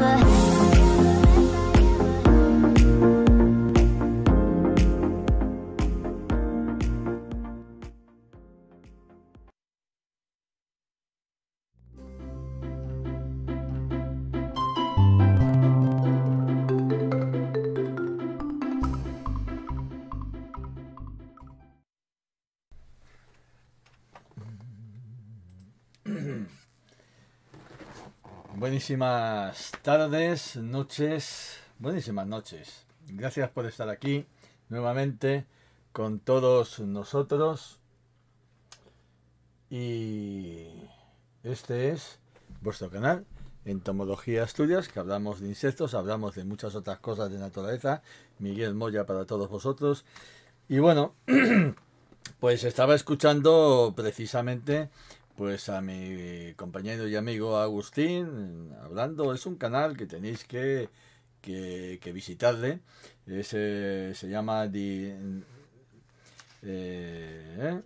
another Buenísimas tardes, noches, buenísimas noches. Gracias por estar aquí nuevamente con todos nosotros. Y este es vuestro canal, Entomología Asturias, que hablamos de insectos, hablamos de muchas otras cosas de naturaleza. Miguel Moya para todos vosotros. Y bueno, pues estaba escuchando precisamente pues a mi compañero y amigo Agustín, hablando, es un canal que tenéis que, visitarle, se llama eh, ¿eh?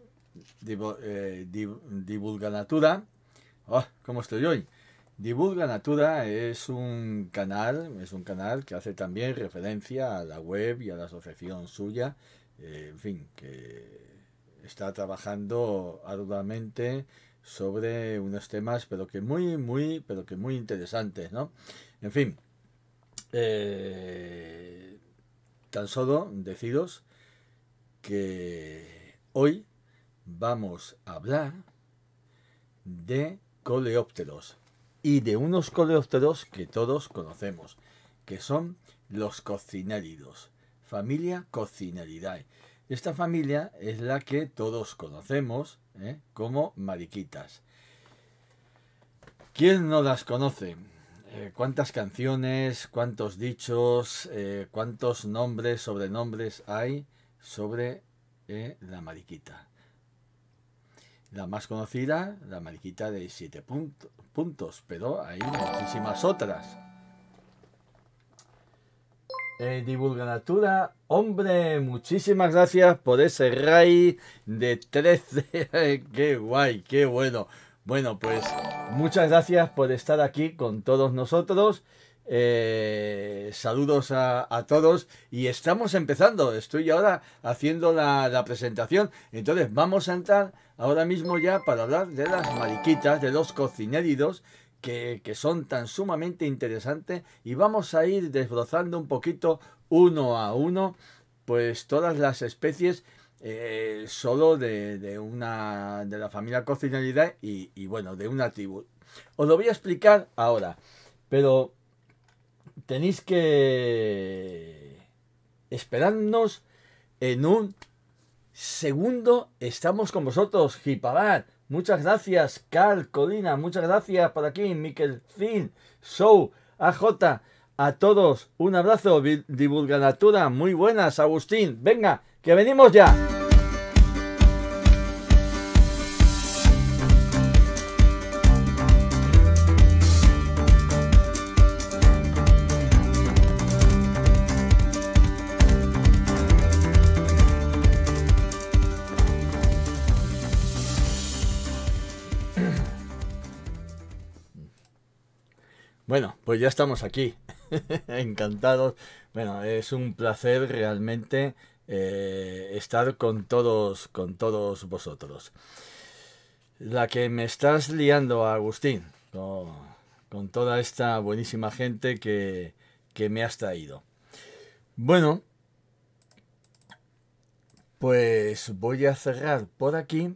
Eh, Divulga Natura, ah, ¿cómo estoy hoy? Divulga Natura es un canal, es un canal que hace también referencia a la web y a la asociación suya, en fin, que está trabajando arduamente sobre unos temas, pero que muy, muy, pero que muy interesantes, ¿no? En fin, eh, tan solo deciros que hoy vamos a hablar de coleópteros y de unos coleópteros que todos conocemos, que son los cocinéridos, familia cocinéridae. Esta familia es la que todos conocemos ¿eh? como mariquitas. ¿Quién no las conoce? Eh, ¿Cuántas canciones, cuántos dichos, eh, cuántos nombres, sobrenombres hay sobre la mariquita? La más conocida, la mariquita de siete puntos, pero hay muchísimas otras. Eh, divulgaratura Hombre, muchísimas gracias por ese rey de 13. qué guay, qué bueno. Bueno, pues muchas gracias por estar aquí con todos nosotros. Eh, saludos a, todos y estamos empezando. Estoy ahora haciendo la, presentación. Entonces vamos a entrar ahora mismo ya para hablar de las mariquitas, de los cocineridos que, son tan sumamente interesantes y vamos a ir desbrozando un poquito uno a uno pues todas las especies eh, solo de, de, una de la familia Cocineridae y, bueno de una tribu os lo voy a explicar ahora pero tenéis que esperarnos en un segundo estamos con vosotros Hipabat Muchas gracias, Carl, Colina, Muchas gracias por aquí, Miquel Finn, Show, AJ. A todos, un abrazo, divulga natura. Muy buenas, Agustín. Venga, que venimos ya. Bueno, pues ya estamos aquí. Encantados. Bueno, es un placer realmente eh, estar con todos, con todos vosotros. La que me estás liando, Agustín, con, toda esta buenísima gente que, que me has traído. Bueno, pues voy a cerrar por aquí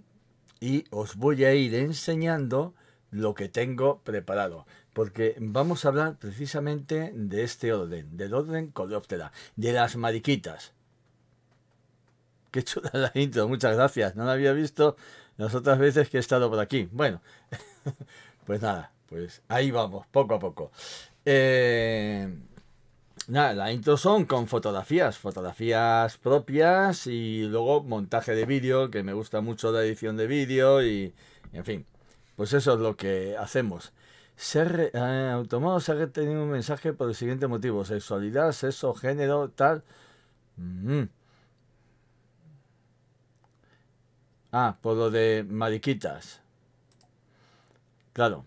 y os voy a ir enseñando lo que tengo preparado porque vamos a hablar precisamente de este orden, del orden coleóptera, de las mariquitas. Qué chula la intro, muchas gracias. No la había visto las otras veces que he estado por aquí. Bueno, pues nada, pues ahí vamos, poco a poco. Eh, nada, la intro son con fotografías, fotografías propias y luego montaje de vídeo, que me gusta mucho la edición de vídeo y, y en fin, pues eso es lo que hacemos. Ser, eh, se ha retenido un mensaje por el siguiente motivo: sexualidad, sexo, género, tal. Mm. Ah, por lo de mariquitas. Claro.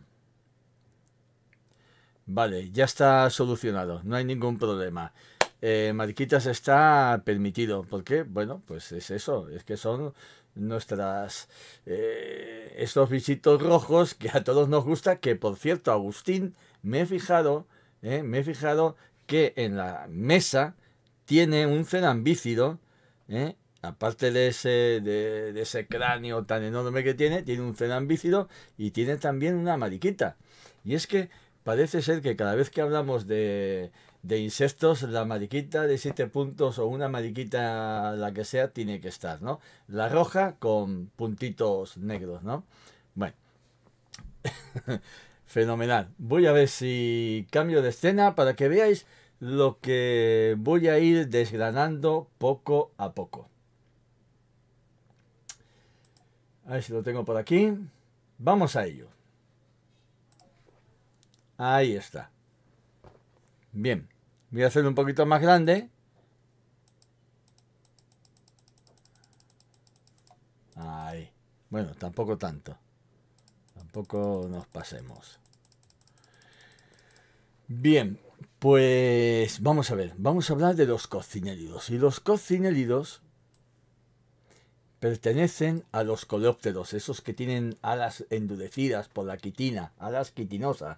Vale, ya está solucionado, no hay ningún problema. Eh, Mariquitas está permitido. ¿Por qué? Bueno, pues es eso, es que son nuestras eh, estos bichitos rojos que a todos nos gusta, que por cierto, Agustín, me he fijado, eh, me he fijado que en la mesa tiene un cerambícido, aparte de ese, de, ese cráneo tan enorme que tiene, tiene un cerambícido y tiene también una mariquita. Y es que parece ser que cada vez que hablamos de de insectos, la mariquita de siete puntos o una mariquita, la que sea, tiene que estar, ¿no? La roja con puntitos negros, ¿no? Bueno, fenomenal. Voy a ver si cambio de escena para que veáis lo que voy a ir desgranando poco a poco. A ver si lo tengo por aquí. Vamos a ello. Ahí está. Bien, voy a hacerlo un poquito más grande. Ahí. Bueno, tampoco tanto. Tampoco nos pasemos. Bien, pues vamos a ver. Vamos a hablar de los cocinélidos Y los cocinélidos pertenecen a los coleópteros, esos que tienen alas endurecidas por la quitina, alas quitinosas.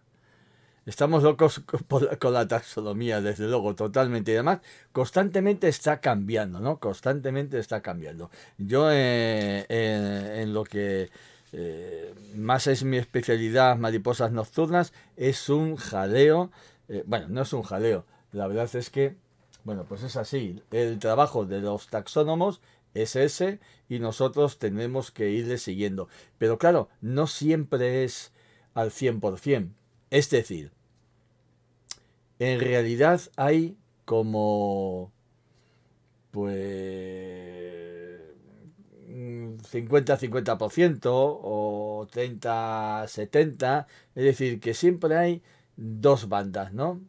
Estamos locos con la taxonomía, desde luego, totalmente. Y además, constantemente está cambiando, ¿no? Constantemente está cambiando. Yo eh, eh, en lo que eh, más es mi especialidad, mariposas nocturnas, es un jaleo. bueno, no es un jaleo. La verdad es que, bueno, pues es así. El trabajo de los taxónomos es ese y nosotros tenemos que irle siguiendo. Pero claro, no siempre es al 100%. Es decir, en realidad hay como pues 50-50% o 30-70, es decir, que siempre hay dos bandas, ¿no?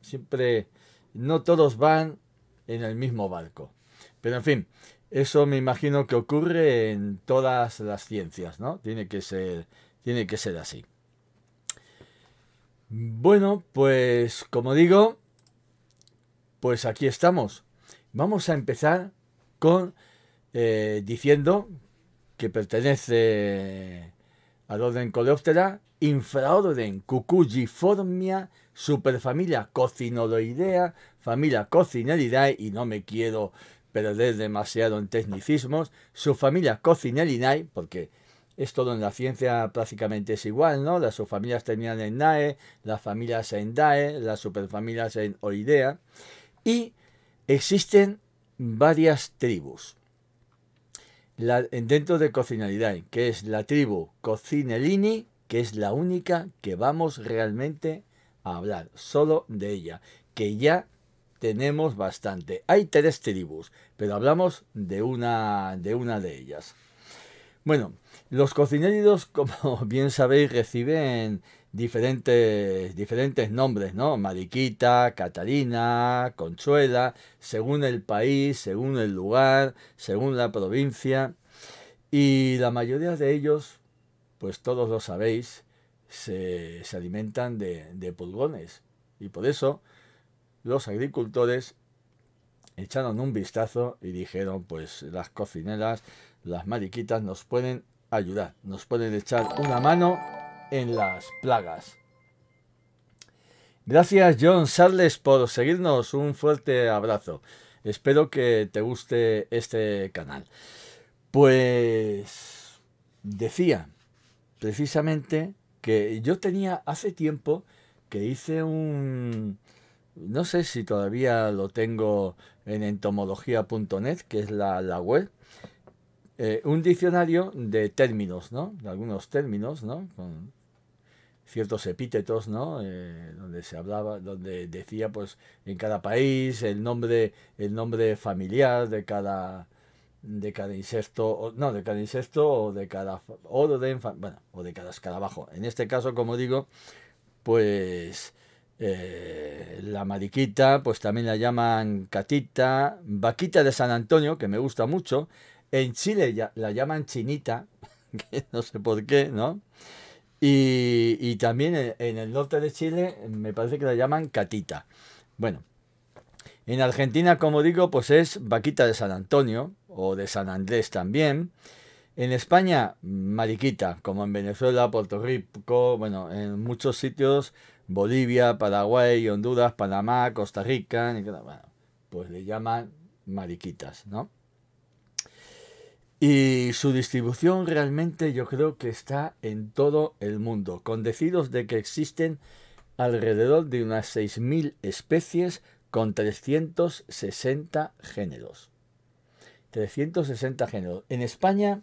Siempre no todos van en el mismo barco. Pero en fin, eso me imagino que ocurre en todas las ciencias, ¿no? Tiene que ser tiene que ser así. Bueno, pues como digo, pues aquí estamos. Vamos a empezar con eh, diciendo que pertenece al orden Coleoptera, infraorden Cucujiformia, superfamilia Cocinoloidea, familia Cocinelidae, y no me quiero perder demasiado en tecnicismos, su subfamilia Cocinelidae, porque todo en la ciencia prácticamente es igual, ¿no? Las subfamilias terminan en NAE, las familias en DAE, las superfamilias en OIDEA. Y existen varias tribus. dentro de Cocinalidae, que es la tribu Cocinellini, que es la única que vamos realmente a hablar, solo de ella, que ya tenemos bastante. Hay tres tribus, pero hablamos de una de, una de ellas. Bueno, los cocineros, como bien sabéis, reciben diferentes, diferentes nombres, ¿no? Mariquita, Catalina, Conchuela, según el país, según el lugar, según la provincia. Y la mayoría de ellos, pues todos lo sabéis, se, se alimentan de, de pulgones. Y por eso los agricultores echaron un vistazo y dijeron, pues las cocineras, las mariquitas nos pueden ayudar, nos pueden echar una mano en las plagas. Gracias John Charles, por seguirnos, un fuerte abrazo. Espero que te guste este canal. Pues decía precisamente que yo tenía hace tiempo que hice un... No sé si todavía lo tengo en entomología.net, que es la, la web, eh, un diccionario de términos, ¿no? De algunos términos, ¿no? Con ciertos epítetos, ¿no? Eh, donde se hablaba, donde decía, pues, en cada país el nombre, el nombre familiar de cada, de cada insecto, o, no, de cada insecto o de cada bueno, o de cada escarabajo. En este caso, como digo, pues eh, la mariquita, pues también la llaman catita, vaquita de San Antonio, que me gusta mucho, en Chile la llaman chinita, que no sé por qué, ¿no? Y, también en, el norte de Chile me parece que la llaman catita. Bueno, en Argentina, como digo, pues es vaquita de San Antonio o de San Andrés también. En España, mariquita, como en Venezuela, Puerto Rico, bueno, en muchos sitios, Bolivia, Paraguay, Honduras, Panamá, Costa Rica, pues le llaman mariquitas, ¿no? Y su distribución realmente yo creo que está en todo el mundo, con de que existen alrededor de unas 6.000 especies con 360 géneros. 360 géneros. En España,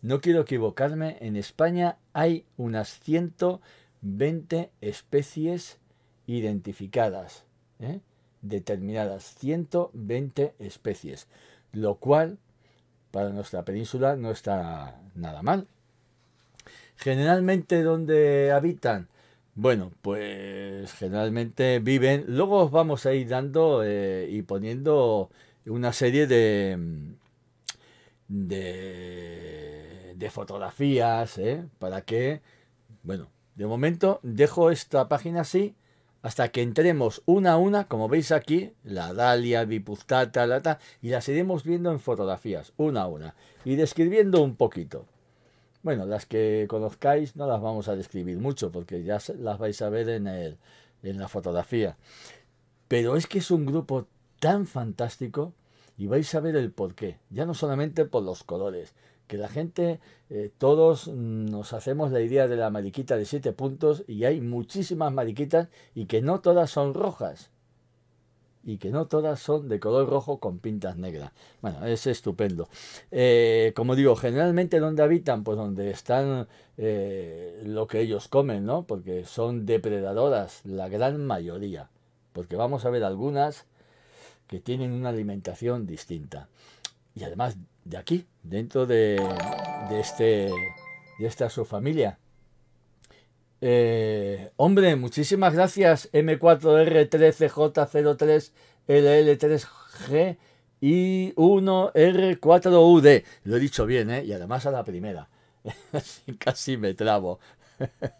no quiero equivocarme, en España hay unas 120 especies identificadas, ¿eh? determinadas, 120 especies, lo cual para nuestra península no está nada mal. Generalmente, ¿dónde habitan? Bueno, pues generalmente viven. Luego os vamos a ir dando eh, y poniendo una serie de, de, fotografías eh, para que, bueno, de momento dejo esta página así hasta que entremos una a una, como veis aquí, la Dalia, Vipuztata, Lata, y las iremos viendo en fotografías, una a una, y describiendo un poquito. Bueno, las que conozcáis no las vamos a describir mucho, porque ya las vais a ver en, en la fotografía. Pero es que es un grupo tan fantástico, y vais a ver el porqué, ya no solamente por los colores, que la gente, eh, todos nos hacemos la idea de la mariquita de siete puntos y hay muchísimas mariquitas y que no todas son rojas y que no todas son de color rojo con pintas negras. Bueno, es estupendo. Eh, como digo, generalmente donde habitan, pues donde están eh, lo que ellos comen, ¿no? Porque son depredadoras, la gran mayoría. Porque vamos a ver algunas que tienen una alimentación distinta. Y además de aquí, dentro de, este, de esta subfamilia eh, hombre, muchísimas gracias M4R13J03LL3G y 1R4UD. Lo he dicho bien, ¿eh? Y además a la primera. Casi me trabo.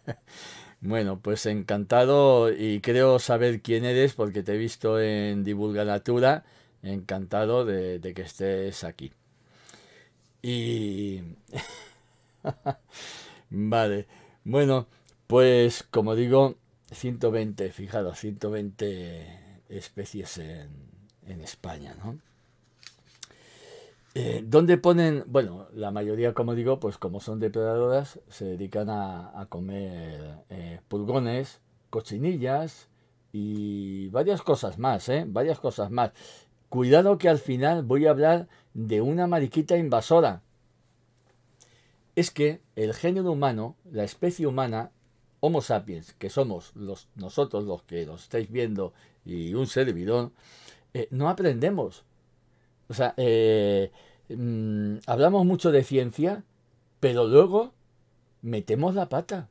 bueno, pues encantado y creo saber quién eres porque te he visto en Divulga Encantado de que estés aquí. Y... vale. Bueno, pues como digo, 120, fijaros, 120 especies en, en España, ¿no? Eh, ¿Dónde ponen? Bueno, la mayoría, como digo, pues como son depredadoras, se dedican a, a comer eh, pulgones, cochinillas y varias cosas más, ¿eh? Varias cosas más. Cuidado que al final voy a hablar de una mariquita invasora. Es que el género humano, la especie humana, Homo sapiens, que somos los, nosotros los que nos estáis viendo y un servidor, eh, no aprendemos. O sea, eh, mm, hablamos mucho de ciencia, pero luego metemos la pata.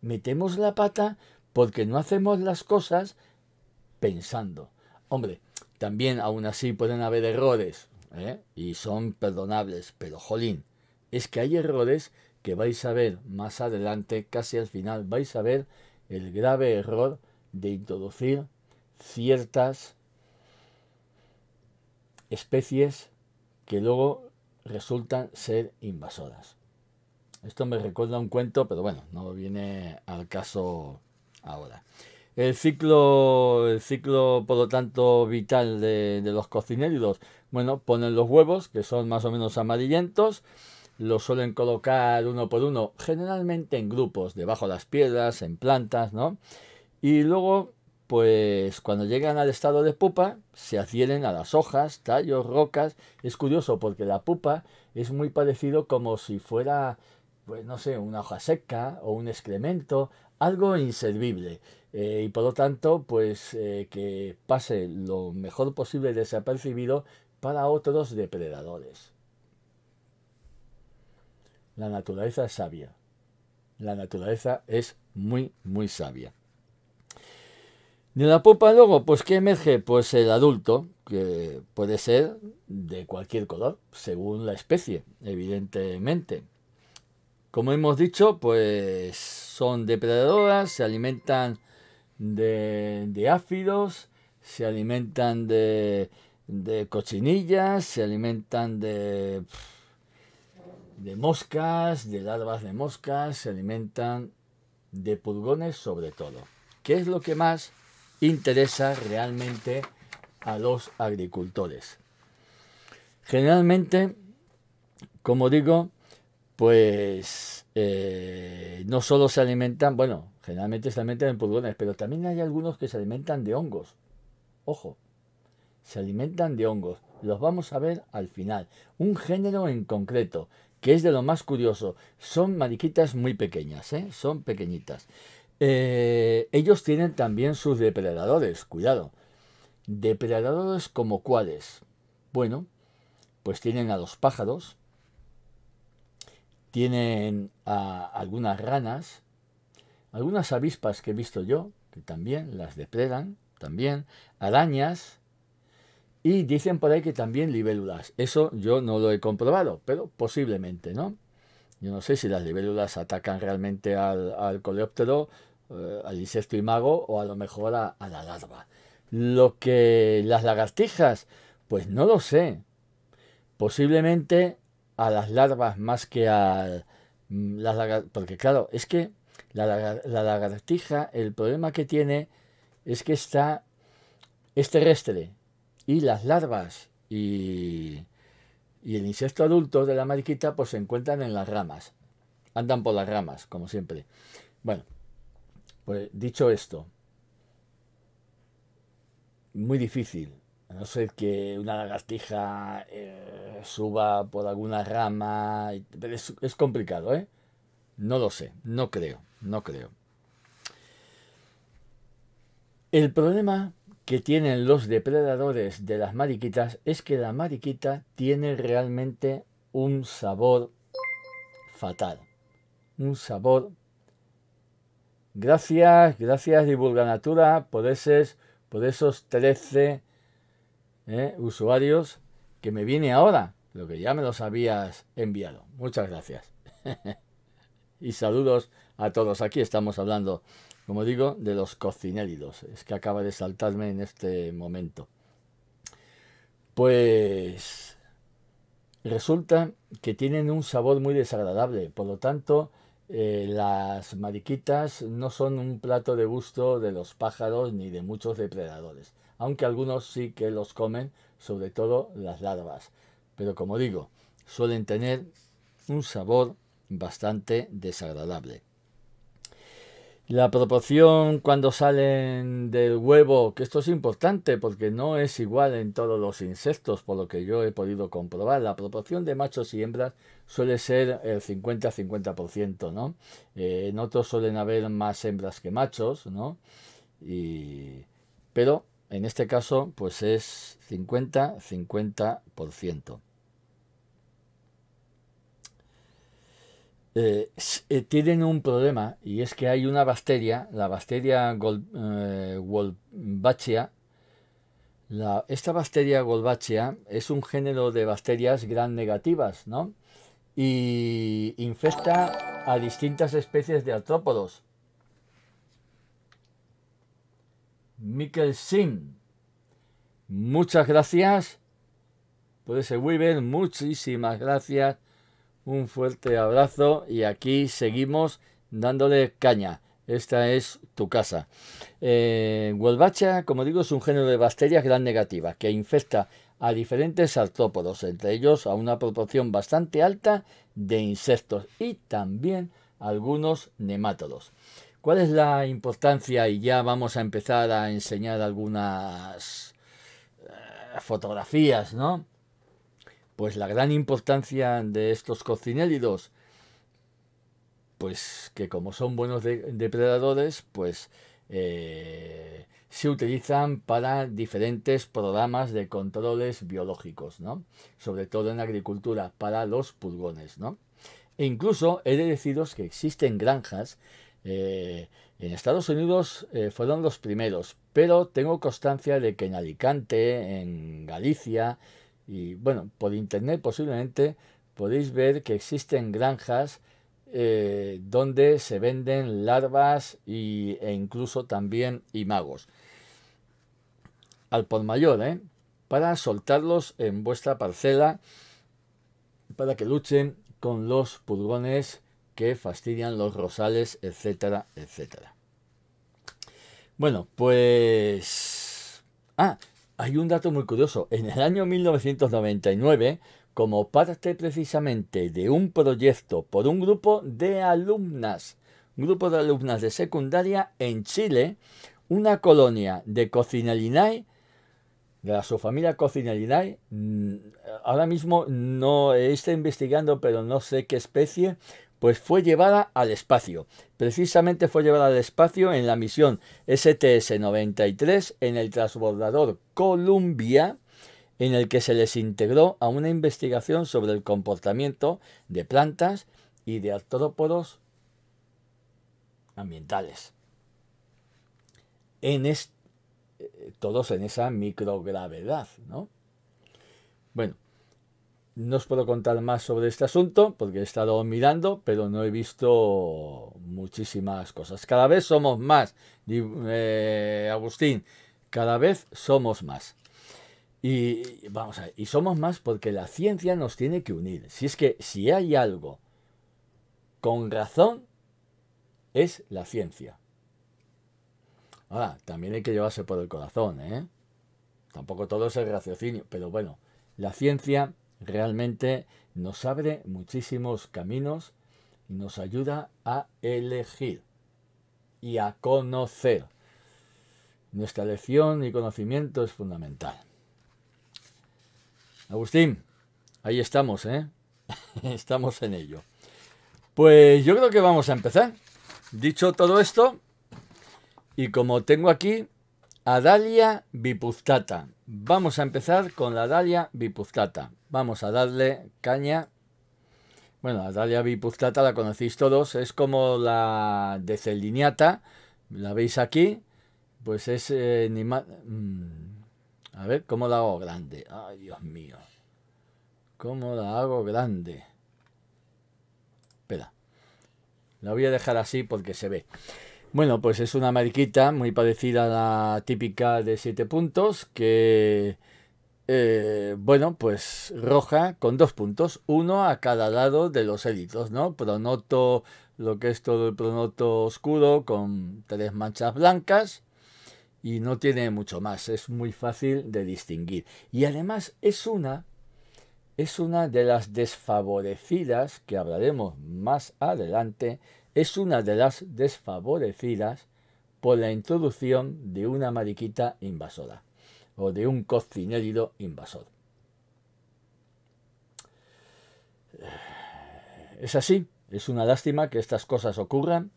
Metemos la pata porque no hacemos las cosas pensando. Hombre, también aún así pueden haber errores, ¿eh? y son perdonables, pero jolín, es que hay errores que vais a ver más adelante, casi al final, vais a ver el grave error de introducir ciertas especies que luego resultan ser invasoras. Esto me recuerda un cuento, pero bueno, no viene al caso ahora. El ciclo, el ciclo por lo tanto, vital de, los cocineros bueno, ponen los huevos, que son más o menos amarillentos, los suelen colocar uno por uno, generalmente en grupos, debajo de las piedras, en plantas, ¿no? Y luego, pues cuando llegan al estado de pupa, se adhieren a las hojas, tallos, rocas. Es curioso porque la pupa es muy parecido como si fuera, pues no sé, una hoja seca o un excremento, algo inservible. Eh, y por lo tanto, pues eh, que pase lo mejor posible desapercibido para otros depredadores. La naturaleza es sabia. La naturaleza es muy, muy sabia. De la popa luego, pues ¿qué emerge? Pues el adulto, que puede ser de cualquier color, según la especie, evidentemente. Como hemos dicho, pues son depredadoras, se alimentan de áfidos, se alimentan de, de cochinillas, se alimentan de, de moscas, de larvas de moscas, se alimentan de pulgones sobre todo. ¿Qué es lo que más interesa realmente a los agricultores? Generalmente, como digo, pues eh, no solo se alimentan, bueno, generalmente se alimentan de pulgones, pero también hay algunos que se alimentan de hongos. Ojo, se alimentan de hongos. Los vamos a ver al final. Un género en concreto, que es de lo más curioso. Son mariquitas muy pequeñas, ¿eh? son pequeñitas. Eh, ellos tienen también sus depredadores, cuidado. Depredadores como cuáles. Bueno, pues tienen a los pájaros, tienen a algunas ranas, algunas avispas que he visto yo, que también las depredan, también arañas, y dicen por ahí que también libélulas. Eso yo no lo he comprobado, pero posiblemente, ¿no? Yo no sé si las libélulas atacan realmente al, coleóptero, eh, al insecto y mago o a lo mejor a, la larva. Lo que las lagartijas, pues no lo sé. Posiblemente a las larvas más que a mm, las lagartijas. Porque claro, es que la, la, lagartija, el problema que tiene es que está es terrestre y las larvas y, el insecto adulto de la mariquita pues se encuentran en las ramas, andan por las ramas, como siempre. Bueno, pues dicho esto, muy difícil, a no ser que una lagartija eh, suba por alguna rama, es, es complicado, ¿eh? No lo sé, no creo, no creo. El problema que tienen los depredadores de las mariquitas es que la mariquita tiene realmente un sabor fatal. Un sabor. Gracias, gracias Divulga Natura por, esos, por esos 13 eh, usuarios que me viene ahora, lo que ya me los habías enviado. Muchas gracias. y saludos a todos. Aquí estamos hablando como digo, de los cocinélidos. Es que acaba de saltarme en este momento. Pues resulta que tienen un sabor muy desagradable, por lo tanto eh, las mariquitas no son un plato de gusto de los pájaros ni de muchos depredadores, aunque algunos sí que los comen, sobre todo las larvas. Pero como digo, suelen tener un sabor bastante desagradable. La proporción cuando salen del huevo, que esto es importante porque no es igual en todos los insectos, por lo que yo he podido comprobar, la proporción de machos y hembras suele ser el 50-50%, ¿no? Eh, en otros suelen haber más hembras que machos, ¿no? pero en este caso, pues es 50-50%. Eh, eh, tienen un problema y es que hay una bacteria, la bacteria Gol, eh, esta bacteria Golbachia es un género de bacterias gran negativas, ¿no? Y infecta a distintas especies de artrópodos. Michael Sin. muchas gracias. Puede ser Weaver, muchísimas gracias un fuerte abrazo y aquí seguimos dándole caña. Esta es tu casa. Eh, como digo, es un género de bacterias gran negativa que infecta a diferentes artrópodos, entre ellos a una proporción bastante alta de insectos y también algunos nemátodos. ¿Cuál es la importancia? Y ya vamos a empezar a enseñar algunas eh, fotografías, ¿no? pues la gran importancia de estos cocinélidos, pues que como son buenos depredadores, pues eh, se utilizan para diferentes programas de controles biológicos, ¿no? Sobre todo en agricultura, para los pulgones, ¿no? E incluso he de deciros que existen granjas. Eh, en Estados Unidos eh, fueron los primeros, pero tengo constancia de que en Alicante, en Galicia, y bueno, por internet posiblemente podéis ver que existen granjas eh, donde se venden larvas e incluso también imagos. Al por mayor, ¿eh? Para soltarlos en vuestra parcela para que luchen con los pulgones que fastidian los rosales, etcétera, etcétera. Bueno, pues... Ah, hay un dato muy curioso. En el año 1999, como parte precisamente de un proyecto por un grupo de alumnas, grupo de alumnas de secundaria en Chile, una colonia de Cocinelinae, de la su familia mm, ahora mismo no está investigando, pero no sé qué especie, pues fue llevada al espacio. Precisamente fue llevada al espacio en la misión STS-93 en el transbordador Columbia, en el que se les integró a una investigación sobre el comportamiento de plantas y de artrópodos ambientales. En eh, todos en esa microgravedad, ¿no? Bueno, no os puedo contar más sobre este asunto porque he estado mirando, pero no he visto muchísimas cosas. Cada vez somos más, eh, Agustín, cada vez somos más. Y vamos a y somos más porque la ciencia nos tiene que unir. Si es que si hay algo con razón, es la ciencia. Ahora, también hay que llevarse por el corazón, ¿eh? Tampoco todo es el raciocinio, pero bueno, la ciencia realmente nos abre muchísimos caminos y nos ayuda a elegir y a conocer. Nuestra lección y conocimiento es fundamental. Agustín, ahí estamos, ¿eh? estamos en ello. Pues yo creo que vamos a empezar. Dicho todo esto, y como tengo aquí Adalia bipustata. Vamos a empezar con la Adalia bipustata. Vamos a darle caña. Bueno, la Adalia bipustata la conocéis todos. Es como la de La veis aquí. Pues es eh, mm, A ver, ¿cómo la hago grande? Ay, Dios mío. ¿Cómo la hago grande? Espera. La voy a dejar así porque se ve. Bueno, pues es una mariquita muy parecida a la típica de siete puntos, que, eh, bueno, pues roja con dos puntos, uno a cada lado de los éditos, ¿no? Pronoto, lo que es todo el pronoto oscuro, con tres manchas blancas, y no tiene mucho más, es muy fácil de distinguir. Y además es una, es una de las desfavorecidas, que hablaremos más adelante, es una de las desfavorecidas por la introducción de una mariquita invasora o de un cocinérido invasor. Es así, es una lástima que estas cosas ocurran,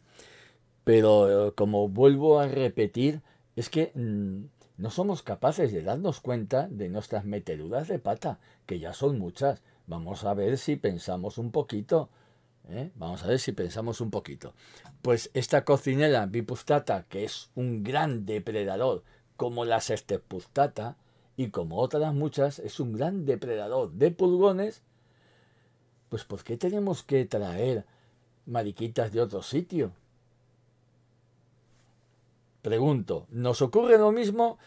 pero eh, como vuelvo a repetir, es que mm, no somos capaces de darnos cuenta de nuestras meteduras de pata, que ya son muchas. Vamos a ver si pensamos un poquito. ¿eh? Vamos a ver si pensamos un poquito. Pues esta cocinera bipustata, que es un gran depredador, como la estepustata y como otras muchas, es un gran depredador de pulgones, pues ¿por qué tenemos que traer mariquitas de otro sitio? Pregunto, ¿nos ocurre lo mismo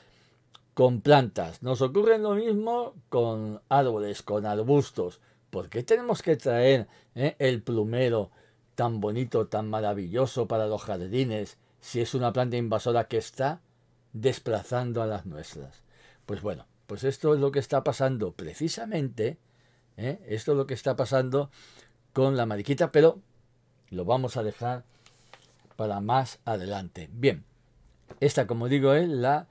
con plantas? ¿Nos ocurre lo mismo con árboles, con arbustos? ¿Por qué tenemos que traer eh, el plumero tan bonito, tan maravilloso para los jardines, si es una planta invasora que está desplazando a las nuestras? Pues bueno, pues esto es lo que está pasando precisamente, eh, esto es lo que está pasando con la mariquita, pero lo vamos a dejar para más adelante. Bien, esta como digo es la,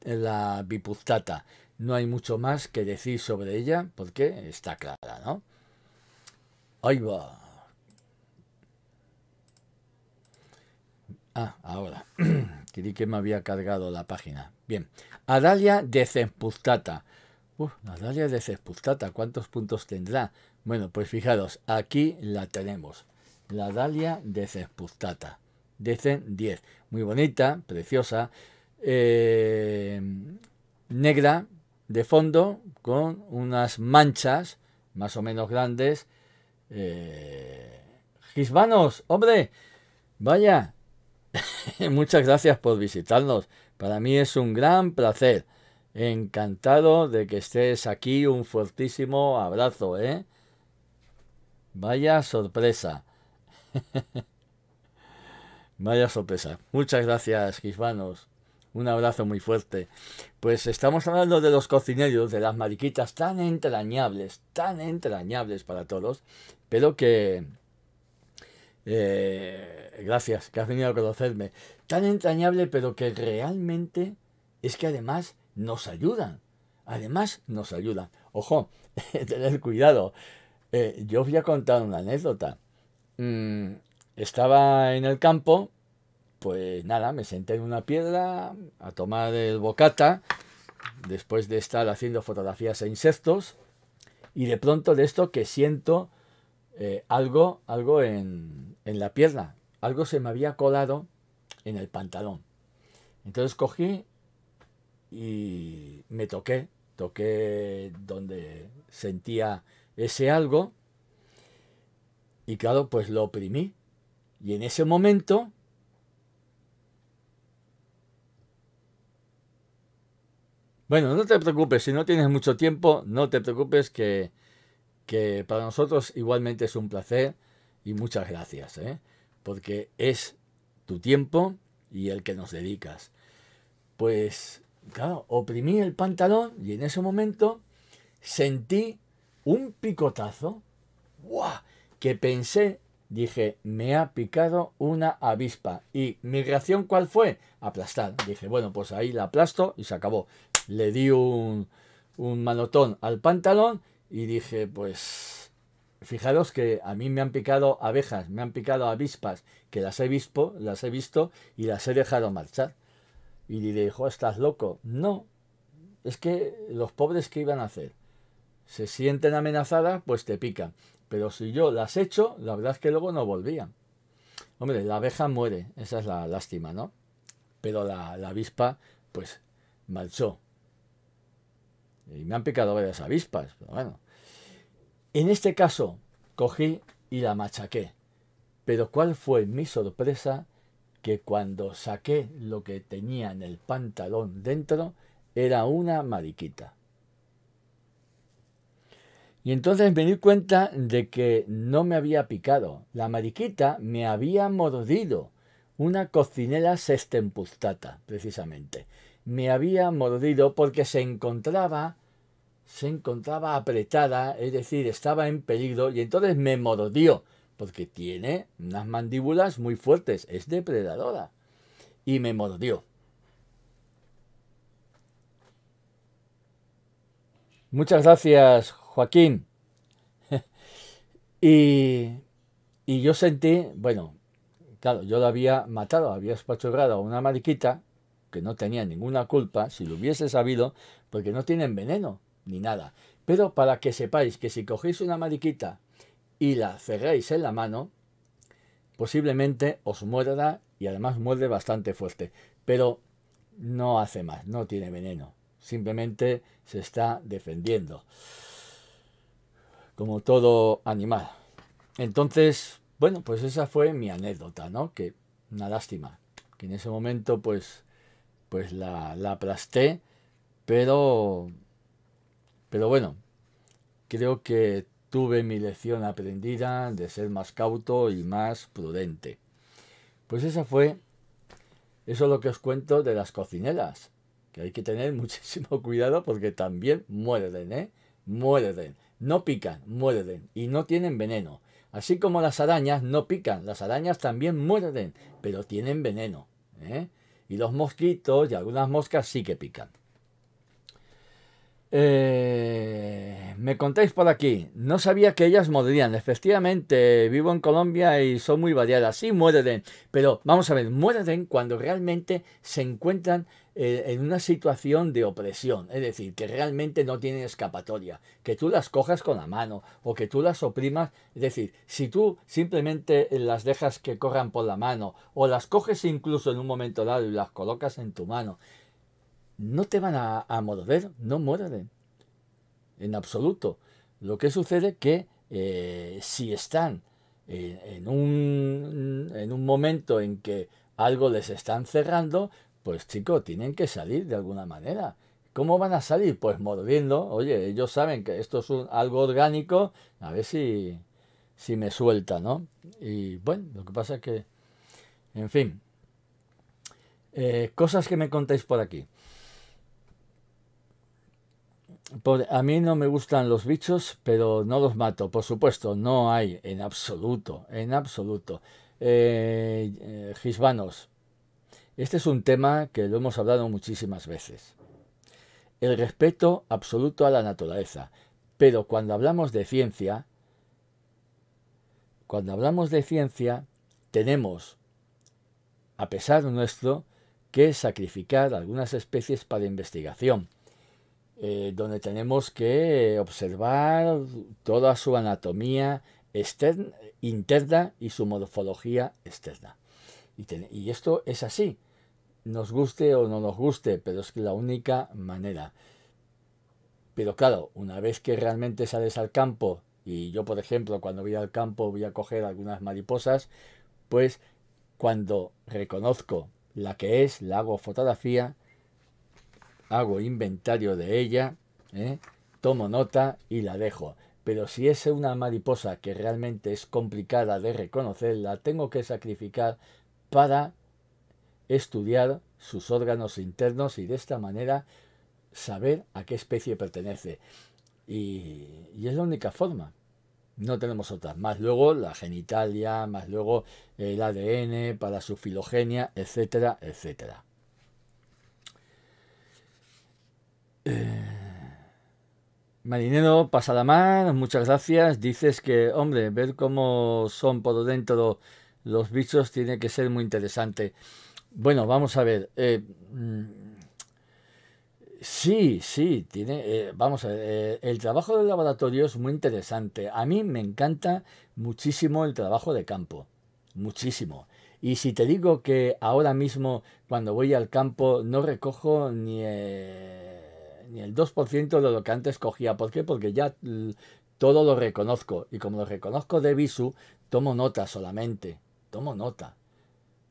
la bipustata. No hay mucho más que decir sobre ella porque está clara, ¿no? Ahí va. Ah, ahora. Quería que me había cargado la página. Bien. Adalia de Zespustata. Uf, Adalia de ¿Cuántos puntos tendrá? Bueno, pues fijaros, aquí la tenemos. La Adalia de cepustata Decen 10. Muy bonita, preciosa. Eh, negra, de fondo con unas manchas más o menos grandes. Gisbanos, eh, hombre, vaya, muchas gracias por visitarnos. Para mí es un gran placer. Encantado de que estés aquí. Un fuertísimo abrazo, ¿eh? Vaya sorpresa. Vaya sorpresa. Muchas gracias, Gisbanos un abrazo muy fuerte. Pues estamos hablando de los cocineros, de las mariquitas tan entrañables, tan entrañables para todos, pero que... Eh, gracias, que has venido a conocerme. Tan entrañable, pero que realmente es que además nos ayudan. Además nos ayudan. Ojo, tener cuidado. Eh, yo os voy a contar una anécdota. Mm, estaba en el campo pues nada, me senté en una piedra a tomar el bocata, después de estar haciendo fotografías a e insectos, y de pronto de esto que siento eh, algo, algo en, en la pierna, algo se me había colado en el pantalón. Entonces cogí y me toqué, toqué donde sentía ese algo, y claro, pues lo oprimí. Y en ese momento Bueno, no te preocupes, si no tienes mucho tiempo, no te preocupes que, para nosotros igualmente es un placer y muchas gracias, ¿eh? porque es tu tiempo y el que nos dedicas. Pues, claro, oprimí el pantalón y en ese momento sentí un picotazo, que pensé, dije, me ha picado una avispa. ¿Y mi reacción cuál fue? Aplastar. Dije, bueno, pues ahí la aplasto y se acabó le di un, un manotón al pantalón y dije, pues fijaros que a mí me han picado abejas, me han picado avispas, que las he visto, las he visto y las he dejado marchar. Y le dijo, estás loco. No, es que los pobres que iban a hacer, se sienten amenazadas, pues te pican. Pero si yo las echo, la verdad es que luego no volvían. Hombre, la abeja muere, esa es la lástima, ¿no? Pero la, la avispa, pues, marchó. Y me han picado varias avispas, pero bueno. En este caso, cogí y la machaqué. Pero cuál fue mi sorpresa que cuando saqué lo que tenía en el pantalón dentro, era una mariquita. Y entonces me di cuenta de que no me había picado. La mariquita me había mordido. Una cocinela sextempustata, precisamente me había mordido porque se encontraba se encontraba apretada, es decir, estaba en peligro y entonces me mordió porque tiene unas mandíbulas muy fuertes, es depredadora y me mordió. Muchas gracias, Joaquín. y, yo sentí, bueno, claro, yo la había matado, había espachurrado a una mariquita que no tenía ninguna culpa, si lo hubiese sabido, porque no tienen veneno ni nada. Pero para que sepáis que si cogéis una mariquita y la cerréis en la mano, posiblemente os muerda y además muerde bastante fuerte. Pero no hace más, no tiene veneno. Simplemente se está defendiendo. Como todo animal. Entonces, bueno, pues esa fue mi anécdota, ¿no? Que una lástima. Que en ese momento, pues, pues la, aplasté, pero, pero bueno, creo que tuve mi lección aprendida de ser más cauto y más prudente. Pues esa fue, eso es lo que os cuento de las cocineras, que hay que tener muchísimo cuidado porque también muerden, ¿eh? Muerden. No pican, muerden y no tienen veneno. Así como las arañas no pican, las arañas también muerden, pero tienen veneno. ¿eh? y los mosquitos y algunas moscas sí que pican. Eh, me contáis por aquí. No sabía que ellas mordían. Efectivamente, vivo en Colombia y son muy variadas. Sí, muerden. Pero vamos a ver, muerden cuando realmente se encuentran eh, en una situación de opresión. Es decir, que realmente no tienen escapatoria. Que tú las cojas con la mano o que tú las oprimas. Es decir, si tú simplemente las dejas que corran por la mano o las coges incluso en un momento dado y las colocas en tu mano, no te van a, a morder, no muerden en absoluto. Lo que sucede que eh, si están en, un, en un momento en que algo les están cerrando, pues chicos, tienen que salir de alguna manera. ¿Cómo van a salir? Pues mordiendo. Oye, ellos saben que esto es un, algo orgánico. A ver si, si me suelta, ¿no? Y bueno, lo que pasa es que... En fin. Eh, cosas que me contáis por aquí. Pues, a mí no me gustan los bichos, pero no los mato, por supuesto, no hay, en absoluto, en absoluto. Gisbanos, eh, eh, este es un tema que lo hemos hablado muchísimas veces. El respeto absoluto a la naturaleza, pero cuando hablamos de ciencia, cuando hablamos de ciencia, tenemos, a pesar nuestro, que sacrificar algunas especies para investigación eh, donde tenemos que observar toda su anatomía externa, interna y su morfología externa. Y, y esto es así, nos guste o no nos guste, pero es la única manera. Pero claro, una vez que realmente sales al campo, y yo por ejemplo cuando voy al campo voy a coger algunas mariposas, pues cuando reconozco la que es, la hago fotografía hago inventario de ella, ¿eh? tomo nota y la dejo. Pero si es una mariposa que realmente es complicada de reconocer, la tengo que sacrificar para estudiar sus órganos internos y de esta manera saber a qué especie pertenece. Y, y, es la única forma. No tenemos otras. Más luego la genitalia, más luego el ADN para su filogenia, etcétera, etcétera. Eh, Marinero, Marinero más, muchas gracias. Dices que, hombre, ver cómo son por dentro los bichos tiene que ser muy interesante. Bueno, vamos a ver. Eh, mm, sí, sí, tiene. Eh, vamos a el trabajo de laboratorio es muy interesante. A mí me encanta muchísimo el trabajo de campo. Muchísimo. Y si te digo que ahora mismo, cuando voy al campo, no recojo ni el 2% de lo que antes cogía. ¿Por qué? Porque ya mm, todo lo reconozco. Y como lo reconozco de visu, tomo nota solamente. Tomo nota.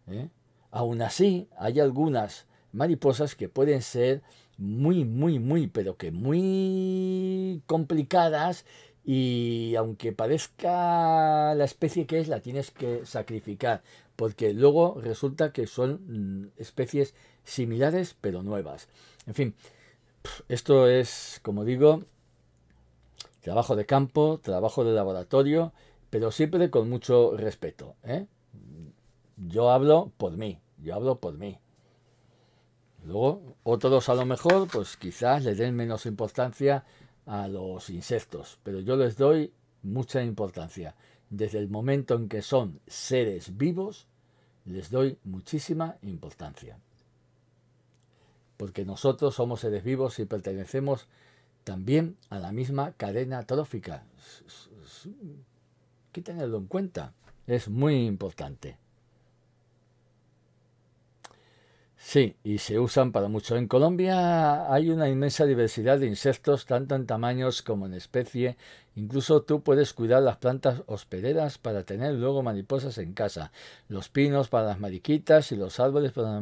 ¿eh? Aún así, hay algunas mariposas que pueden ser muy, muy, muy, pero que muy complicadas y aunque parezca la especie que es, la tienes que sacrificar, porque luego resulta que son mm, especies similares pero nuevas. En fin, esto es, como digo, trabajo de campo, trabajo de laboratorio, pero siempre con mucho respeto. ¿eh? Yo hablo por mí, yo hablo por mí. Luego, otros a lo mejor, pues quizás le den menos importancia a los insectos, pero yo les doy mucha importancia. Desde el momento en que son seres vivos, les doy muchísima importancia porque nosotros somos seres vivos y pertenecemos también a la misma cadena trófica. Hay que tenerlo en cuenta, es muy importante. Sí, y se usan para mucho. En Colombia hay una inmensa diversidad de insectos, tanto en tamaños como en especie. Incluso tú puedes cuidar las plantas hospederas para tener luego mariposas en casa, los pinos para las mariquitas y los árboles para...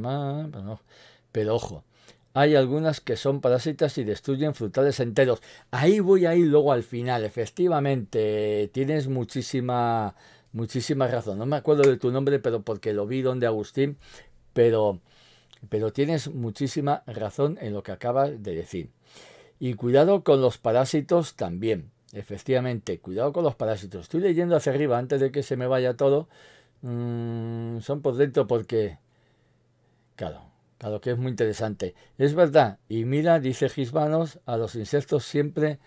Pero ojo, hay algunas que son parásitas y destruyen frutales enteros. Ahí voy a ir luego al final, efectivamente, tienes muchísima, muchísima razón. No me acuerdo de tu nombre, pero porque lo vi donde Agustín, pero, pero tienes muchísima razón en lo que acabas de decir. Y cuidado con los parásitos también, efectivamente, cuidado con los parásitos. Estoy leyendo hacia arriba antes de que se me vaya todo. Mm, son por dentro porque, claro, a lo que es muy interesante. Es verdad, y mira, dice Gisbanos, a los insectos siempre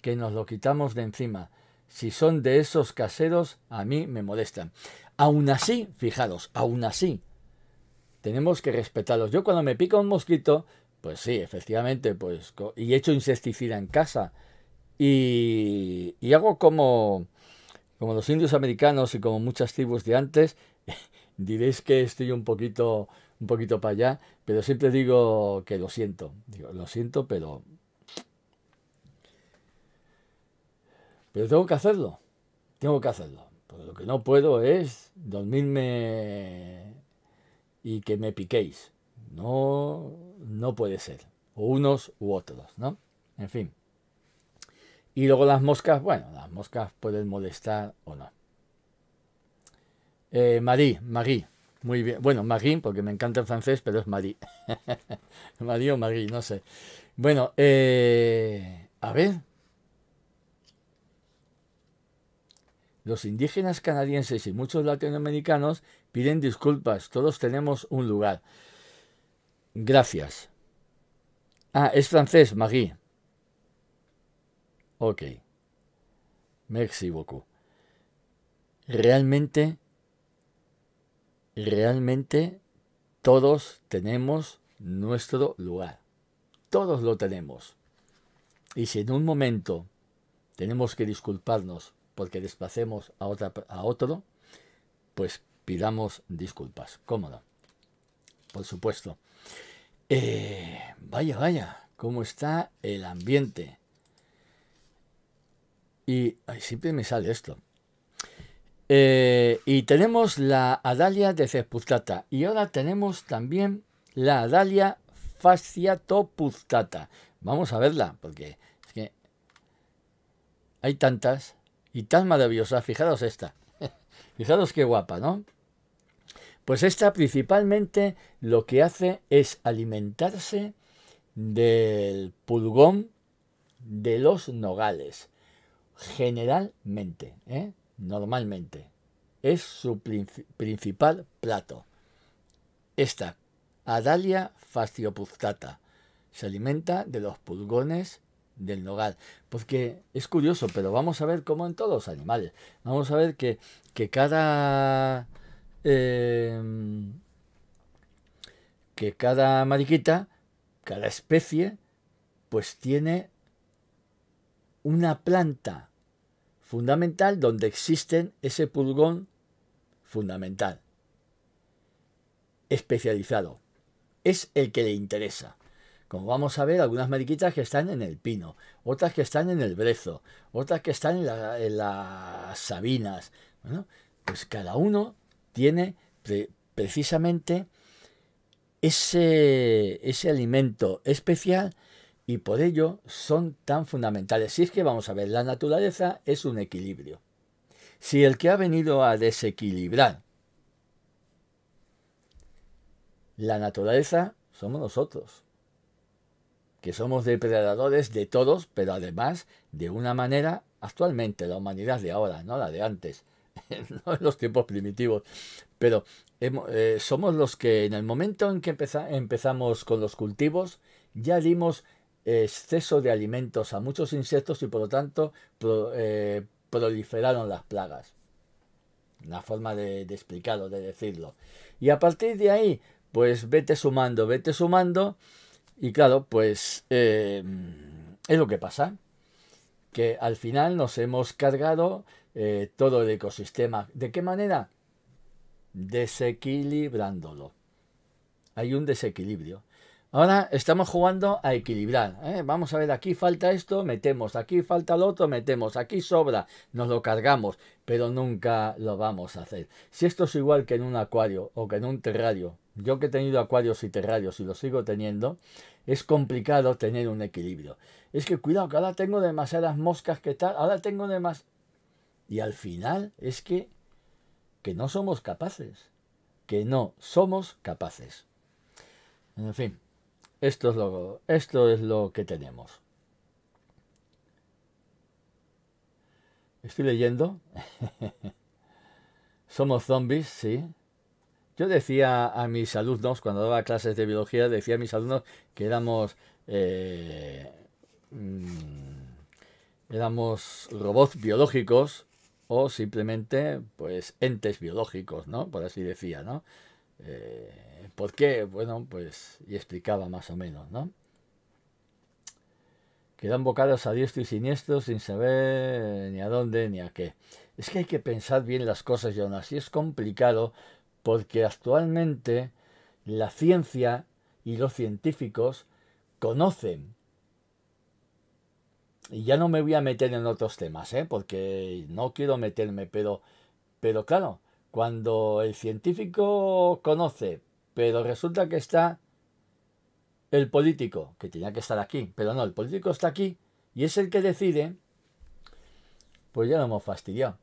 que nos lo quitamos de encima. Si son de esos caseros, a mí me molestan. Aún así, fijaros, aún así, tenemos que respetarlos. Yo cuando me pica un mosquito, pues sí, efectivamente, pues y echo insecticida en casa y, y hago como como los indios americanos y como muchas tribus de antes, diréis que estoy un poquito un poquito para allá, pero siempre digo que lo siento. Digo, lo siento, pero. Pero tengo que hacerlo. Tengo que hacerlo. lo que no puedo es dormirme y que me piquéis. No, no puede ser. O unos u otros, ¿no? En fin. Y luego las moscas, bueno, las moscas pueden molestar o no. Marí, eh, Marí muy bien. Bueno, Marie, porque me encanta el francés, pero es Marie. Marie o Marie, no sé. Bueno, eh, a ver. Los indígenas canadienses y muchos latinoamericanos piden disculpas. Todos tenemos un lugar. Gracias. Ah, es francés, Marie. Ok. me beaucoup. Realmente realmente todos tenemos nuestro lugar. Todos lo tenemos. Y si en un momento tenemos que disculparnos porque desplacemos a, a otro, pues pidamos disculpas. ¿Cómo Por supuesto. Eh, vaya, vaya, cómo está el ambiente. Y siempre me sale esto. Eh, y tenemos la Adalia de Cepustata Y ahora tenemos también la Adalia fasciatopustata. Vamos a verla, porque es que hay tantas y tan maravillosas. Fijaros esta. Fijaros qué guapa, ¿no? Pues esta principalmente lo que hace es alimentarse del pulgón de los nogales, generalmente. ¿eh? normalmente. Es su principal plato. Esta Adalia fasciopustata se alimenta de los pulgones del nogal. Porque es curioso, pero vamos a ver cómo en todos los animales. Vamos a ver que, cada. Em, que cada mariquita, cada especie, pues tiene una planta fundamental donde existen ese pulgón fundamental, especializado. Es el que le interesa. Como vamos a ver, algunas mariquitas que están en el pino, otras que están en el brezo, otras que están en, las sabinas. Bueno, pues cada uno tiene precisamente ese, ese alimento especial y por ello son tan fundamentales. Si es que vamos a ver, la naturaleza es un equilibrio. Si el que ha venido a desequilibrar la naturaleza somos nosotros, que somos depredadores de todos, pero además de una manera actualmente, la humanidad de ahora, no la de antes, no en los tiempos primitivos, pero eh, somos los que en el momento en que empezamos con los cultivos, ya dimos exceso de alimentos a muchos insectos y por lo tanto eh, proliferaron las plagas. Una forma de, explicarlo, de decirlo. Y a partir de ahí, pues vete sumando, vete sumando. Y claro, pues eh, es lo que pasa. Que al final nos hemos cargado eh, todo el ecosistema. ¿De qué manera? Desequilibrándolo. Hay un desequilibrio. Ahora estamos jugando a equilibrar. ¿eh? Vamos a ver, aquí falta esto, metemos, aquí falta lo otro, metemos, aquí sobra, nos lo cargamos, pero nunca lo vamos a hacer. Si esto es igual que en un acuario o que en un terrario, yo que he tenido acuarios y terrarios y lo sigo teniendo, es complicado tener un equilibrio. Es que cuidado, que ahora tengo demasiadas moscas que tal, ahora tengo demás... Y al final es que, que no somos capaces, que no somos capaces. En fin. Esto es lo, esto es lo que tenemos. Estoy leyendo. Somos zombies, sí. Yo decía a mis alumnos, cuando daba clases de biología, decía a mis alumnos que éramos, eh, mm, éramos robots biológicos o simplemente pues entes biológicos, ¿no? Por así decía, ¿no? Eh, ¿Por qué? Bueno, pues, y explicaba más o menos, ¿no? Quedan bocados a diestro y siniestro sin saber ni a dónde ni a qué. Es que hay que pensar bien las cosas y aún así es complicado porque actualmente la ciencia y los científicos conocen. Y ya no me voy a meter en otros temas, ¿eh? porque no quiero meterme, pero, pero claro, cuando el científico conoce, pero resulta que está el político, que tenía que estar aquí, pero no, el político está aquí y es el que decide, pues ya lo hemos fastidiado.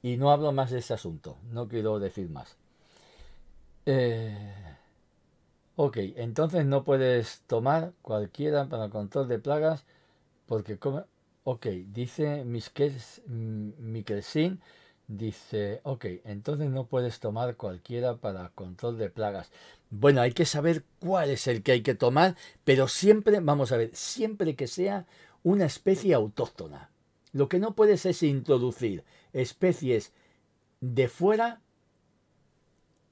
Y no hablo más de ese asunto, no quiero decir más. Eh, ok, entonces no puedes tomar cualquiera para control de plagas porque come... Ok, dice Mikkelsin mm, Dice, ok, entonces no puedes tomar cualquiera para control de plagas. Bueno, hay que saber cuál es el que hay que tomar, pero siempre, vamos a ver, siempre que sea una especie autóctona. Lo que no puedes es introducir especies de fuera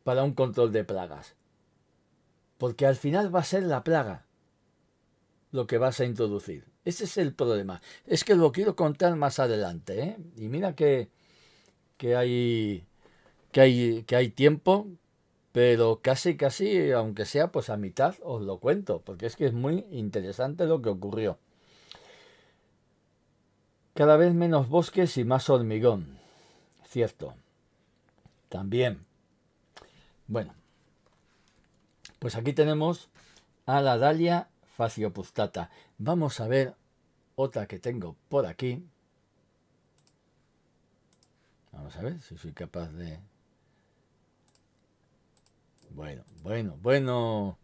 para un control de plagas. Porque al final va a ser la plaga lo que vas a introducir. Ese es el problema. Es que lo quiero contar más adelante. ¿eh? Y mira que que hay, que hay, que hay tiempo, pero casi, casi, aunque sea pues a mitad, os lo cuento, porque es que es muy interesante lo que ocurrió. Cada vez menos bosques y más hormigón, cierto. También. Bueno, pues aquí tenemos a la Dalia faciopustata. Vamos a ver otra que tengo por aquí. Vamos a ver si soy capaz de... Bueno, bueno, bueno.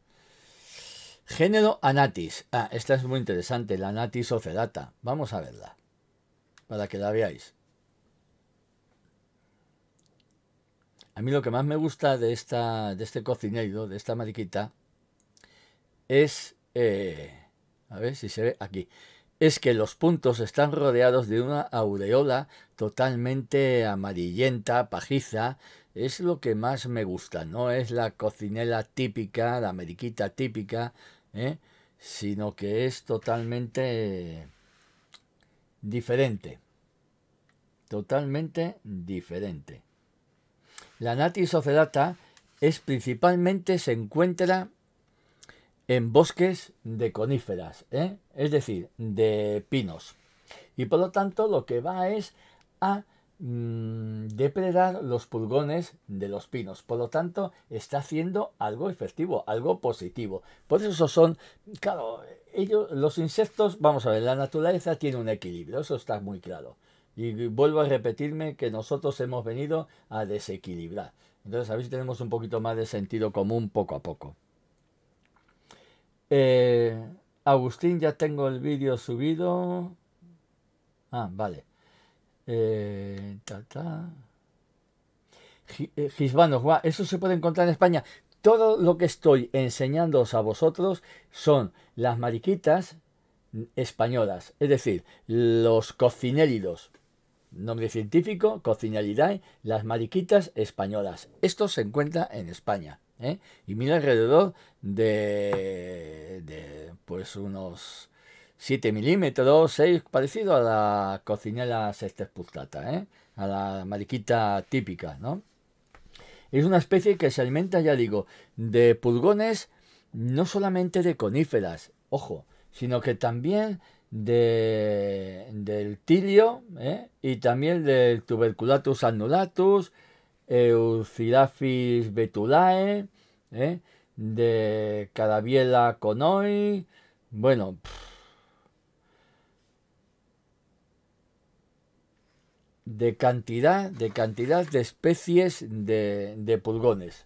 Género Anatis. Ah, esta es muy interesante, la Anatis oferata. Vamos a verla, para que la veáis. A mí lo que más me gusta de, esta, de este cocinero, de esta mariquita, es... Eh, a ver si se ve aquí es que los puntos están rodeados de una aureola totalmente amarillenta, pajiza, es lo que más me gusta, no es la cocinela típica, la meriquita típica, ¿eh? sino que es totalmente diferente, totalmente diferente. La natis ocelata es principalmente se encuentra en bosques de coníferas, ¿eh? es decir, de pinos. Y por lo tanto lo que va es a mm, depredar los pulgones de los pinos. Por lo tanto está haciendo algo efectivo, algo positivo. Por eso son, claro, ellos, los insectos, vamos a ver, la naturaleza tiene un equilibrio, eso está muy claro. Y vuelvo a repetirme que nosotros hemos venido a desequilibrar. Entonces, a ver si tenemos un poquito más de sentido común poco a poco. Eh, Agustín, ya tengo el vídeo subido. Ah, vale. Eh, eh, Gisbanos, eso se puede encontrar en España. Todo lo que estoy enseñándoos a vosotros son las mariquitas españolas, es decir, los cocinélidos. nombre científico, cocinélidae, las mariquitas españolas. Esto se encuentra en España. Y mira alrededor de, pues unos 7 milímetros, 6, parecido a la cocinela sexta ¿eh? a la mariquita típica, ¿no? Es una especie que se alimenta, ya digo, de pulgones, no solamente de coníferas, ojo, sino que también de, del tilio ¿eh? y también del tuberculatus annulatus, Euciraphis betulae, ¿eh? de Carabiela Conoy. Bueno. de cantidad, de cantidad de especies de, de pulgones.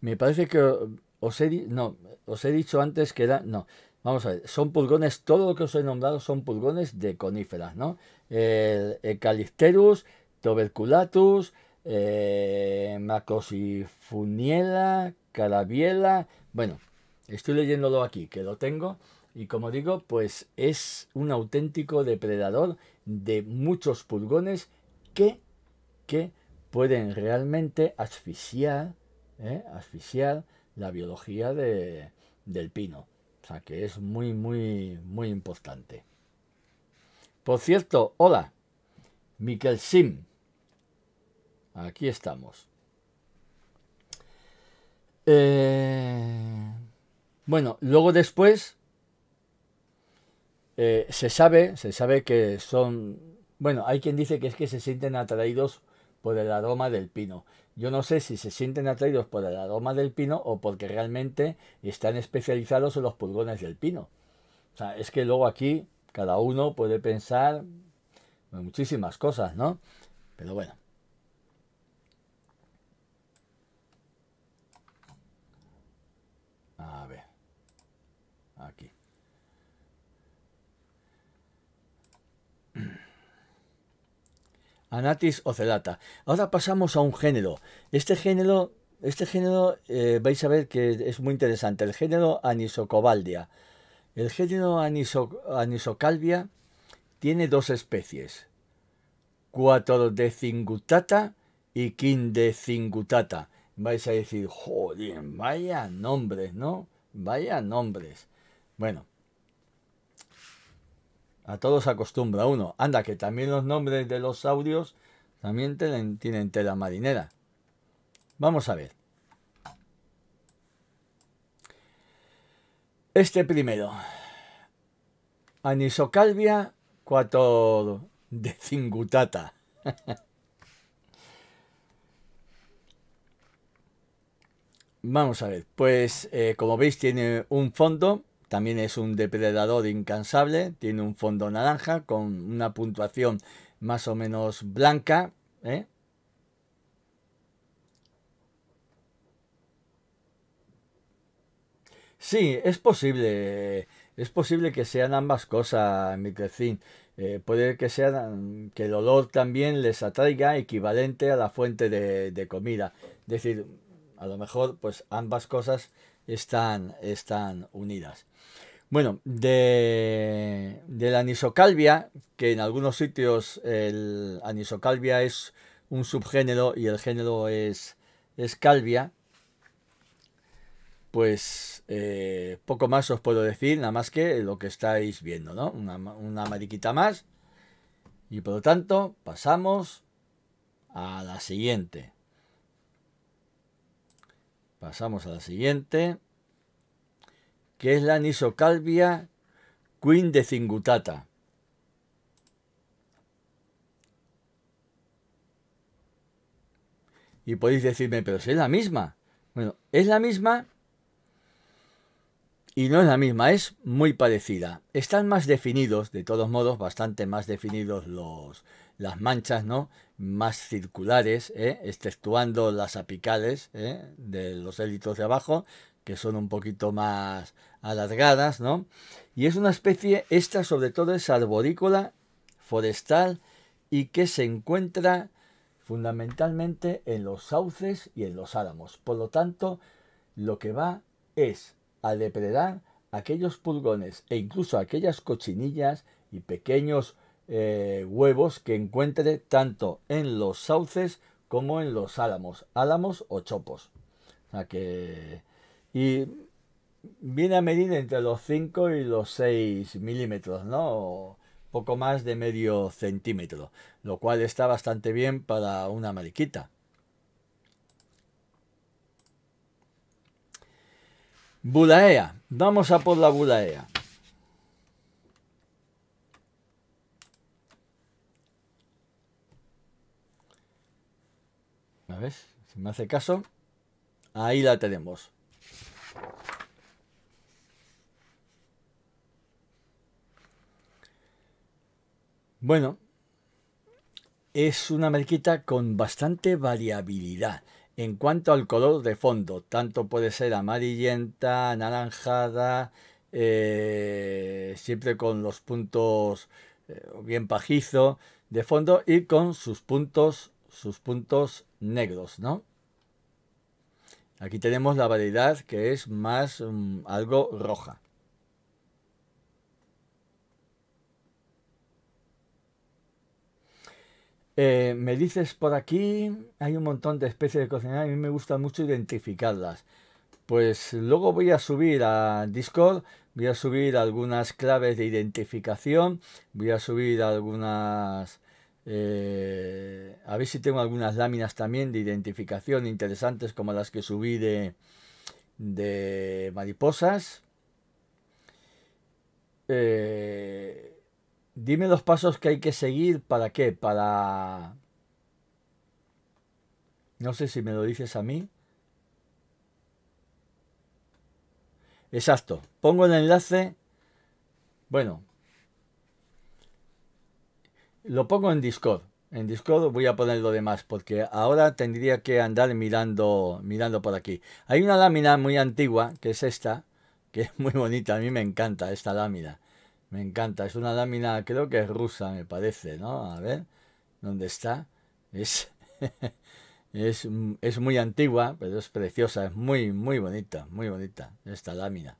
Me parece que os he, no, os he dicho antes que no, vamos a ver, son pulgones, todo lo que os he nombrado son pulgones de coníferas, ¿no? El Ecalipterus tuberculatus, eh, Macosifuniela, Carabiela. Bueno, estoy leyéndolo aquí, que lo tengo. Y como digo, pues es un auténtico depredador de muchos pulgones que, que pueden realmente asfixiar, ¿eh? asfixiar la biología del pino. O sea que es muy, muy, muy importante. Por cierto, hola, Miquel Sim. Aquí estamos. Eh, bueno, luego después eh, se sabe, se sabe que son, bueno, hay quien dice que es que se sienten atraídos por el aroma del pino. Yo no sé si se sienten atraídos por el aroma del pino o porque realmente están especializados en los pulgones del pino. O sea, es que luego aquí cada uno puede pensar muchísimas cosas, ¿no? Pero bueno. Anatis ocelata. Ahora pasamos a un género. Este género, este género eh, vais a ver que es muy interesante. El género Anisocobaldia. El género Anisocalvia tiene dos especies. Cuatrodecingutata y Quindecingutata. Vais a decir, joder, vaya nombres, ¿no? Vaya nombres. Bueno, a todos acostumbra uno. Anda, que también los nombres de los audios también tienen, tela marinera. Vamos a ver. Este primero. Anisocalvia 4 de cingutata. Vamos a ver, pues eh, como veis tiene un fondo también es un depredador incansable, tiene un fondo naranja con una puntuación más o menos blanca. ¿eh? Sí, es posible, es posible que sean ambas cosas, mi Eh, puede que sea que el olor también les atraiga equivalente a la fuente de, de comida. Es decir, a lo mejor pues ambas cosas están, están unidas. Bueno, de, la anisocalvia, que en algunos sitios el anisocalvia es un subgénero y el género es, es calvia, pues eh, poco más os puedo decir, nada más que lo que estáis viendo, ¿no? Una, una mariquita más. Y por lo tanto, pasamos a la siguiente. Pasamos a la siguiente que es la anisocalvia queen de cingutata. Y podéis decirme, pero es la misma. Bueno, es la misma y no es la misma, es muy parecida. Están más definidos, de todos modos, bastante más definidos los, las manchas, ¿no? Más circulares, ¿eh? exceptuando las apicales ¿eh? de los élitos de abajo, que son un poquito más alargadas, ¿no? Y es una especie, esta sobre todo es arborícola, forestal y que se encuentra fundamentalmente en los sauces y en los álamos. Por lo tanto, lo que va es a depredar aquellos pulgones e incluso aquellas cochinillas y pequeños eh, huevos que encuentre tanto en los sauces como en los álamos, álamos o chopos. O sea que... Y viene a medir entre los 5 y los 6 milímetros, ¿no? poco más de medio centímetro, lo cual está bastante bien para una mariquita. Bulaea, vamos a por la bulaea. a ves? Si me hace caso, ahí la tenemos. Bueno, es una marquita con bastante variabilidad en cuanto al color de fondo. Tanto puede ser amarillenta, anaranjada, eh, siempre con los puntos eh, bien pajizo de fondo y con sus puntos, sus puntos negros, ¿no? Aquí tenemos la variedad que es más mm, algo roja. Eh, me dices por aquí, hay un montón de especies de cocinar, a mí me gusta mucho identificarlas. Pues luego voy a subir a Discord, voy a subir algunas claves de identificación, voy a subir algunas... Eh, a ver si tengo algunas láminas también de identificación interesantes como las que subí de, de mariposas. Eh, Dime los pasos que hay que seguir para qué, para... No sé si me lo dices a mí. Exacto. Pongo el enlace. Bueno. Lo pongo en Discord. En Discord voy a poner lo demás porque ahora tendría que andar mirando, mirando por aquí. Hay una lámina muy antigua que es esta, que es muy bonita. A mí me encanta esta lámina. Me encanta, es una lámina, creo que es rusa, me parece, ¿no? A ver, ¿dónde está? Es, es, muy antigua, pero es preciosa, es muy, muy bonita, muy bonita esta lámina.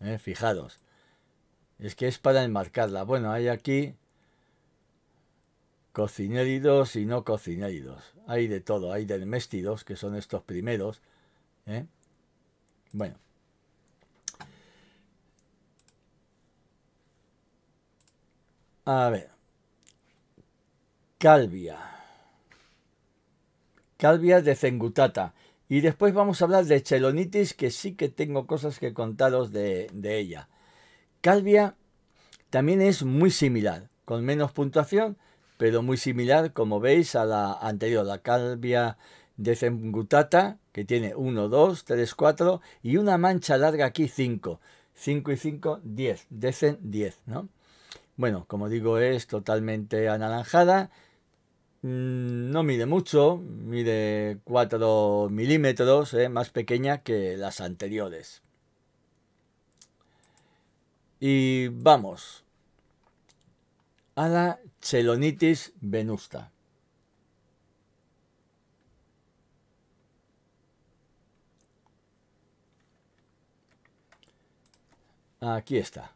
Eh, fijaros, es que es para enmarcarla. Bueno, hay aquí cocinéridos y no cocinéridos. Hay de todo, hay de que son estos primeros. ¿eh? Bueno. A ver. Calvia. Calvia de Cengutata. Y después vamos a hablar de chelonitis, que sí que tengo cosas que contaros de, de ella. Calvia también es muy similar, con menos puntuación, pero muy similar, como veis, a la anterior, la Calvia de Cengutata, que tiene 1, 2, 3, 4 y una mancha larga aquí 5. 5 y 5, 10, decen 10, ¿no? Bueno, como digo, es totalmente anaranjada. Mm, no mide mucho, mide 4 milímetros, eh, más pequeña que las anteriores. Y vamos a la chelonitis venusta. Aquí está.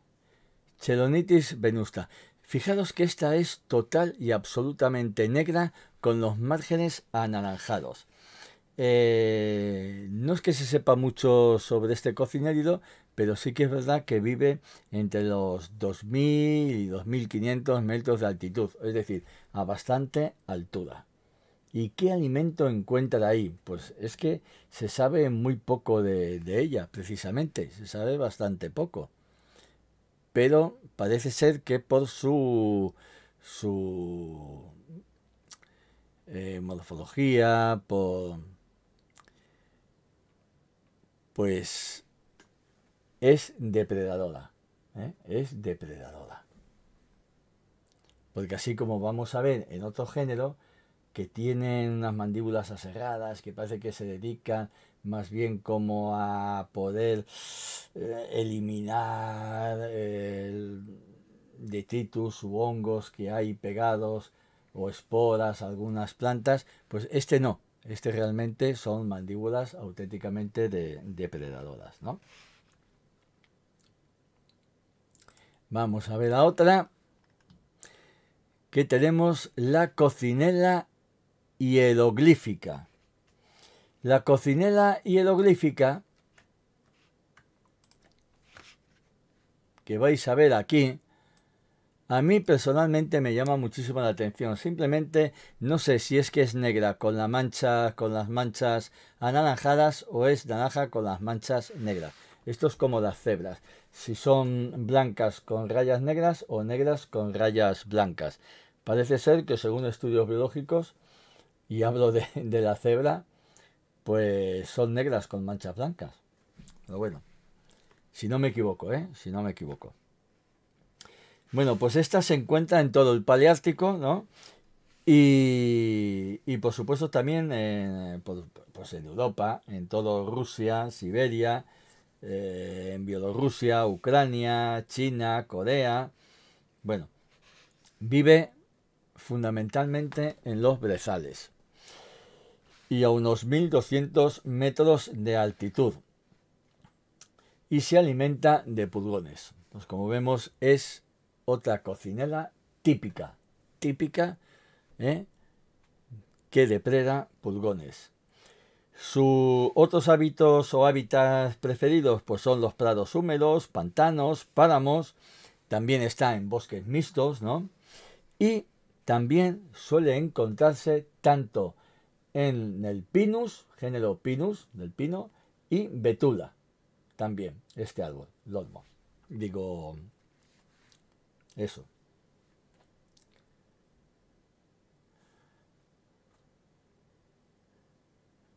Chelonitis venusta. Fijaros que esta es total y absolutamente negra con los márgenes anaranjados. Eh, no es que se sepa mucho sobre este cocinérido, pero sí que es verdad que vive entre los 2.000 y 2.500 metros de altitud, es decir, a bastante altura. ¿Y qué alimento encuentra ahí? Pues es que se sabe muy poco de ella, precisamente, se sabe bastante poco pero parece ser que por su, su eh, morfología, por... pues es depredadora, ¿eh? es depredadora. Porque así como vamos a ver en otro género, que tienen unas mandíbulas aserradas, que parece que se dedican más bien como a poder eh, eliminar el detritus u hongos que hay pegados o esporas, algunas plantas, pues este no, este realmente son mandíbulas auténticamente de, depredadoras, ¿no? Vamos a ver la otra, que tenemos la cocinela hieroglífica. La cocinela hieroglífica que vais a ver aquí, a mí personalmente me llama muchísimo la atención. Simplemente no sé si es que es negra con la mancha, con las manchas anaranjadas o es naranja con las manchas negras. Esto es como las cebras. Si son blancas con rayas negras o negras con rayas blancas. Parece ser que según estudios biológicos, y hablo de, de la cebra, pues son negras con manchas blancas. Pero bueno, si no me equivoco, ¿eh? Si no me equivoco. Bueno, pues esta se encuentra en todo el Paleártico, ¿no? Y, por supuesto también en, pues en Europa, en todo Rusia, Siberia, eh, en Bielorrusia, Ucrania, China, Corea. Bueno, vive fundamentalmente en los brezales y a unos 1.200 metros de altitud y se alimenta de pulgones. Pues como vemos es otra cocinela típica, típica ¿eh? que depreda pulgones. Sus otros hábitos o hábitats preferidos pues son los prados húmedos, pantanos, páramos, también está en bosques mixtos, ¿no? Y también suele encontrarse tanto en el Pinus, género Pinus, del pino, y Betula, también, este árbol, lormo, Digo, eso.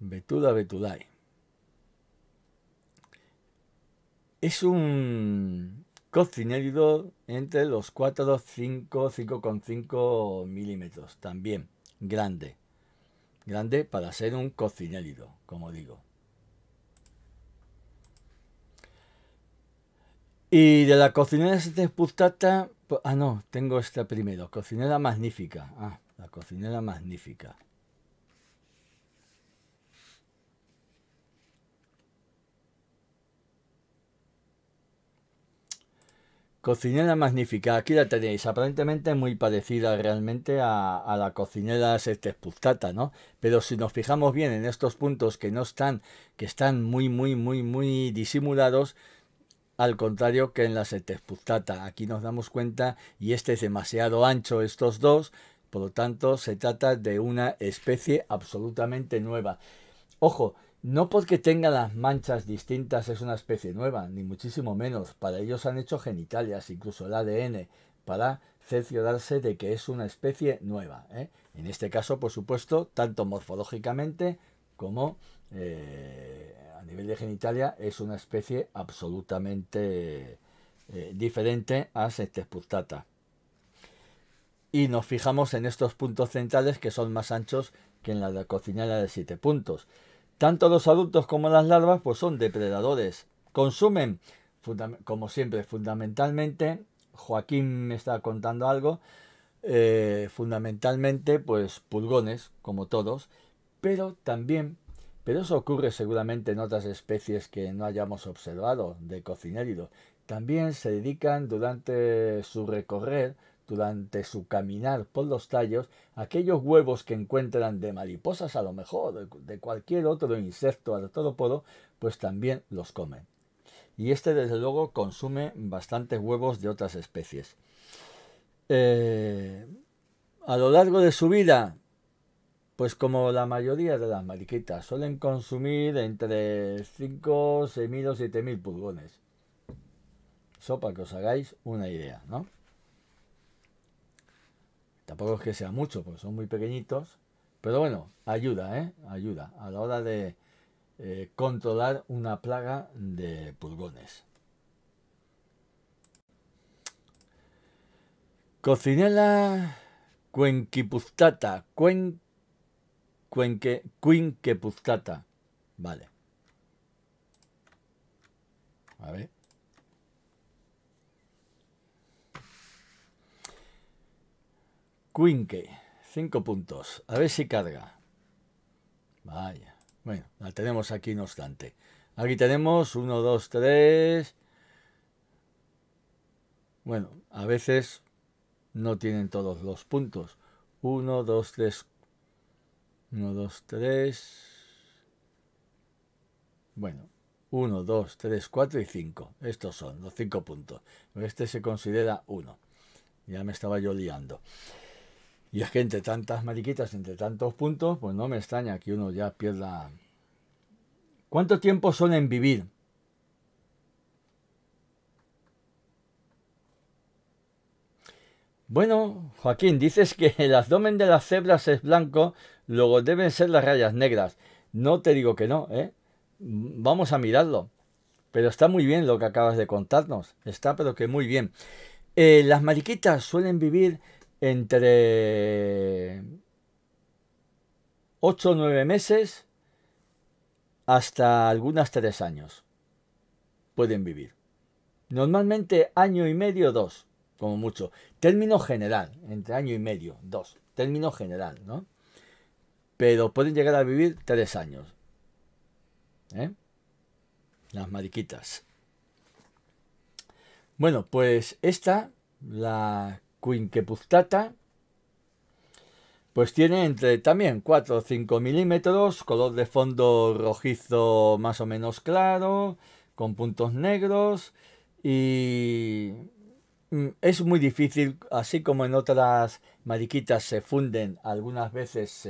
Betula betulai. Es un cocinérido entre los 4, 5, 5,5 milímetros, también grande grande para ser un cocinélido, como digo. Y de la cocinera Puttata, ah no, tengo esta primero, cocinera magnífica, ah, la cocinera magnífica. Cocinera magnífica, aquí la tenéis, aparentemente muy parecida realmente a, la cocinera setesputata ¿no? Pero si nos fijamos bien en estos puntos que no están, que están muy, muy, muy, muy disimulados, al contrario que en la Setespustata. Aquí nos damos cuenta, y este es demasiado ancho, estos dos, por lo tanto se trata de una especie absolutamente nueva. Ojo, no porque tenga las manchas distintas es una especie nueva, ni muchísimo menos. Para ellos han hecho genitalias, incluso el ADN, para cerciorarse de que es una especie nueva. ¿eh? En este caso, por supuesto, tanto morfológicamente como eh, a nivel de genitalia, es una especie absolutamente eh, diferente a Septesputata. Y nos fijamos en estos puntos centrales que son más anchos que en la de cocinera de Siete puntos. Tanto los adultos como las larvas pues son depredadores. Consumen, como siempre, fundamentalmente, Joaquín me está contando algo, eh, fundamentalmente pues pulgones, como todos, pero también, pero eso ocurre seguramente en otras especies que no hayamos observado de cocinérido, también se dedican durante su recorrer durante su caminar por los tallos aquellos huevos que encuentran de mariposas a lo mejor, de cualquier otro insecto polo, pues también los comen. Y este desde luego consume bastantes huevos de otras especies. Eh, a lo largo de su vida, pues como la mayoría de las mariquitas, suelen consumir entre 5, 6.000 o 7.000 pulgones. Eso para que os hagáis una idea, ¿no? Tampoco es que sea mucho, porque son muy pequeñitos. Pero bueno, ayuda, ¿eh? Ayuda a la hora de eh, controlar una plaga de pulgones. Cocinela cuenquipustata. Cuen, cuenque, cuinquepustata. Vale. A ver. Winke, Cinco puntos. A ver si carga. Vaya. Bueno, la tenemos aquí no obstante. Aquí tenemos 1, 2, 3. Bueno, a veces no tienen todos los puntos. 1, 2, 3. 1, 2, 3. Bueno, 1, 2, 3, 4 y 5. Estos son los 5 puntos. Este se considera 1. Ya me estaba yo liando. Y es que entre tantas mariquitas, entre tantos puntos, pues no me extraña que uno ya pierda... ¿Cuánto tiempo son en vivir? Bueno, Joaquín, dices que el abdomen de las cebras es blanco, luego deben ser las rayas negras. No te digo que no, ¿eh? Vamos a mirarlo. Pero está muy bien lo que acabas de contarnos. Está pero que muy bien. Eh, las mariquitas suelen vivir entre 8 o 9 meses hasta algunas 3 años pueden vivir. Normalmente año y medio, dos, como mucho. Término general, entre año y medio, dos. Término general, ¿no? Pero pueden llegar a vivir tres años. ¿eh? Las mariquitas. Bueno, pues esta, la quinquepuztata, pues tiene entre también 4 o 5 milímetros, color de fondo rojizo más o menos claro, con puntos negros y mm, es muy difícil, así como en otras mariquitas se funden, algunas veces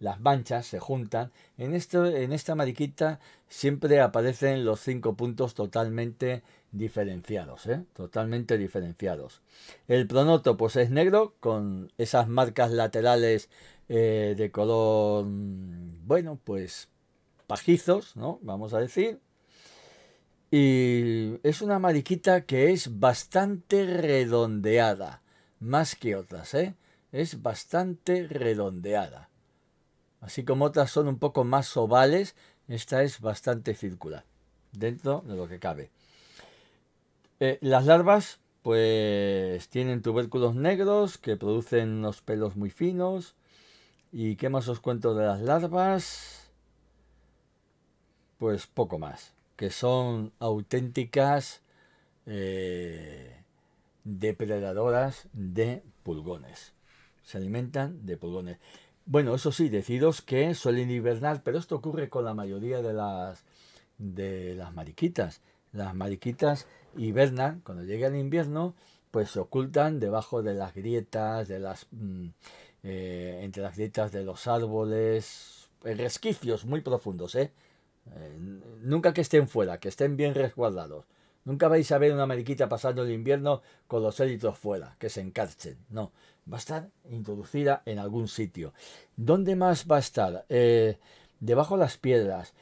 las manchas se juntan, en, en esta mariquita siempre aparecen los cinco puntos totalmente diferenciados, ¿eh? totalmente diferenciados. El pronoto pues es negro con esas marcas laterales eh, de color, mm, bueno, pues pajizos, ¿no? Vamos a decir. Y es una mariquita que es bastante redondeada, más que otras, ¿eh? Es bastante redondeada. Así como otras son un poco más ovales, esta es bastante circular, dentro de lo que cabe. Eh, las larvas, pues, tienen tubérculos negros que producen unos pelos muy finos. ¿Y qué más os cuento de las larvas? Pues poco más, que son auténticas eh, depredadoras de pulgones. Se alimentan de pulgones. Bueno, eso sí, decidos que suelen hibernar, pero esto ocurre con la mayoría de las, de las mariquitas. Las mariquitas hibernan, cuando llega el invierno, pues se ocultan debajo de las grietas, de las mm, eh, entre las grietas de los árboles, eh, resquicios muy profundos, ¿eh? nunca que estén fuera, que estén bien resguardados. Nunca vais a ver una mariquita pasando el invierno con los élitos fuera, que se encarchen. No, va a estar introducida en algún sitio. ¿Dónde más va a estar? debajo de las piedras.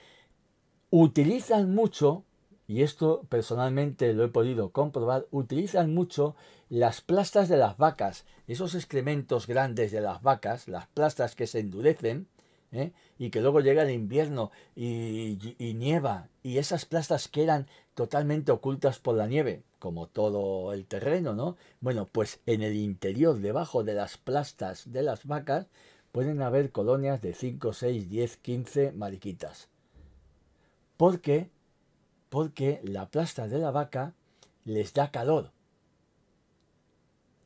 Utilizan mucho y esto personalmente lo he podido comprobar, utilizan mucho las plastas de las vacas, esos excrementos grandes de las vacas, las plastas que se endurecen, ¿eh? y que luego llega el invierno y, nieva, y esas plastas quedan totalmente ocultas por la nieve, como todo el terreno, ¿no? Bueno, pues en el interior, debajo de las plastas de las vacas, pueden haber colonias de 5, 6, 10, 15 mariquitas. Porque porque la plasta de la vaca les da calor.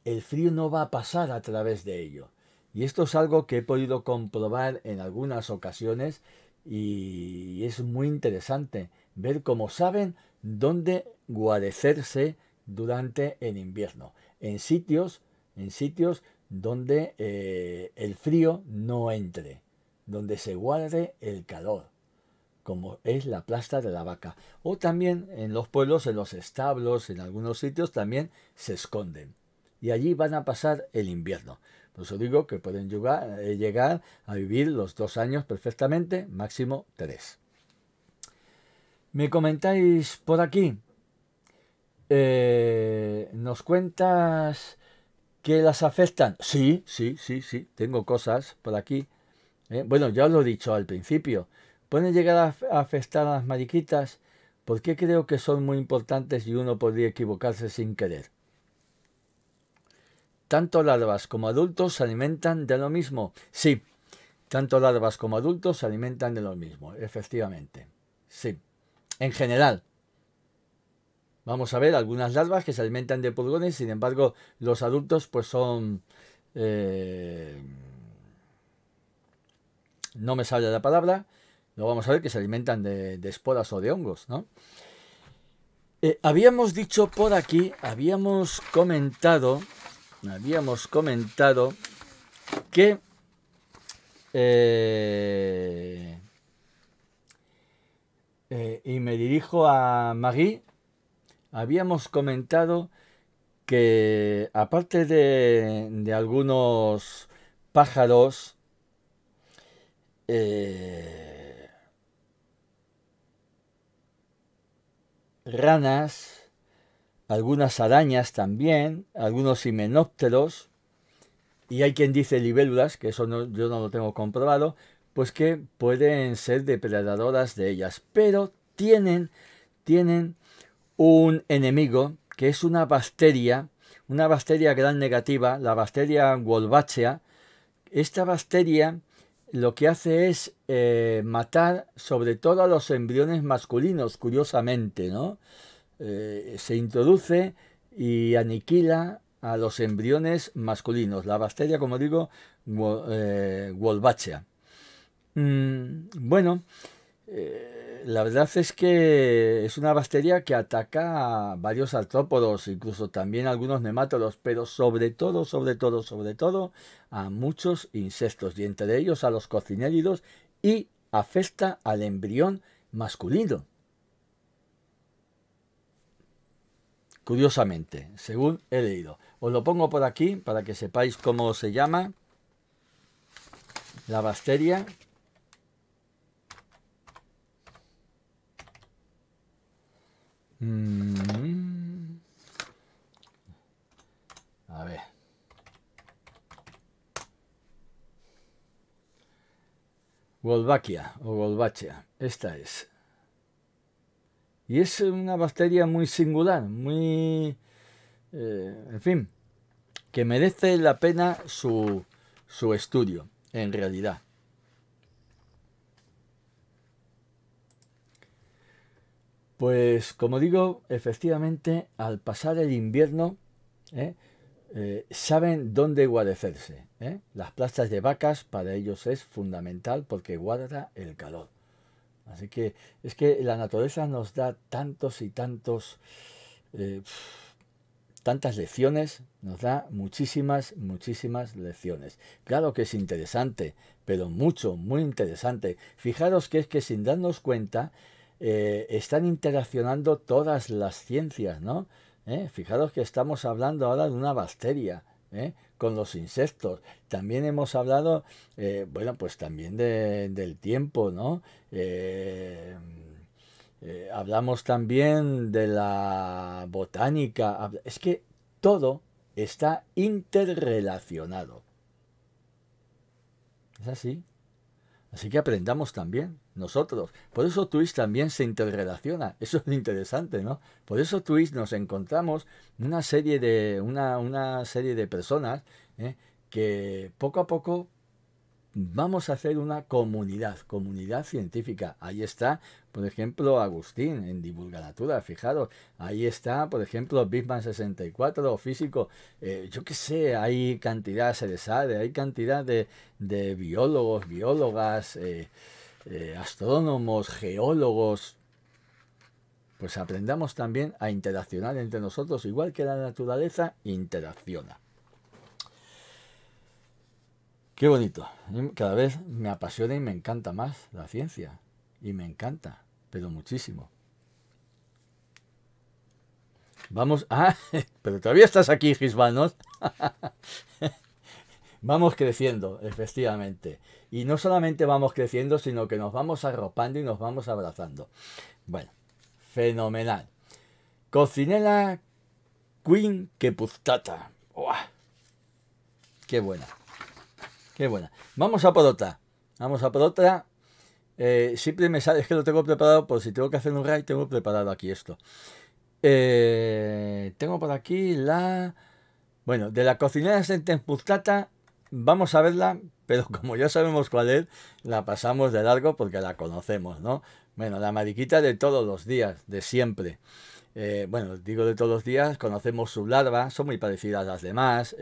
El frío no va a pasar a través de ello. Y esto es algo que he podido comprobar en algunas ocasiones y es muy interesante ver cómo saben dónde guarecerse durante el invierno. En sitios, en sitios donde eh, el frío no entre, donde se guarde el calor como es la plasta de la vaca. O también en los pueblos, en los establos, en algunos sitios también se esconden. Y allí van a pasar el invierno. Por eso digo que pueden eh, llegar, a vivir los dos años perfectamente, máximo tres. Me comentáis por aquí. Eh, ¿Nos cuentas que las afectan? Sí, sí, sí, sí. Tengo cosas por aquí. Eh, bueno, ya os lo he dicho al principio. Pueden llegar a afectar a las mariquitas porque creo que son muy importantes y uno podría equivocarse sin querer. Tanto larvas como adultos se alimentan de lo mismo. Sí, tanto larvas como adultos se alimentan de lo mismo, efectivamente. Sí, en general. Vamos a ver algunas larvas que se alimentan de pulgones, sin embargo, los adultos pues son... Eh, no me sale la palabra, Luego vamos a ver que se alimentan de, esporas o de hongos, ¿no? Eh, habíamos dicho por aquí, habíamos comentado, habíamos comentado que eh, eh, y me dirijo a Marie. Habíamos comentado que aparte de, algunos pájaros, eh, ranas, algunas arañas también, algunos himenópteros, y hay quien dice libélulas, que eso yo no lo tengo comprobado, pues que pueden ser depredadoras de ellas, pero tienen, tienen un enemigo que es una bacteria, una bacteria gran negativa, la bacteria Wolbachia. Esta bacteria lo que hace es eh, matar sobre todo a los embriones masculinos, curiosamente, ¿no? Eh, se introduce y aniquila a los embriones masculinos, la bacteria, como digo, eh, Wolbachia. Mm, bueno, la verdad es que es una bacteria que ataca a varios artrópodos, incluso también a algunos nemátodos, pero sobre todo, sobre todo, sobre todo a muchos insectos y entre ellos a los cocinélidos y afecta al embrión masculino. Curiosamente, según he leído. Os lo pongo por aquí para que sepáis cómo se llama la bacteria Mm. A ver. Wolbachia o Wolbachia. Esta es. Y es una bacteria muy singular, muy... Eh, en fin, que merece la pena su, su estudio, en realidad. Pues como digo, efectivamente, al pasar el invierno, ¿eh? Eh, saben dónde guarecerse. ¿eh? Las plazas de vacas para ellos es fundamental porque guarda el calor. Así que es que la naturaleza nos da tantos y tantos, tantas lecciones, nos da muchísimas, muchísimas lecciones. Claro que es interesante, pero mucho, muy interesante. Fijaros que es que sin darnos cuenta, eh, están interaccionando todas las ciencias, ¿no? ¿Eh? Fijaros que estamos hablando ahora de una bacteria, ¿eh? con los insectos. También hemos hablado, bueno, pues también del tiempo, ¿no? hablamos también de la botánica. Es que todo está interrelacionado. ¿Es así? Así que aprendamos también nosotros. Por eso Twitch también se interrelaciona. Eso es interesante, ¿no? Por eso Twitch nos encontramos una serie de, una, una serie de personas ¿eh? que poco a poco vamos a hacer una comunidad, comunidad científica. Ahí está, por ejemplo, Agustín en divulgatura, fijaros. Ahí está, por ejemplo, Bigman 64, físico. Eh, yo qué sé, hay cantidad, de les hay cantidad de, biólogos, biólogas, eh, eh, astrónomos, geólogos. Pues aprendamos también a interaccionar entre nosotros, igual que la naturaleza interacciona. Qué bonito. Cada vez me apasiona y me encanta más la ciencia. Y me encanta, pero muchísimo. Vamos. Ah, pero todavía estás aquí, Gisbanos. Vamos creciendo, efectivamente. Y no solamente vamos creciendo, sino que nos vamos arropando y nos vamos abrazando. Bueno, fenomenal. Cocinela Queen Quepuztata. ¡Qué buena! Qué buena. Vamos a por otra. Vamos a por otra. Eh, siempre me sale, que lo tengo preparado por si tengo que hacer un raid, tengo preparado aquí esto. Eh, tengo por aquí la... Bueno, de la cocinera Sentenzpuzcata, vamos a verla, pero como ya sabemos cuál es, la pasamos de largo porque la conocemos, ¿no? Bueno, la mariquita de todos los días, de siempre. Eh, bueno, digo de todos los días, conocemos su larva, son muy parecidas a las demás,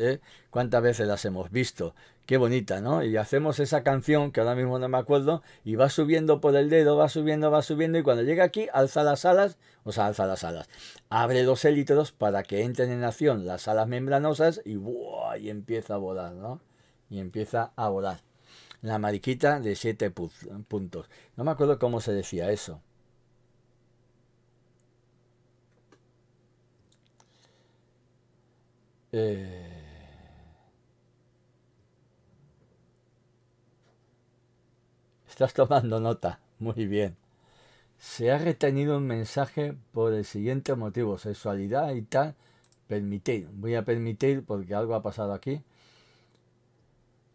¿Cuántas veces las hemos visto? Qué bonita, ¿no? Y hacemos esa canción que ahora mismo no me acuerdo y va subiendo por el dedo, va subiendo, va subiendo y cuando llega aquí alza las alas, o sea, alza las alas, abre los élitros para que entren en acción las alas membranosas y, ¡buah! y empieza a volar, ¿no? Y empieza a volar. La mariquita de siete puntos. No me acuerdo cómo se decía eso. Eh... Estás tomando nota. Muy bien. Se ha retenido un mensaje por el siguiente motivo. Sexualidad y tal. Permitir. Voy a permitir porque algo ha pasado aquí.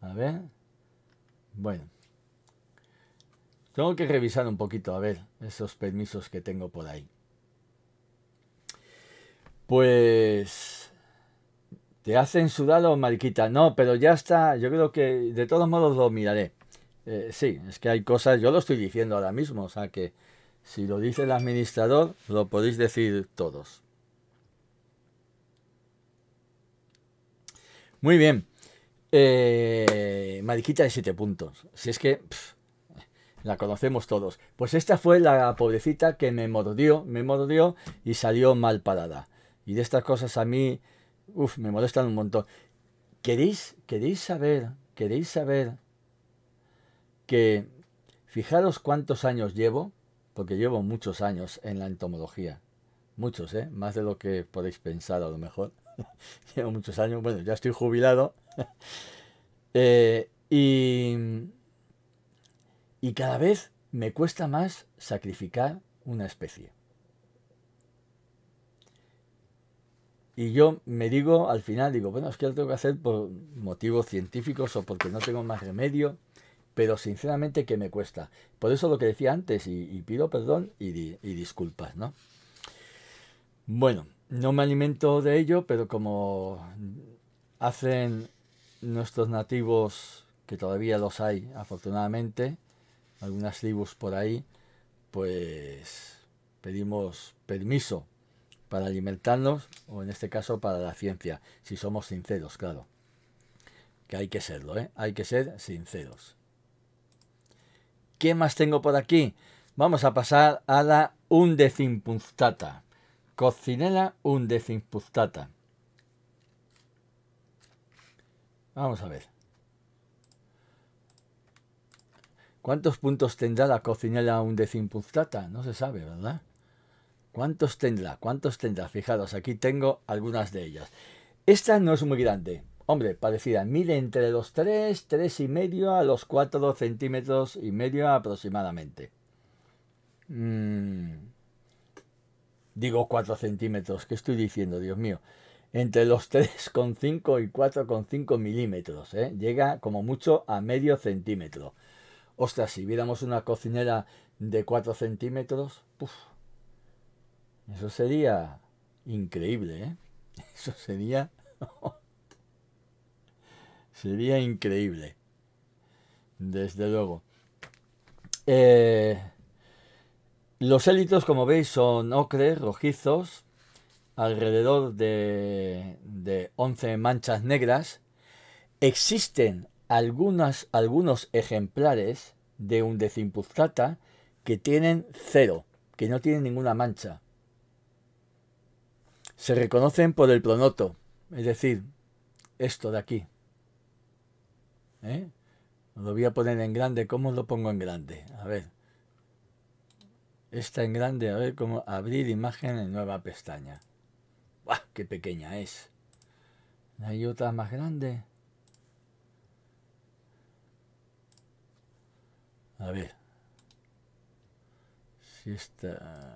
A ver. Bueno. Tengo que revisar un poquito, a ver, esos permisos que tengo por ahí. Pues... ¿Te ha censurado, Mariquita? No, pero ya está. Yo creo que de todos modos lo miraré. Eh, sí, es que hay cosas, yo lo estoy diciendo ahora mismo, o sea que si lo dice el administrador, lo podéis decir todos. Muy bien. Eh, Mariquita de siete puntos. Si es que la conocemos todos. Pues esta fue la pobrecita que me mordió, me mordió y salió mal parada. Y de estas cosas a mí, uff, me molestan un montón. ¿Queréis, queréis saber, queréis saber que fijaros cuántos años llevo, porque llevo muchos años en la entomología. Muchos, ¿eh? Más de lo que podéis pensar a lo mejor. llevo muchos años, bueno, ya estoy jubilado. Eh, y, y cada vez me cuesta más sacrificar una especie. Y yo me digo al final, digo, bueno, es que lo tengo que hacer por motivos científicos o porque no tengo más remedio pero sinceramente que me cuesta. Por eso lo que decía antes, y, pido perdón y, disculpas, ¿no? Bueno, no me alimento de ello, pero como hacen nuestros nativos, que todavía los hay, afortunadamente, algunas tribus por ahí, pues pedimos permiso para alimentarnos, o en este caso para la ciencia, si somos sinceros, claro. Que hay que serlo, ¿eh? Hay que ser sinceros. ¿Qué más tengo por aquí? Vamos a pasar a la Undecimpunctata, Cocinela Undecimpunctata. Vamos a ver. ¿Cuántos puntos tendrá la cocinela Undecimpunctata? No se sabe, ¿verdad? ¿Cuántos tendrá? ¿Cuántos tendrá? Fijaros, aquí tengo algunas de ellas. Esta no es muy grande. Hombre, parecida, mide entre los 3, 3 y medio a los 4 centímetros y medio aproximadamente. Mm. Digo 4 centímetros, ¿qué estoy diciendo, Dios mío? Entre los 3,5 y 4,5 milímetros, ¿eh? llega como mucho a medio centímetro. Ostras, si viéramos una cocinera de 4 centímetros, puff, eso sería increíble, ¿eh? Eso sería oh, Sería increíble. Desde luego. Eh, los élitos, como veis, son ocres, rojizos, alrededor de, 11 manchas negras. Existen algunos ejemplares de un undecimpuzcata que tienen cero, que no tienen ninguna mancha. Se reconocen por el pronoto, es decir, esto de aquí. ¿Eh? Lo voy a poner en grande. ¿Cómo lo pongo en grande? A ver. Esta en grande. A ver cómo abrir imagen en nueva pestaña. ¡Buah! ¡Qué pequeña es! ¿Hay otra más grande? A ver. Si esta...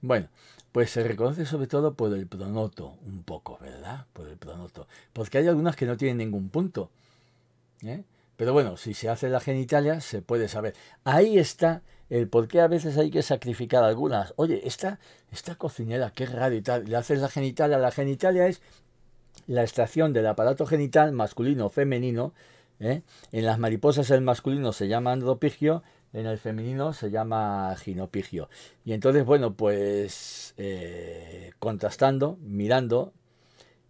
Bueno, pues se reconoce sobre todo por el pronoto, un poco, ¿verdad? Por el pronoto. Porque hay algunas que no tienen ningún punto. ¿eh? Pero bueno, si se hace la genitalia, se puede saber. Ahí está el por qué a veces hay que sacrificar algunas. Oye, esta, esta cocinera, qué raro y tal. Le haces la genitalia. La genitalia es la estación del aparato genital masculino o femenino. ¿eh? En las mariposas el masculino se llama andropigio en el femenino se llama ginopigio. Y entonces, bueno, pues eh, contrastando, mirando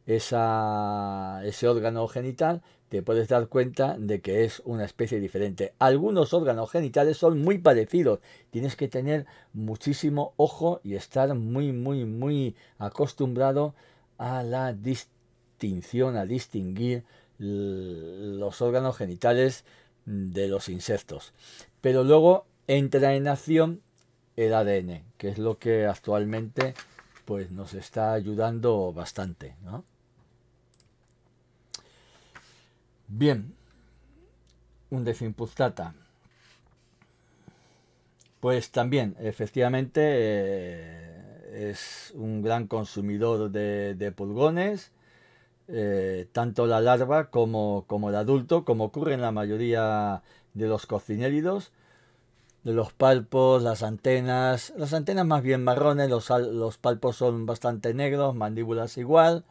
esa, ese órgano genital, te puedes dar cuenta de que es una especie diferente. Algunos órganos genitales son muy parecidos. Tienes que tener muchísimo ojo y estar muy, muy, muy acostumbrado a la distinción, a distinguir los órganos genitales de los insectos pero luego entra en acción el ADN, que es lo que actualmente pues nos está ayudando bastante, Bien, un desimpustata. Pues también, efectivamente, eh, es un gran consumidor de, pulgones, eh, tanto la larva como, como el adulto, como ocurre en la mayoría de de los cocinéridos, de los palpos, las antenas, las antenas más bien marrones, los, palpos son bastante negros, mandíbulas igual,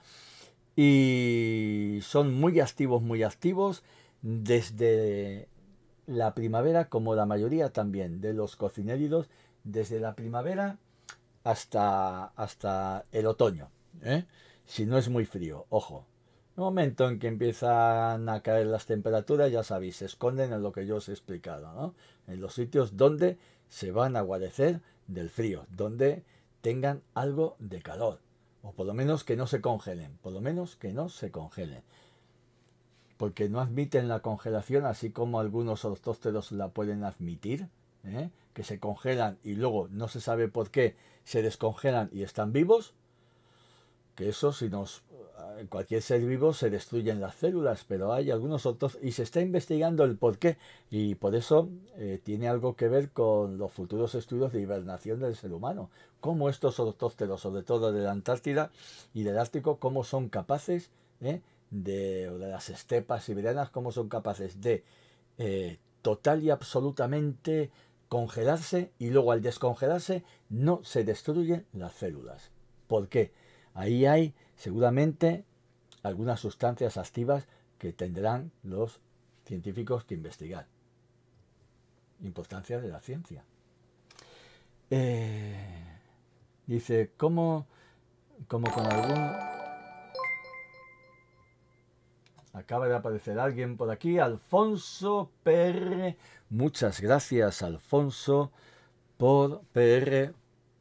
y son muy activos, muy activos desde la primavera, como la mayoría también de los cocinéridos, desde la primavera hasta, hasta el otoño, ¿eh? si no es muy frío, ojo el momento en que empiezan a caer las temperaturas, ya sabéis, se esconden en lo que yo os he explicado, ¿no? En los sitios donde se van a guarecer del frío, donde tengan algo de calor, o por lo menos que no se congelen, por lo menos que no se congelen. Porque no admiten la congelación, así como algunos ortósteros la pueden admitir, ¿eh? que se congelan y luego no se sabe por qué se descongelan y están vivos, que eso si nos cualquier ser vivo se destruyen las células, pero hay algunos otros y se está investigando el por qué y por eso eh, tiene algo que ver con los futuros estudios de hibernación del ser humano, cómo estos ortócteros, sobre todo de la Antártida y del Ártico, cómo son capaces eh, de, o de las estepas siberianas, cómo son capaces de eh, total y absolutamente congelarse y luego al descongelarse no se destruyen las células. ¿Por qué? Ahí hay Seguramente algunas sustancias activas que tendrán los científicos que investigar. Importancia de la ciencia. Eh, dice, ¿cómo, como con algún... Acaba de aparecer alguien por aquí, Alfonso PR. Muchas gracias, Alfonso, por PR,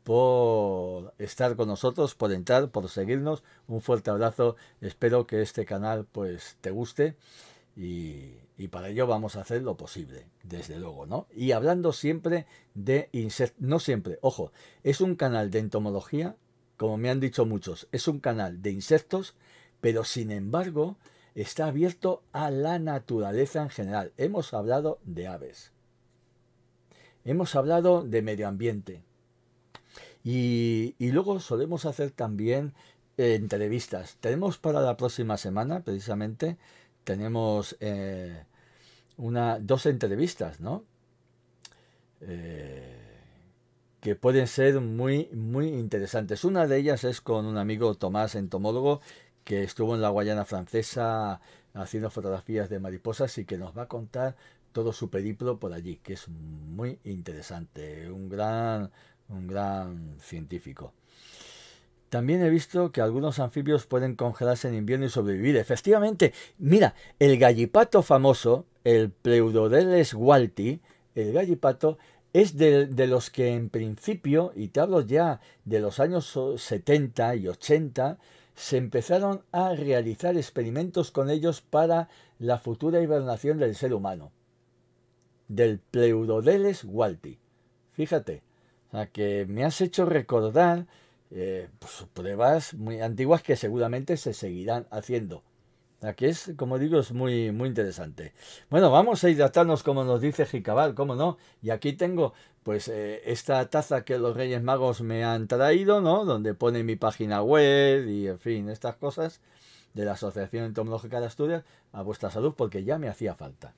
por estar con nosotros, por entrar, por seguirnos. Un fuerte abrazo. Espero que este canal pues te guste y, y para ello vamos a hacer lo posible, desde luego, ¿no? Y hablando siempre de insectos, no siempre, ojo, es un canal de entomología, como me han dicho muchos, es un canal de insectos, pero sin embargo está abierto a la naturaleza en general. Hemos hablado de aves. Hemos hablado de medio ambiente, y, luego solemos hacer también eh, entrevistas. Tenemos para la próxima semana, precisamente, tenemos eh, una, dos entrevistas, ¿no? Eh, que pueden ser muy, muy interesantes. Una de ellas es con un amigo Tomás, entomólogo, que estuvo en la Guayana francesa haciendo fotografías de mariposas y que nos va a contar todo su periplo por allí, que es muy interesante. Un gran un gran científico. También he visto que algunos anfibios pueden congelarse en invierno y sobrevivir. Efectivamente, mira, el gallipato famoso, el Pleudodeles walti, el gallipato, es de, los que en principio, y te hablo ya de los años 70 y 80, se empezaron a realizar experimentos con ellos para la futura hibernación del ser humano. Del Pleudodeles walti. Fíjate, o sea, que me has hecho recordar eh, pues, pruebas muy antiguas que seguramente se seguirán haciendo. Aquí es, como digo, es muy, muy interesante. Bueno, vamos a hidratarnos como nos dice Jicabal, cómo no. Y aquí tengo, pues, eh, esta taza que los Reyes Magos me han traído, ¿no? Donde pone mi página web y, en fin, estas cosas de la Asociación Entomológica de Asturias a vuestra salud, porque ya me hacía falta.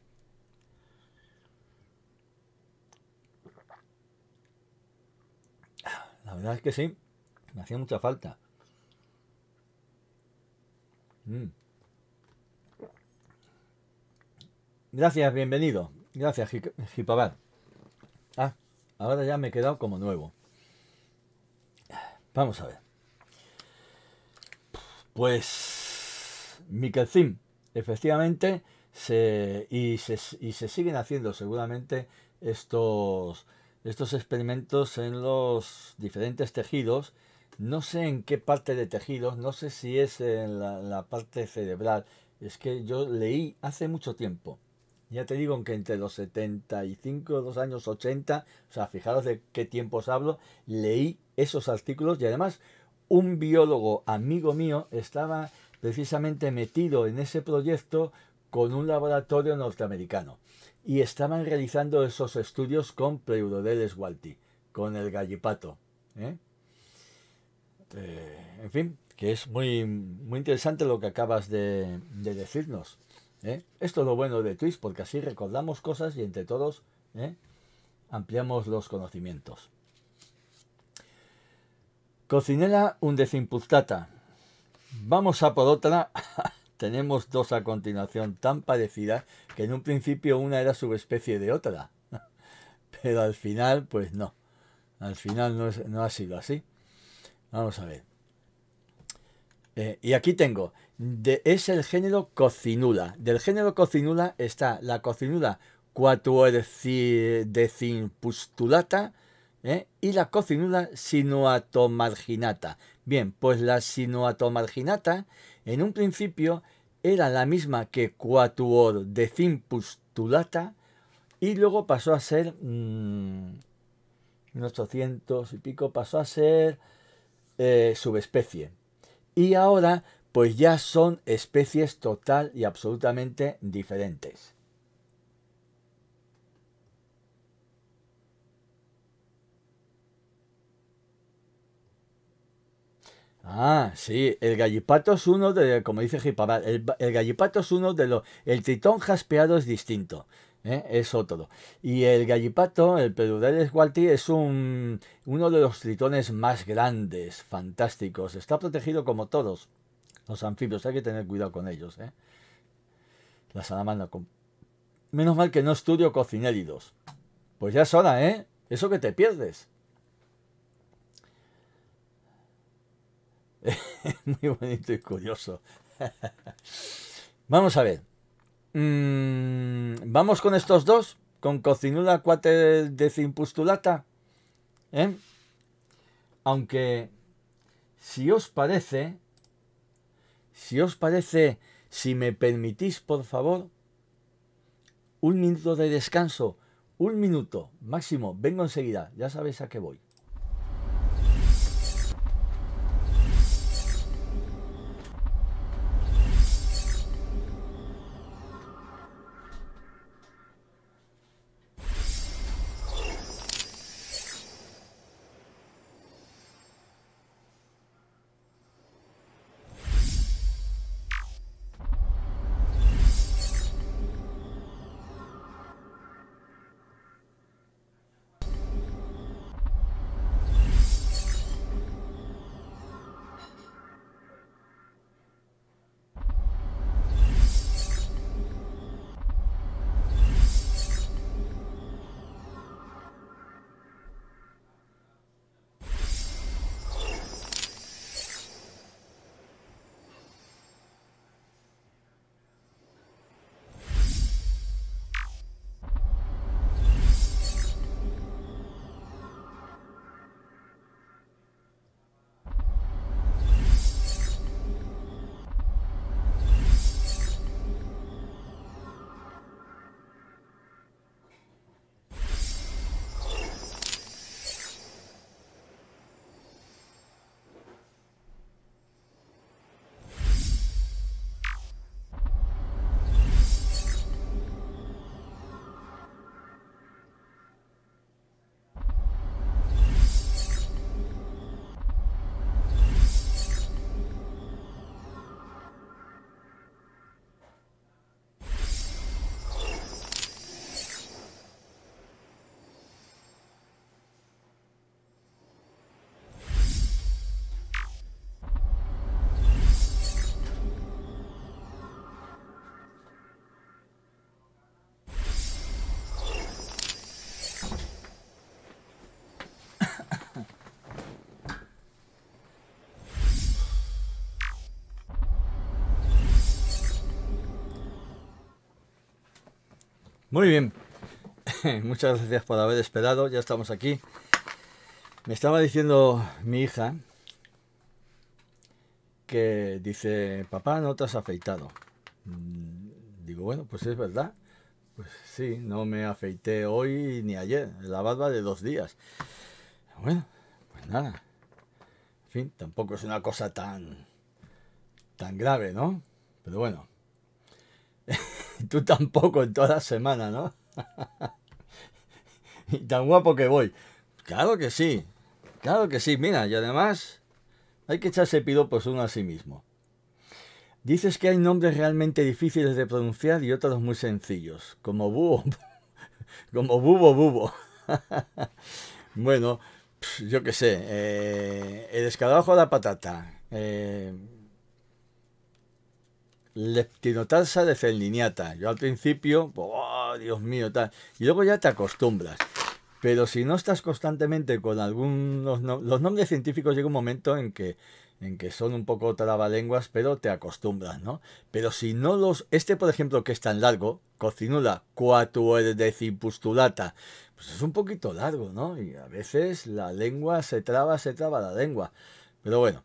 La verdad es que sí, me hacía mucha falta. Mm. Gracias, bienvenido. Gracias, Jipabar. Ah, ahora ya me he quedado como nuevo. Vamos a ver. Pues mikelzin efectivamente, se, y, se, y se siguen haciendo seguramente estos estos experimentos en los diferentes tejidos. No sé en qué parte de tejidos, no sé si es en la, parte cerebral. Es que yo leí hace mucho tiempo. Ya te digo que entre los 75, los años 80, o sea, fijaros de qué tiempos hablo, leí esos artículos y además un biólogo amigo mío estaba precisamente metido en ese proyecto con un laboratorio norteamericano y estaban realizando esos estudios con Pleurodeles Walti, con el gallipato. ¿eh? Eh, en fin, que es muy, muy interesante lo que acabas de, decirnos. ¿eh? Esto es lo bueno de Twist, porque así recordamos cosas y entre todos ampliamos los conocimientos. Cocinela desimpustata, Vamos a por otra tenemos dos a continuación tan parecidas que en un principio una era subespecie de otra. Pero al final, pues no. Al final no, ha sido así. Vamos a ver. Eh, y aquí tengo, es el género cocinula. Del género cocinula está la cocinula quatuercidecimpustulata eh, y la cocinula sinuatomarginata. Bien, pues la sinuatomarginata en un principio era la misma que Quatuor de Cimpustulata y luego pasó a ser... Mm, y pico pasó a ser eh, subespecie. Y ahora pues ya son especies total y absolutamente diferentes. Ah, sí, el gallipato es uno de, como dice Gipabal, el, gallipato es uno de los, el tritón jaspeado es distinto, ¿eh? es otro. Y el gallipato, el es gualti, es un, uno de los tritones más grandes, fantásticos, está protegido como todos los anfibios, hay que tener cuidado con ellos. ¿eh? La salamandra, menos mal que no estudio cocinéridos, pues ya es hora, ¿eh? Eso que te pierdes. Muy bonito y curioso. Vamos a ver. Mm, Vamos con estos dos. Con Cocinula cuate de Cimpustulata. ¿Eh? Aunque, si os parece, si os parece, si me permitís, por favor, un minuto de descanso. Un minuto, máximo. Vengo enseguida. Ya sabéis a qué voy. Muy bien, muchas gracias por haber esperado, ya estamos aquí. Me estaba diciendo mi hija que dice, papá, no te has afeitado. Mm, digo, bueno, pues es verdad. Pues sí, no me afeité hoy ni ayer, la barba de dos días. Bueno, pues nada. En fin, tampoco es una cosa tan, tan grave, ¿no? Pero bueno, tú tampoco en toda la semana, ¿no? y tan guapo que voy. Claro que sí, claro que sí, mira, y además hay que echarse por uno a sí mismo. Dices que hay nombres realmente difíciles de pronunciar y otros muy sencillos, como Bubo. como bubo bubo. bueno, yo qué sé, eh, el escarabajo de la patata, eh, leptinotarsa de Yo al principio, oh, Dios mío, tal. Y luego ya te acostumbras. Pero si no estás constantemente con algunos... los nombres científicos llega un momento en que, en que son un poco trabalenguas, pero te acostumbras, ¿no? Pero si no los... Este, por ejemplo, que es tan largo, cocinula quatuordecipustulata, pues es un poquito largo, ¿no? Y a veces la lengua se traba, se traba la lengua. Pero bueno,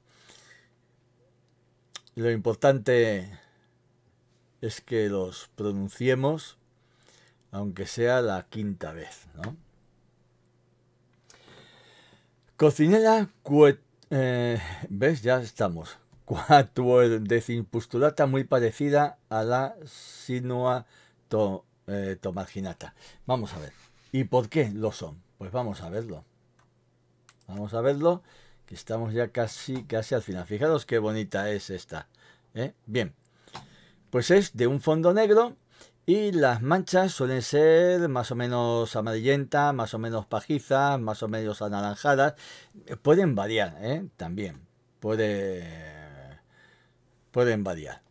lo importante es que los pronunciemos, aunque sea la quinta vez, ¿no? Cocinera, eh, ¿ves? Ya estamos. decimpustulata muy parecida a la sinua eh, tomarginata. Vamos a ver. ¿Y por qué lo son? Pues vamos a verlo. Vamos a verlo, que estamos ya casi, casi al final. Fijaros qué bonita es esta. ¿eh? Bien pues es de un fondo negro y las manchas suelen ser más o menos amarillentas, más o menos pajizas, más o menos anaranjadas. Pueden variar, ¿eh? También. Puede... Pueden variar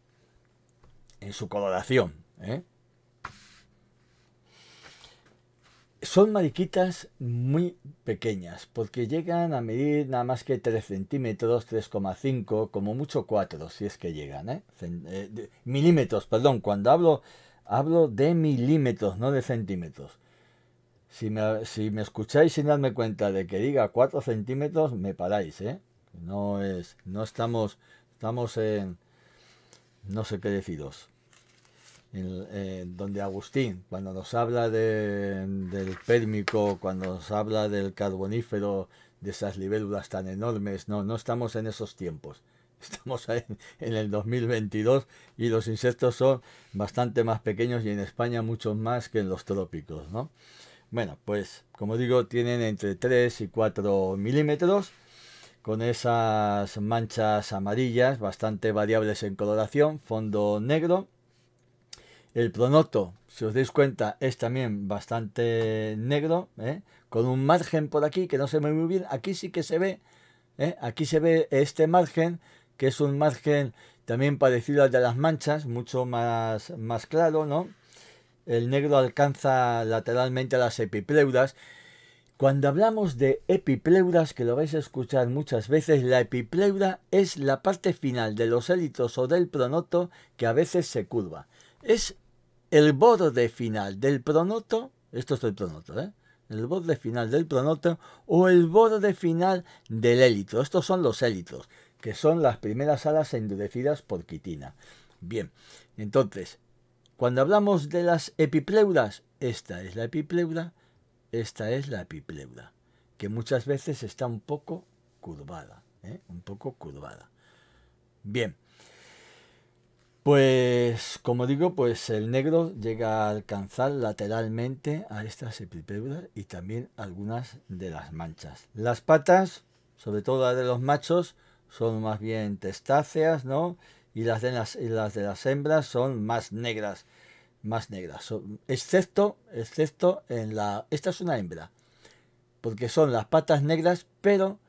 en su coloración. ¿eh? Son mariquitas muy pequeñas, porque llegan a medir nada más que 3 centímetros, 3,5, como mucho 4, si es que llegan, ¿eh? eh milímetros, perdón, cuando hablo, hablo de milímetros, no de centímetros. Si me, si me escucháis sin darme cuenta de que diga 4 centímetros, me paráis, ¿eh? No es, no estamos, estamos en, no sé qué deciros donde Agustín, cuando nos habla del pérmico, cuando nos habla del carbonífero, de esas libélulas tan enormes, no, no estamos en esos tiempos. Estamos en, el 2022 y los insectos son bastante más pequeños y en España muchos más que en los trópicos, ¿no? Bueno, pues como digo, tienen entre 3 y 4 milímetros con esas manchas amarillas bastante variables en coloración, fondo negro el pronoto, si os dais cuenta, es también bastante negro, ¿eh? con un margen por aquí que no se ve muy bien. Aquí sí que se ve, ¿eh? aquí se ve este margen, que es un margen también parecido al de las manchas, mucho más, más claro, ¿no? El negro alcanza lateralmente a las epipleudas. Cuando hablamos de epipleuras, que lo vais a escuchar muchas veces, la epipleura es la parte final de los élitos o del pronoto que a veces se curva. Es el borde final del pronoto, esto es el pronoto, ¿eh? el borde final del pronoto o el borde final del élito. Estos son los élitos, que son las primeras alas endurecidas por quitina. Bien, entonces, cuando hablamos de las epipleuras, esta es la epipleura, esta es la epipleura, que muchas veces está un poco curvada, ¿eh? un poco curvada. Bien, pues, como digo, pues el negro llega a alcanzar lateralmente a estas epipébulas y también algunas de las manchas. Las patas, sobre todo las de los machos, son más bien testáceas, ¿no? Y las de las, y las, de las hembras son más negras, más negras, excepto, excepto en la... Esta es una hembra, porque son las patas negras, pero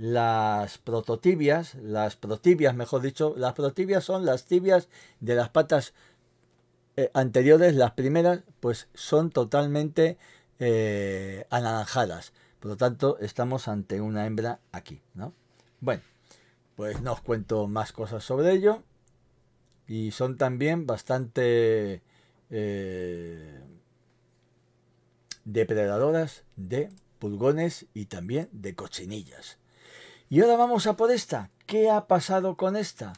las prototibias, las protibias, mejor dicho, las protibias son las tibias de las patas eh, anteriores, las primeras, pues son totalmente eh, anaranjadas. Por lo tanto, estamos ante una hembra aquí, ¿no? Bueno, pues no os cuento más cosas sobre ello. Y son también bastante eh, depredadoras de pulgones y también de cochinillas. Y ahora vamos a por esta. ¿Qué ha pasado con esta?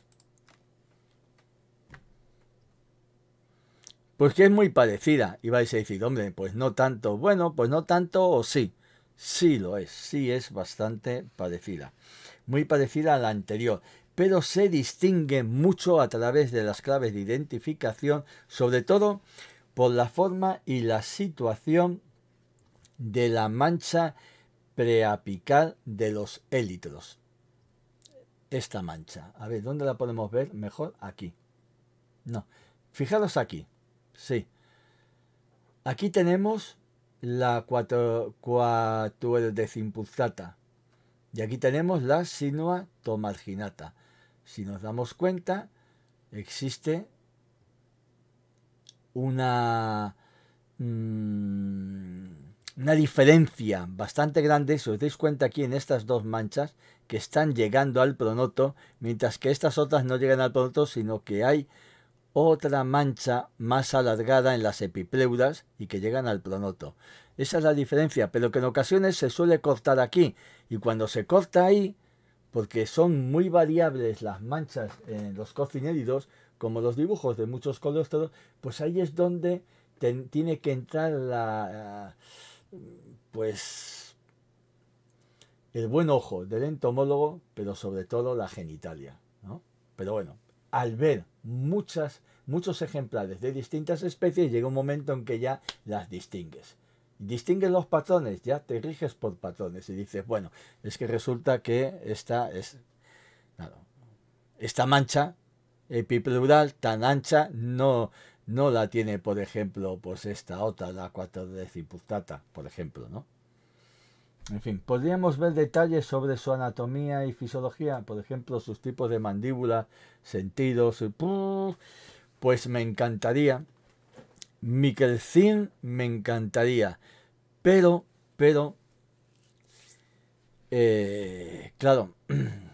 Pues que es muy parecida. Y vais a decir, hombre, pues no tanto. Bueno, pues no tanto o sí. Sí lo es, sí es bastante parecida. Muy parecida a la anterior, pero se distingue mucho a través de las claves de identificación, sobre todo por la forma y la situación de la mancha preapical de los élitros. Esta mancha. A ver, ¿dónde la podemos ver? Mejor aquí. No. Fijaros aquí. Sí. Aquí tenemos la cuatuerdecimpulsata. Y aquí tenemos la sinua tomarginata. Si nos damos cuenta, existe una... Mm, una diferencia bastante grande, si os dais cuenta aquí en estas dos manchas, que están llegando al pronoto, mientras que estas otras no llegan al pronoto, sino que hay otra mancha más alargada en las epipleuras y que llegan al pronoto. Esa es la diferencia, pero que en ocasiones se suele cortar aquí, y cuando se corta ahí, porque son muy variables las manchas en los cocinéridos, como los dibujos de muchos colósteros, pues ahí es donde tiene que entrar la pues el buen ojo del entomólogo, pero sobre todo la genitalia. ¿no? Pero bueno, al ver muchas, muchos ejemplares de distintas especies, llega un momento en que ya las distingues. Distingues los patrones, ya te riges por patrones y dices, bueno, es que resulta que esta es, esta mancha epiplural tan ancha no, no la tiene, por ejemplo, pues esta otra, la 4 de por ejemplo, ¿no? En fin, podríamos ver detalles sobre su anatomía y fisiología, por ejemplo, sus tipos de mandíbula, sentidos, pues me encantaría. Mikelzin me encantaría, pero, pero, eh, claro,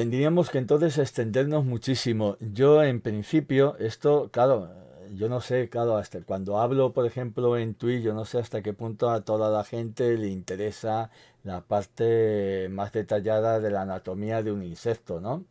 tendríamos que entonces extendernos muchísimo. Yo en principio, esto, claro, yo no sé, claro, hasta cuando hablo, por ejemplo, en Twitch, yo no sé hasta qué punto a toda la gente le interesa la parte más detallada de la anatomía de un insecto, ¿no?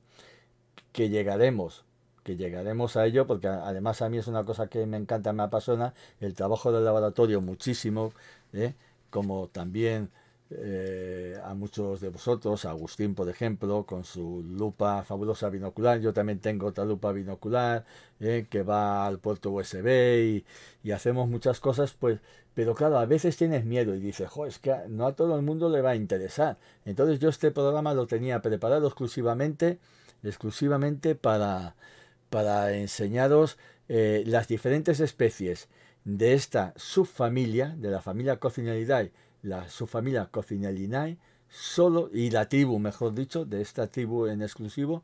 Que llegaremos, que llegaremos a ello, porque además a mí es una cosa que me encanta, me apasiona, el trabajo del laboratorio muchísimo, ¿eh? como también eh, a muchos de vosotros, a Agustín por ejemplo, con su lupa fabulosa binocular, yo también tengo otra lupa binocular eh, que va al puerto USB y, y, hacemos muchas cosas, pues, pero claro, a veces tienes miedo y dices, jo, es que no a todo el mundo le va a interesar. Entonces yo este programa lo tenía preparado exclusivamente, exclusivamente para, para enseñaros eh, las diferentes especies de esta subfamilia, de la familia Cocinalidae, la, su familia solo, y la tribu, mejor dicho, de esta tribu en exclusivo,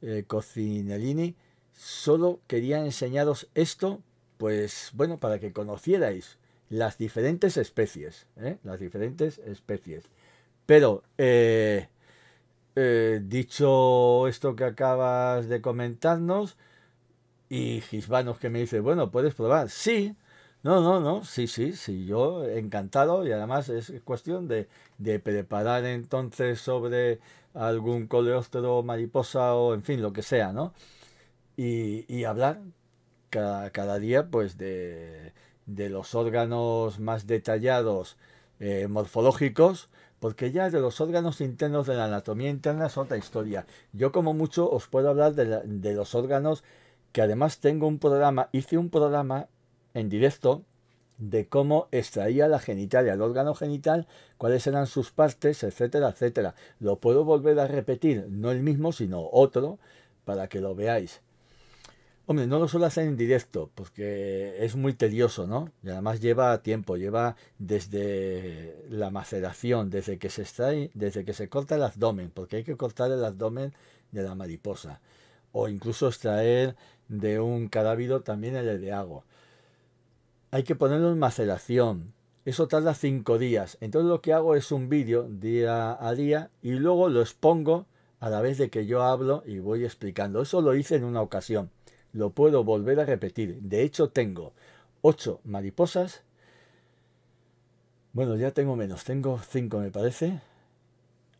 eh, Cocinellini, solo quería enseñaros esto, pues bueno, para que conocierais las diferentes especies, ¿eh? las diferentes especies. Pero, eh, eh, dicho esto que acabas de comentarnos, y Gisbanos que me dice, bueno, puedes probar. Sí, no, no, no, sí, sí, sí, yo encantado y además es cuestión de, de preparar entonces sobre algún coleóstero, mariposa o en fin, lo que sea, ¿no? Y, hablar cada, cada, día pues de, los órganos más detallados eh, morfológicos, porque ya de los órganos internos de la anatomía interna es otra historia. Yo como mucho os puedo hablar de, de los órganos que además tengo un programa, hice un programa en directo de cómo extraía la genitalia, el órgano genital, cuáles eran sus partes, etcétera, etcétera. Lo puedo volver a repetir, no el mismo, sino otro, para que lo veáis. Hombre, no lo suelo hacer en directo, porque es muy tedioso, ¿no? Y además lleva tiempo, lleva desde la maceración, desde que se extrae, desde que se corta el abdomen, porque hay que cortar el abdomen de la mariposa. O incluso extraer de un cadáver también el de agua hay que ponerlo en maceración. Eso tarda cinco días. Entonces lo que hago es un vídeo día a día y luego lo expongo a la vez de que yo hablo y voy explicando. Eso lo hice en una ocasión. Lo puedo volver a repetir. De hecho tengo ocho mariposas. Bueno, ya tengo menos. Tengo cinco me parece.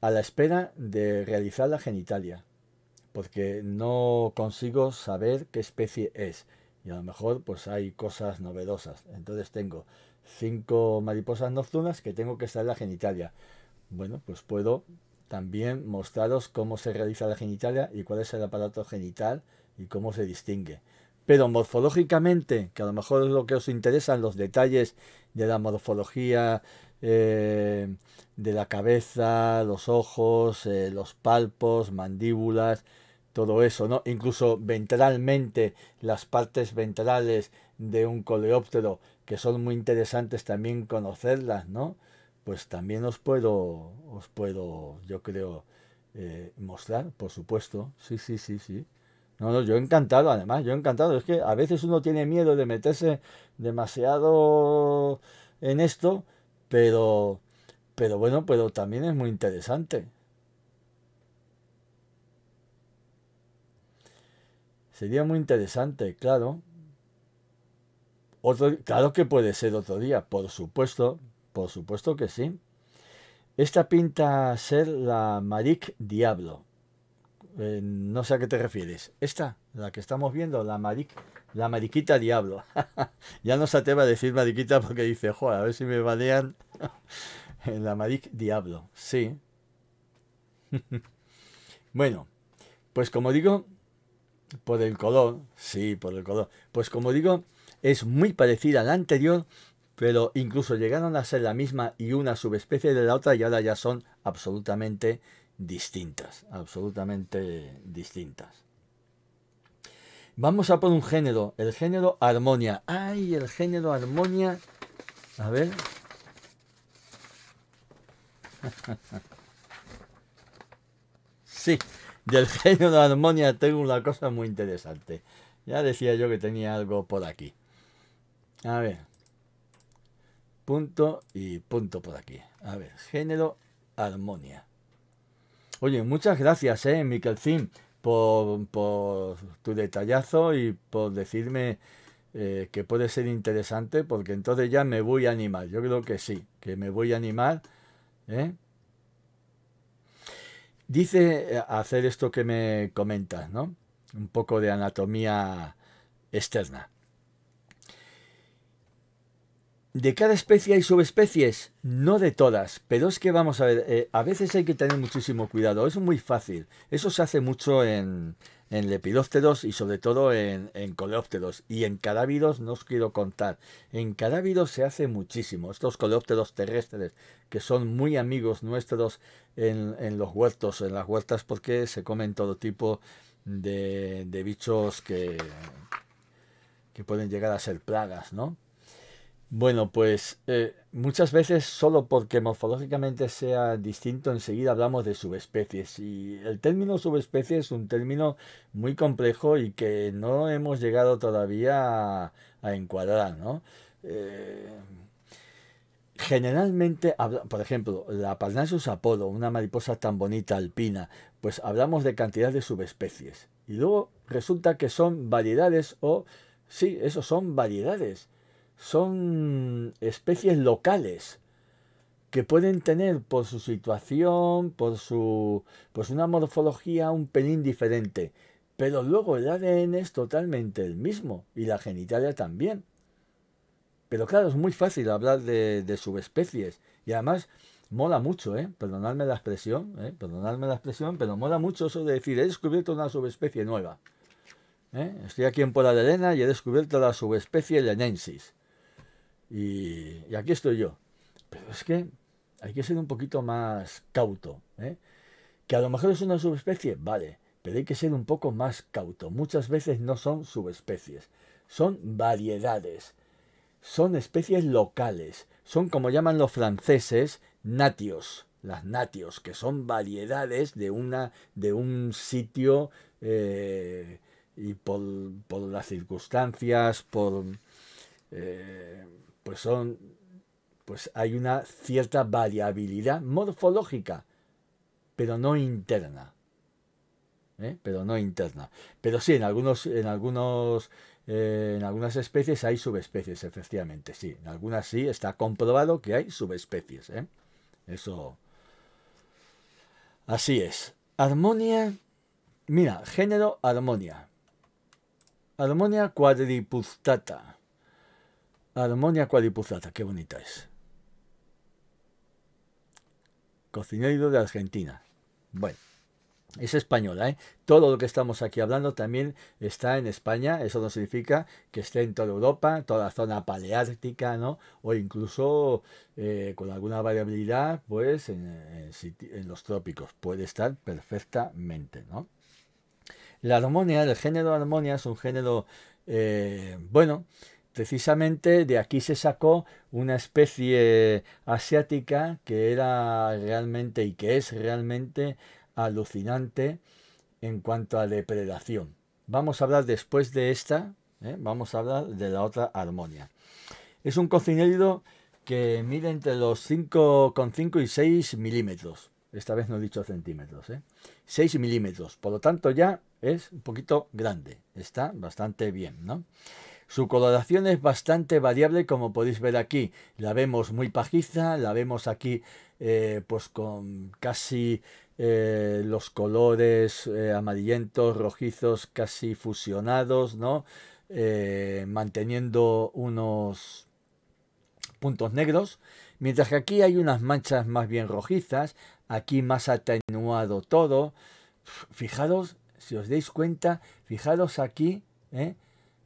A la espera de realizar la genitalia. Porque no consigo saber qué especie es y a lo mejor pues hay cosas novedosas. Entonces tengo cinco mariposas nocturnas que tengo que estar en la genitalia. Bueno, pues puedo también mostraros cómo se realiza la genitalia y cuál es el aparato genital y cómo se distingue. Pero morfológicamente, que a lo mejor es lo que os interesan, los detalles de la morfología eh, de la cabeza, los ojos, eh, los palpos, mandíbulas, todo eso, ¿no? Incluso ventralmente, las partes ventrales de un coleóptero, que son muy interesantes también conocerlas, ¿no? Pues también os puedo, os puedo, yo creo, eh, mostrar, por supuesto. Sí, sí, sí, sí. No, no, yo encantado, además, yo encantado. Es que a veces uno tiene miedo de meterse demasiado en esto, pero, pero bueno, pero también es muy interesante. Sería muy interesante, claro. Otro, claro que puede ser otro día, por supuesto, por supuesto que sí. Esta pinta ser la Maric Diablo. Eh, no sé a qué te refieres. Esta, la que estamos viendo, la Maric, la Mariquita Diablo. ya no se atreva a decir Mariquita porque dice, joder, a ver si me balean. la Maric Diablo, sí. bueno, pues como digo, por el color, sí, por el color. Pues como digo, es muy parecida a la anterior, pero incluso llegaron a ser la misma y una subespecie de la otra y ahora ya son absolutamente distintas, absolutamente distintas. Vamos a por un género, el género armonia. Ay, el género armonia. A ver. sí, del género de armonía tengo una cosa muy interesante. Ya decía yo que tenía algo por aquí. A ver. Punto y punto por aquí. A ver, género armonía. Oye, muchas gracias, eh, Miquel por, por tu detallazo y por decirme eh, que puede ser interesante, porque entonces ya me voy a animar. Yo creo que sí, que me voy a animar. ¿eh? dice eh, hacer esto que me comentas, ¿no? Un poco de anatomía externa. De cada especie hay subespecies, no de todas, pero es que vamos a ver, eh, a veces hay que tener muchísimo cuidado, es muy fácil, eso se hace mucho en, en lepidópteros y sobre todo en, coleópteros. Y en cadávidos no os quiero contar. En cadávidos se hace muchísimo. Estos coleópteros terrestres que son muy amigos nuestros en, en los huertos, en las huertas, porque se comen todo tipo de, de bichos que, que pueden llegar a ser plagas, ¿no? Bueno, pues eh, muchas veces solo porque morfológicamente sea distinto enseguida hablamos de subespecies y el término subespecie es un término muy complejo y que no hemos llegado todavía a, encuadrar, ¿no? Eh, generalmente, por ejemplo, la Parnassus apolo, una mariposa tan bonita alpina, pues hablamos de cantidad de subespecies y luego resulta que son variedades o sí, eso son variedades son especies locales que pueden tener por su situación, por su pues una morfología un pelín diferente, pero luego el ADN es totalmente el mismo y la genitalia también. Pero claro, es muy fácil hablar de, subespecies y además mola mucho, ¿eh? perdonadme la expresión, ¿eh? perdonadme la expresión, pero mola mucho eso de decir, he descubierto una subespecie nueva. ¿eh? Estoy aquí en Pola de Elena y he descubierto la subespecie lenensis y, aquí estoy yo. Pero es que hay que ser un poquito más cauto. ¿eh? Que a lo mejor es una subespecie, vale, pero hay que ser un poco más cauto. Muchas veces no son subespecies, son variedades, son especies locales, son como llaman los franceses, natios, las natios, que son variedades de, una, de un sitio eh, y por, las circunstancias, por... Eh, pues son, pues hay una cierta variabilidad morfológica, pero no interna. ¿eh? Pero no interna. Pero sí, en algunos, en algunos, eh, en algunas especies hay subespecies, efectivamente, sí. En algunas sí está comprobado que hay subespecies. ¿eh? Eso. Así es. Armonia. Mira, género Armonia. Armonia cuadripustata. Armonia cuadipuzata, qué bonita es. Cocinero de Argentina. Bueno, es española, ¿eh? Todo lo que estamos aquí hablando también está en España. Eso no significa que esté en toda Europa, toda la zona paleártica, ¿no? O incluso eh, con alguna variabilidad, pues en, los trópicos. Puede estar perfectamente, ¿no? La armonia, el género armonia es un género, eh, bueno, precisamente de aquí se sacó una especie asiática que era realmente y que es realmente alucinante en cuanto a depredación. Vamos a hablar después de esta, ¿eh? vamos a hablar de la otra armonia. Es un cocinero que mide entre los 5,5 y 6 milímetros. Esta vez no he dicho centímetros, 6 ¿eh? milímetros. Por lo tanto ya es un poquito grande. Está bastante bien, ¿no? Su coloración es bastante variable como podéis ver aquí. La vemos muy pajiza, la vemos aquí eh, pues con casi eh, los colores eh, amarillentos, rojizos, casi fusionados, ¿no? manteniendo unos puntos negros. Mientras que aquí hay unas manchas más bien rojizas, aquí más atenuado todo. Fijaros, si os dais cuenta, fijaros aquí, ¿eh?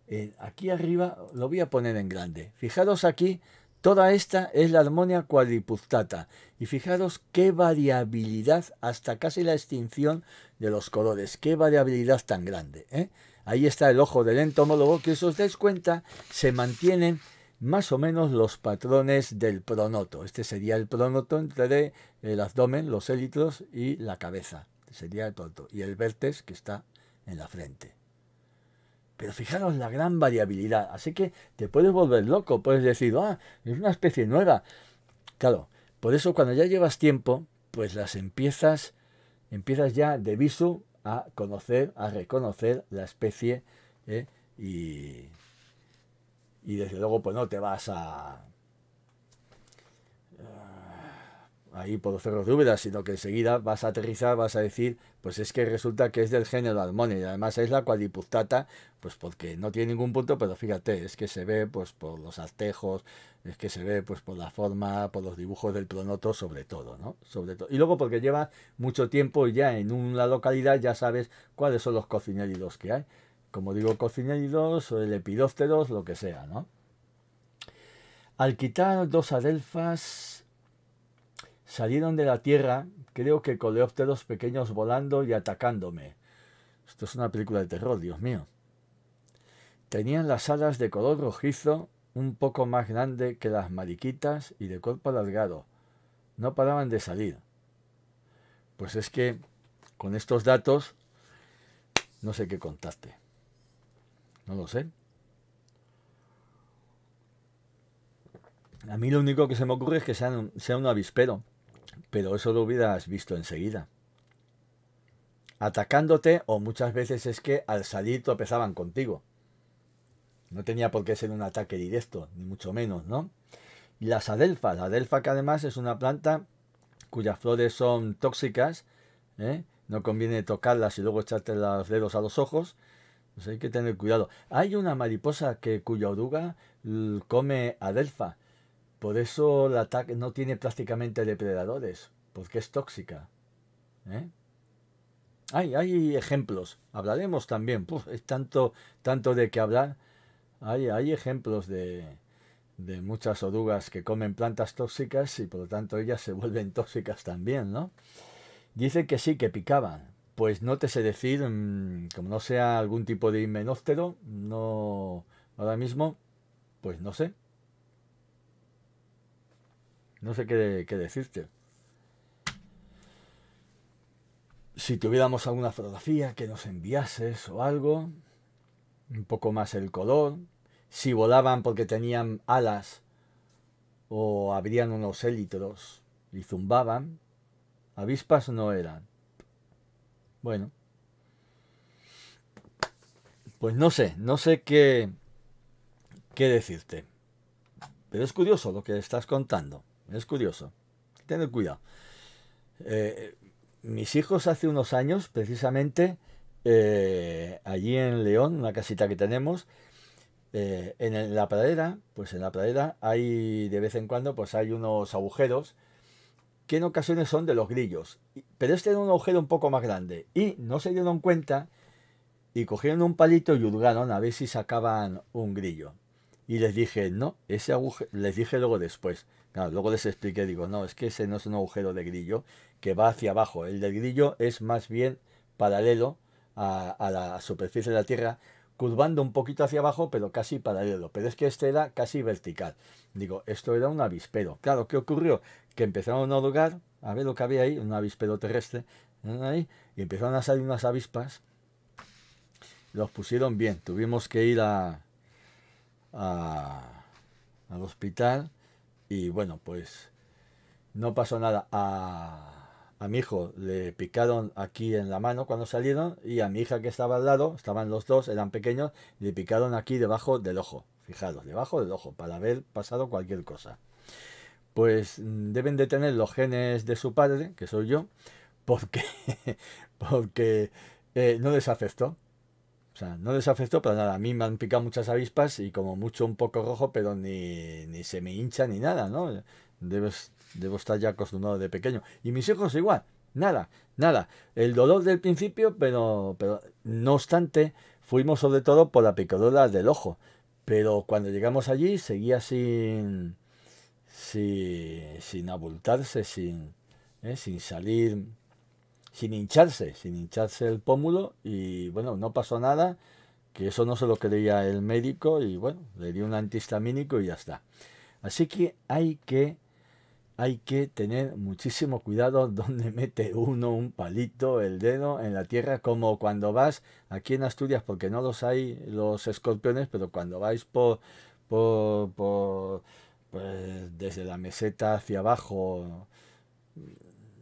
Eh, aquí arriba lo voy a poner en grande. Fijaros aquí, toda esta es la armonía quadripustata Y fijaros qué variabilidad, hasta casi la extinción de los colores. Qué variabilidad tan grande. ¿eh? Ahí está el ojo del entomólogo, que si os dais cuenta, se mantienen más o menos los patrones del pronoto. Este sería el pronoto entre el abdomen, los élitros y la cabeza. Este sería el pronoto. Y el vértex que está en la frente. Pero fijaros la gran variabilidad. Así que te puedes volver loco, puedes decir, ah, es una especie nueva. Claro, por eso cuando ya llevas tiempo, pues las empiezas, empiezas ya de viso a conocer, a reconocer la especie ¿eh? y, y desde luego pues no te vas a ahí por los cerros de sino que enseguida vas a aterrizar, vas a decir, pues es que resulta que es del género Almonia y además es la cuadiputata pues porque no tiene ningún punto, pero fíjate, es que se ve pues por los altejos es que se ve pues por la forma, por los dibujos del pronoto sobre todo, ¿no? Sobre todo. Y luego porque lleva mucho tiempo ya en una localidad ya sabes cuáles son los cocinéridos que hay. Como digo, cocinéridos, o lepidópteros, lo que sea, ¿no? Al quitar dos adelfas Salieron de la tierra, creo que coleópteros pequeños volando y atacándome. Esto es una película de terror, Dios mío. Tenían las alas de color rojizo, un poco más grande que las mariquitas y de cuerpo alargado. No paraban de salir. Pues es que con estos datos no sé qué contarte. No lo sé. A mí lo único que se me ocurre es que sea sea un avispero pero eso lo hubieras visto enseguida. Atacándote o muchas veces es que al salir tropezaban contigo. No tenía por qué ser un ataque directo, ni mucho menos, ¿no? Y las adelfas, la adelfa que además es una planta cuyas flores son tóxicas, ¿eh? no conviene tocarlas y luego echarte los dedos a los ojos, pues hay que tener cuidado. Hay una mariposa que cuya oruga come adelfa, por eso la TAC no tiene prácticamente depredadores, porque es tóxica. ¿eh? Hay, hay ejemplos, hablaremos también, es tanto, tanto de que hablar. Hay, hay ejemplos de, de muchas orugas que comen plantas tóxicas y por lo tanto ellas se vuelven tóxicas también, ¿no? Dice que sí, que picaban. Pues no te sé decir, mm, como no sea algún tipo de himenóptero, no ahora mismo, pues no sé. No sé qué, decirte. Si tuviéramos alguna fotografía que nos enviases o algo, un poco más el color, si volaban porque tenían alas o abrían unos élitros y zumbaban, avispas no eran. Bueno, pues no sé, no sé qué, qué decirte. Pero es curioso lo que estás contando. Es curioso. tener cuidado. Eh, mis hijos hace unos años, precisamente, eh, allí en León, una casita que tenemos, eh, en la pradera, pues en la pradera hay de vez en cuando, pues hay unos agujeros que en ocasiones son de los grillos. Pero este era un agujero un poco más grande. Y no se dieron cuenta y cogieron un palito y hurgaron a ver si sacaban un grillo. Y les dije, no, ese agujero, les dije luego después, luego les expliqué, digo, no, es que ese no es un agujero de grillo que va hacia abajo. El del grillo es más bien paralelo a, la superficie de la Tierra, curvando un poquito hacia abajo, pero casi paralelo. Pero es que este era casi vertical. Digo, esto era un avispero. Claro, ¿qué ocurrió? Que empezaron a lugar a ver lo que había ahí, un avispero terrestre, ahí, y empezaron a salir unas avispas. Los pusieron bien. Tuvimos que ir a al hospital y bueno, pues no pasó nada. A, mi hijo le picaron aquí en la mano cuando salieron y a mi hija que estaba al lado, estaban los dos, eran pequeños, le picaron aquí debajo del ojo. Fijaros, debajo del ojo, para haber pasado cualquier cosa. Pues deben de tener los genes de su padre, que soy yo, porque, porque eh, no les afectó. O sea, no les afectó para nada. A mí me han picado muchas avispas y como mucho un poco rojo, pero ni, se me hincha ni nada, ¿no? Debo, debo estar ya acostumbrado de pequeño. Y mis hijos igual, nada, nada. El dolor del principio, pero, pero no obstante, fuimos sobre todo por la picadura del ojo. Pero cuando llegamos allí seguía sin, sin, sin abultarse, sin, ¿eh? sin salir sin hincharse, sin hincharse el pómulo y bueno, no pasó nada, que eso no se lo creía el médico y bueno, le dio un antihistamínico y ya está. Así que hay que hay que tener muchísimo cuidado donde mete uno un palito, el dedo en la tierra, como cuando vas aquí en Asturias, porque no los hay los escorpiones, pero cuando vais por, por, por pues, desde la meseta hacia abajo,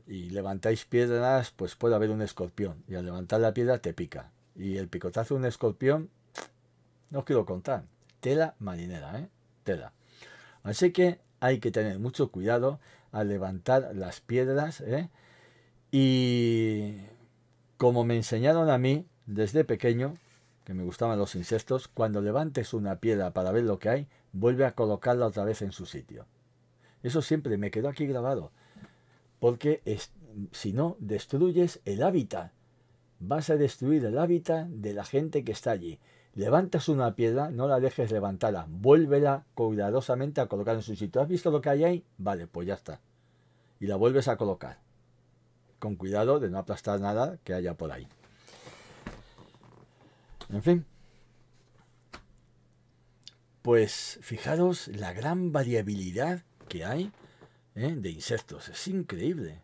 y levantáis piedras, pues puede haber un escorpión. Y al levantar la piedra te pica. Y el picotazo de un escorpión, no os quiero contar. Tela marinera, ¿eh? Tela. Así que hay que tener mucho cuidado al levantar las piedras. ¿eh? Y como me enseñaron a mí desde pequeño, que me gustaban los insectos, cuando levantes una piedra para ver lo que hay, vuelve a colocarla otra vez en su sitio. Eso siempre me quedó aquí grabado porque si no, destruyes el hábitat. Vas a destruir el hábitat de la gente que está allí. Levantas una piedra, no la dejes levantada, vuélvela cuidadosamente a colocar en su sitio. ¿Has visto lo que hay ahí? Vale, pues ya está. Y la vuelves a colocar. Con cuidado de no aplastar nada que haya por ahí. En fin. Pues fijaros la gran variabilidad que hay ¿Eh? de insectos. Es increíble.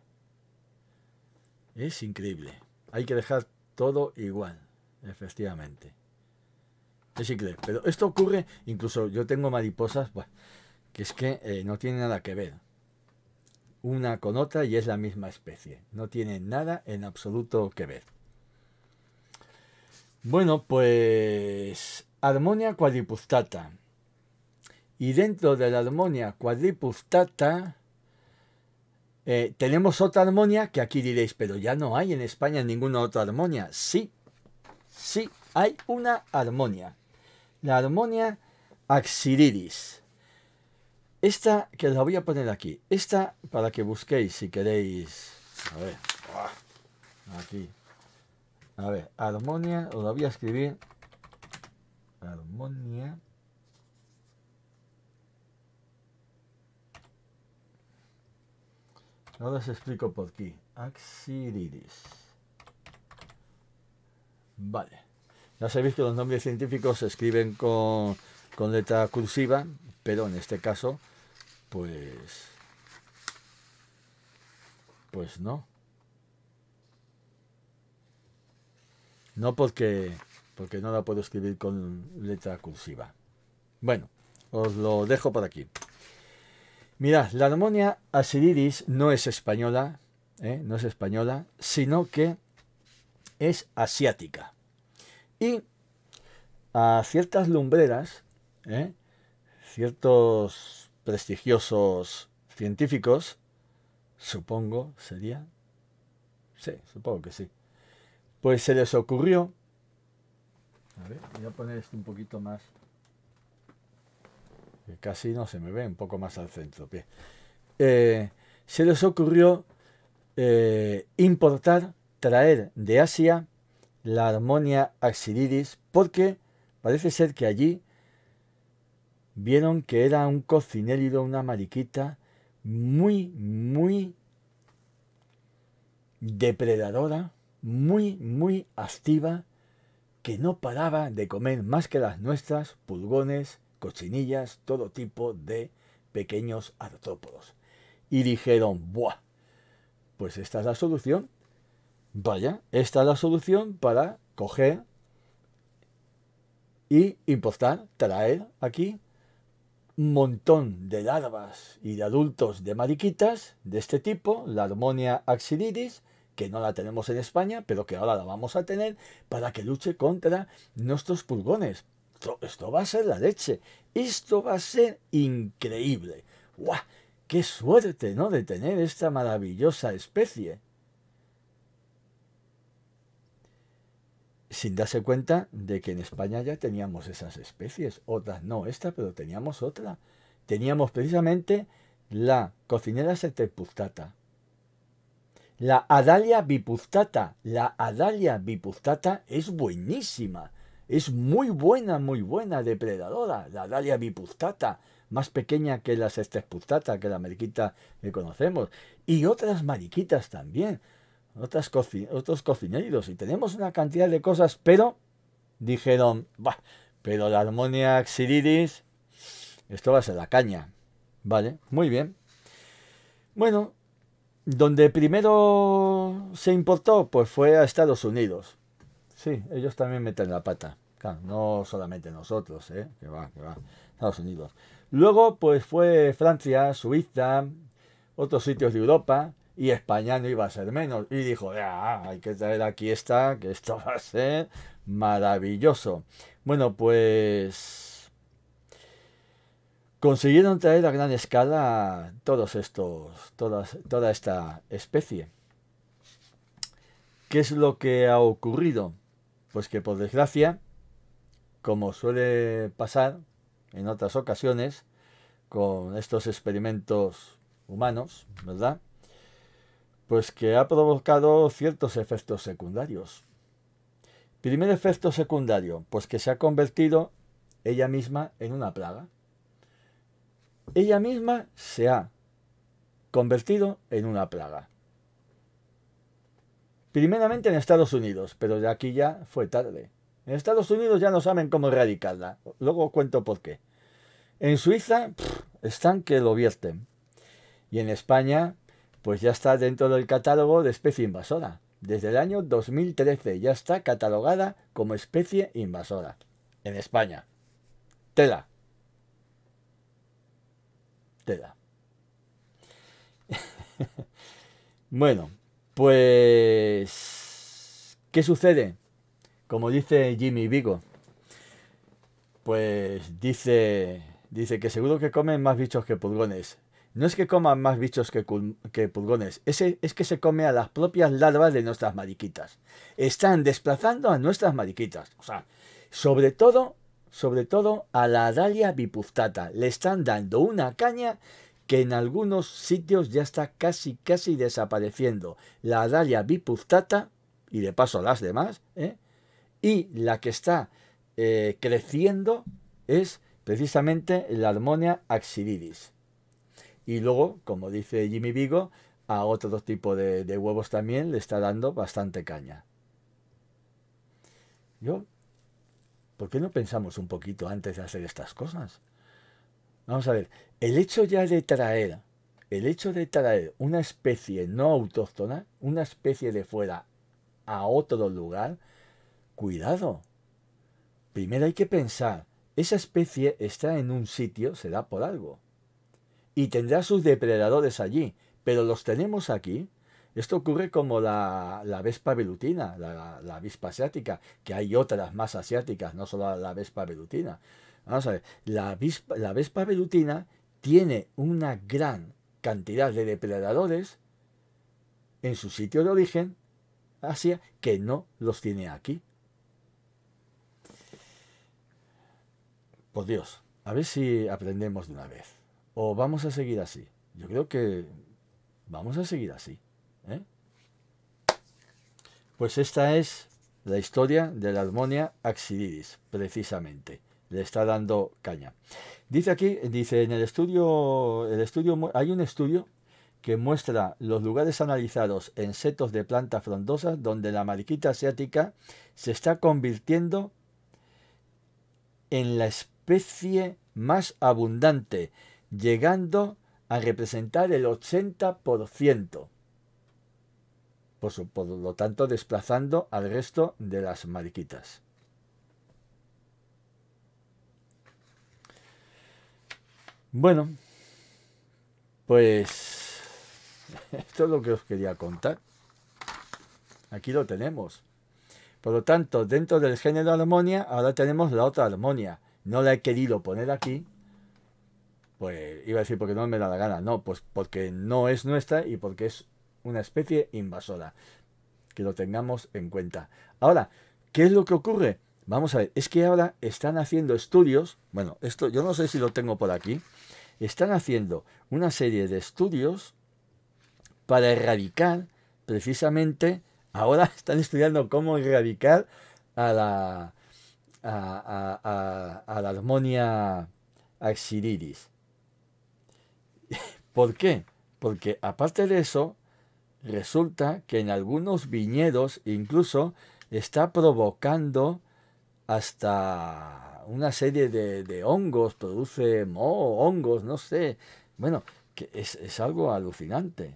Es increíble. Hay que dejar todo igual, efectivamente. Es increíble. Pero esto ocurre, incluso yo tengo mariposas, que es que eh, no tiene nada que ver una con otra y es la misma especie. No tiene nada en absoluto que ver. Bueno, pues Armonia quadripustata. Y dentro de la Armonia quadripustata eh, tenemos otra armonía que aquí diréis, pero ya no hay en España ninguna otra armonía. Sí, sí, hay una armonía. La armonía Axiridis. Esta que la voy a poner aquí. Esta para que busquéis si queréis. A ver. Ah, aquí. A ver, armonía, os la voy a escribir. Armonía. Ahora os explico por qué. Axiridis. Vale. Ya sabéis que los nombres científicos se escriben con, con letra cursiva, pero en este caso, pues... Pues no. No porque, porque no la puedo escribir con letra cursiva. Bueno, os lo dejo por aquí. Mirad, la armonía asiridis no es española, ¿eh? no es española, sino que es asiática. Y a ciertas lumbreras, ¿eh? ciertos prestigiosos científicos, supongo sería, sí, supongo que sí, pues se les ocurrió, a ver, voy a poner esto un poquito más casi no se me ve, un poco más al centro. Eh, se les ocurrió eh, importar, traer de Asia la armonia axilidis, porque parece ser que allí vieron que era un cocinélido una mariquita muy, muy depredadora, muy, muy activa, que no paraba de comer más que las nuestras, pulgones, cochinillas, todo tipo de pequeños artrópodos. Y dijeron, ¡buah! Pues esta es la solución. Vaya, esta es la solución para coger y importar, traer aquí un montón de larvas y de adultos de mariquitas de este tipo, la armonia axilidis, que no la tenemos en España, pero que ahora la vamos a tener para que luche contra nuestros pulgones, esto, va a ser la leche, esto va a ser increíble. ¡Guau! ¡Qué suerte, ¿no?, de tener esta maravillosa especie! Sin darse cuenta de que en España ya teníamos esas especies, otras no esta, pero teníamos otra. Teníamos precisamente la cocinera setepuztata. la Adalia bipustata, la Adalia bipustata es buenísima. Es muy buena, muy buena, depredadora, la Dalia bipustata, más pequeña que las estespustata, que la mariquita que conocemos, y otras mariquitas también, otras otros cocineros, y tenemos una cantidad de cosas, pero dijeron, bah, pero la armonia xiridis, esto va a ser la caña, ¿vale? Muy bien. Bueno, donde primero se importó, pues fue a Estados Unidos. Sí, ellos también meten la pata no solamente nosotros, ¿eh? que va, que va, Estados Unidos. Luego, pues fue Francia, Suiza, otros sitios de Europa, y España no iba a ser menos. Y dijo, ah, hay que traer aquí esta, que esto va a ser maravilloso. Bueno, pues consiguieron traer a gran escala todos estos, todas, toda esta especie. ¿Qué es lo que ha ocurrido? Pues que por desgracia como suele pasar en otras ocasiones con estos experimentos humanos, ¿verdad? Pues que ha provocado ciertos efectos secundarios. Primer efecto secundario, pues que se ha convertido ella misma en una plaga. Ella misma se ha convertido en una plaga. Primeramente en Estados Unidos, pero de aquí ya fue tarde. En Estados Unidos ya no saben cómo erradicarla. Luego cuento por qué. En Suiza están que lo vierten. Y en España, pues ya está dentro del catálogo de especie invasora. Desde el año 2013 ya está catalogada como especie invasora. En España. Tela. Tela. bueno, pues... ¿Qué sucede? como dice Jimmy Vigo, pues dice, dice que seguro que comen más bichos que pulgones. No es que coman más bichos que, pulgones, es que se come a las propias larvas de nuestras mariquitas. Están desplazando a nuestras mariquitas. O sea, sobre todo, sobre todo a la Dalia bipustata. Le están dando una caña que en algunos sitios ya está casi, casi desapareciendo. La Dalia bipustata, y de paso las demás, ¿eh? y la que está eh, creciendo es precisamente la armonia axilidis. Y luego, como dice Jimmy Vigo, a otro tipo de, de huevos también le está dando bastante caña. Yo, ¿por qué no pensamos un poquito antes de hacer estas cosas? Vamos a ver, el hecho ya de traer, el hecho de traer una especie no autóctona, una especie de fuera a otro lugar, Cuidado. Primero hay que pensar, esa especie está en un sitio, será por algo. Y tendrá sus depredadores allí, pero los tenemos aquí. Esto ocurre como la, vespa velutina, la, la, asiática, que hay otras más asiáticas, no solo la vespa velutina. Vamos a ver, la, la vespa velutina tiene una gran cantidad de depredadores en su sitio de origen, Asia, que no los tiene aquí. por Dios, a ver si aprendemos de una vez. O vamos a seguir así. Yo creo que vamos a seguir así. ¿eh? Pues esta es la historia de la Armonia Axilidis, precisamente. Le está dando caña. Dice aquí, dice en el estudio, el estudio, hay un estudio que muestra los lugares analizados en setos de plantas frondosas donde la mariquita asiática se está convirtiendo en la especie especie más abundante, llegando a representar el 80%. Por, lo tanto, desplazando al resto de las mariquitas. Bueno, pues esto es lo que os quería contar. Aquí lo tenemos. Por lo tanto, dentro del género armonia ahora tenemos la otra armonia no la he querido poner aquí, pues iba a decir porque no me da la gana, no, pues porque no es nuestra y porque es una especie invasora. Que lo tengamos en cuenta. Ahora, ¿qué es lo que ocurre? Vamos a ver, es que ahora están haciendo estudios, bueno, esto yo no sé si lo tengo por aquí, están haciendo una serie de estudios para erradicar precisamente, ahora están estudiando cómo erradicar a la, a, a la armonía axiridis. ¿Por qué? Porque aparte de eso, resulta que en algunos viñedos incluso está provocando hasta una serie de, hongos, produce moho, hongos, no sé. Bueno, que es algo alucinante.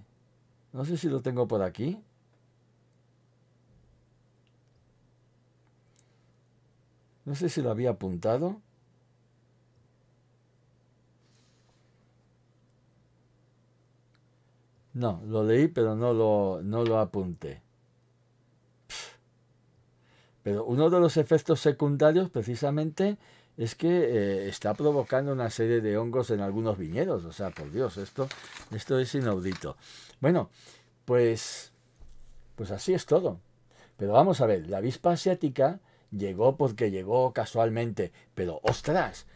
No sé si lo tengo por aquí. No sé si lo había apuntado. No, lo leí, pero no lo, no lo apunté. Pero uno de los efectos secundarios precisamente es que eh, está provocando una serie de hongos en algunos viñedos. O sea, por Dios, esto, esto es inaudito. Bueno, pues, pues así es todo. Pero vamos a ver, la avispa asiática llegó porque llegó casualmente, pero ostras,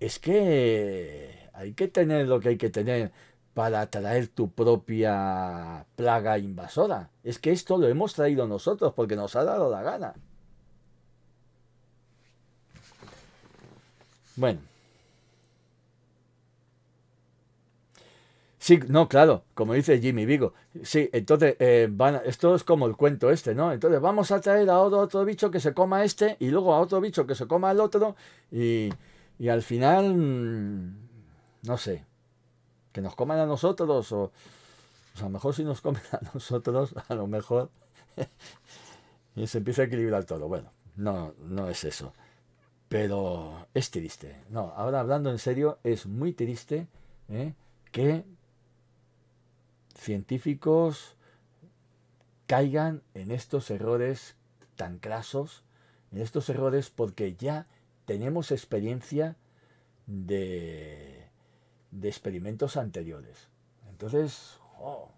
es que hay que tener lo que hay que tener para traer tu propia plaga invasora. Es que esto lo hemos traído nosotros porque nos ha dado la gana. Bueno. Sí, no, claro, como dice Jimmy Vigo. Sí, entonces, eh, van, esto es como el cuento este, ¿no? Entonces, vamos a traer a otro, otro bicho que se coma este y luego a otro bicho que se coma el otro y, y al final, no sé, que nos coman a nosotros o, o pues a lo mejor si nos comen a nosotros, a lo mejor y se empieza a equilibrar todo. Bueno, no, no es eso. Pero es triste. No, ahora hablando en serio, es muy triste ¿eh? que científicos caigan en estos errores tan crasos, en estos errores porque ya tenemos experiencia de, experimentos anteriores. Entonces, oh,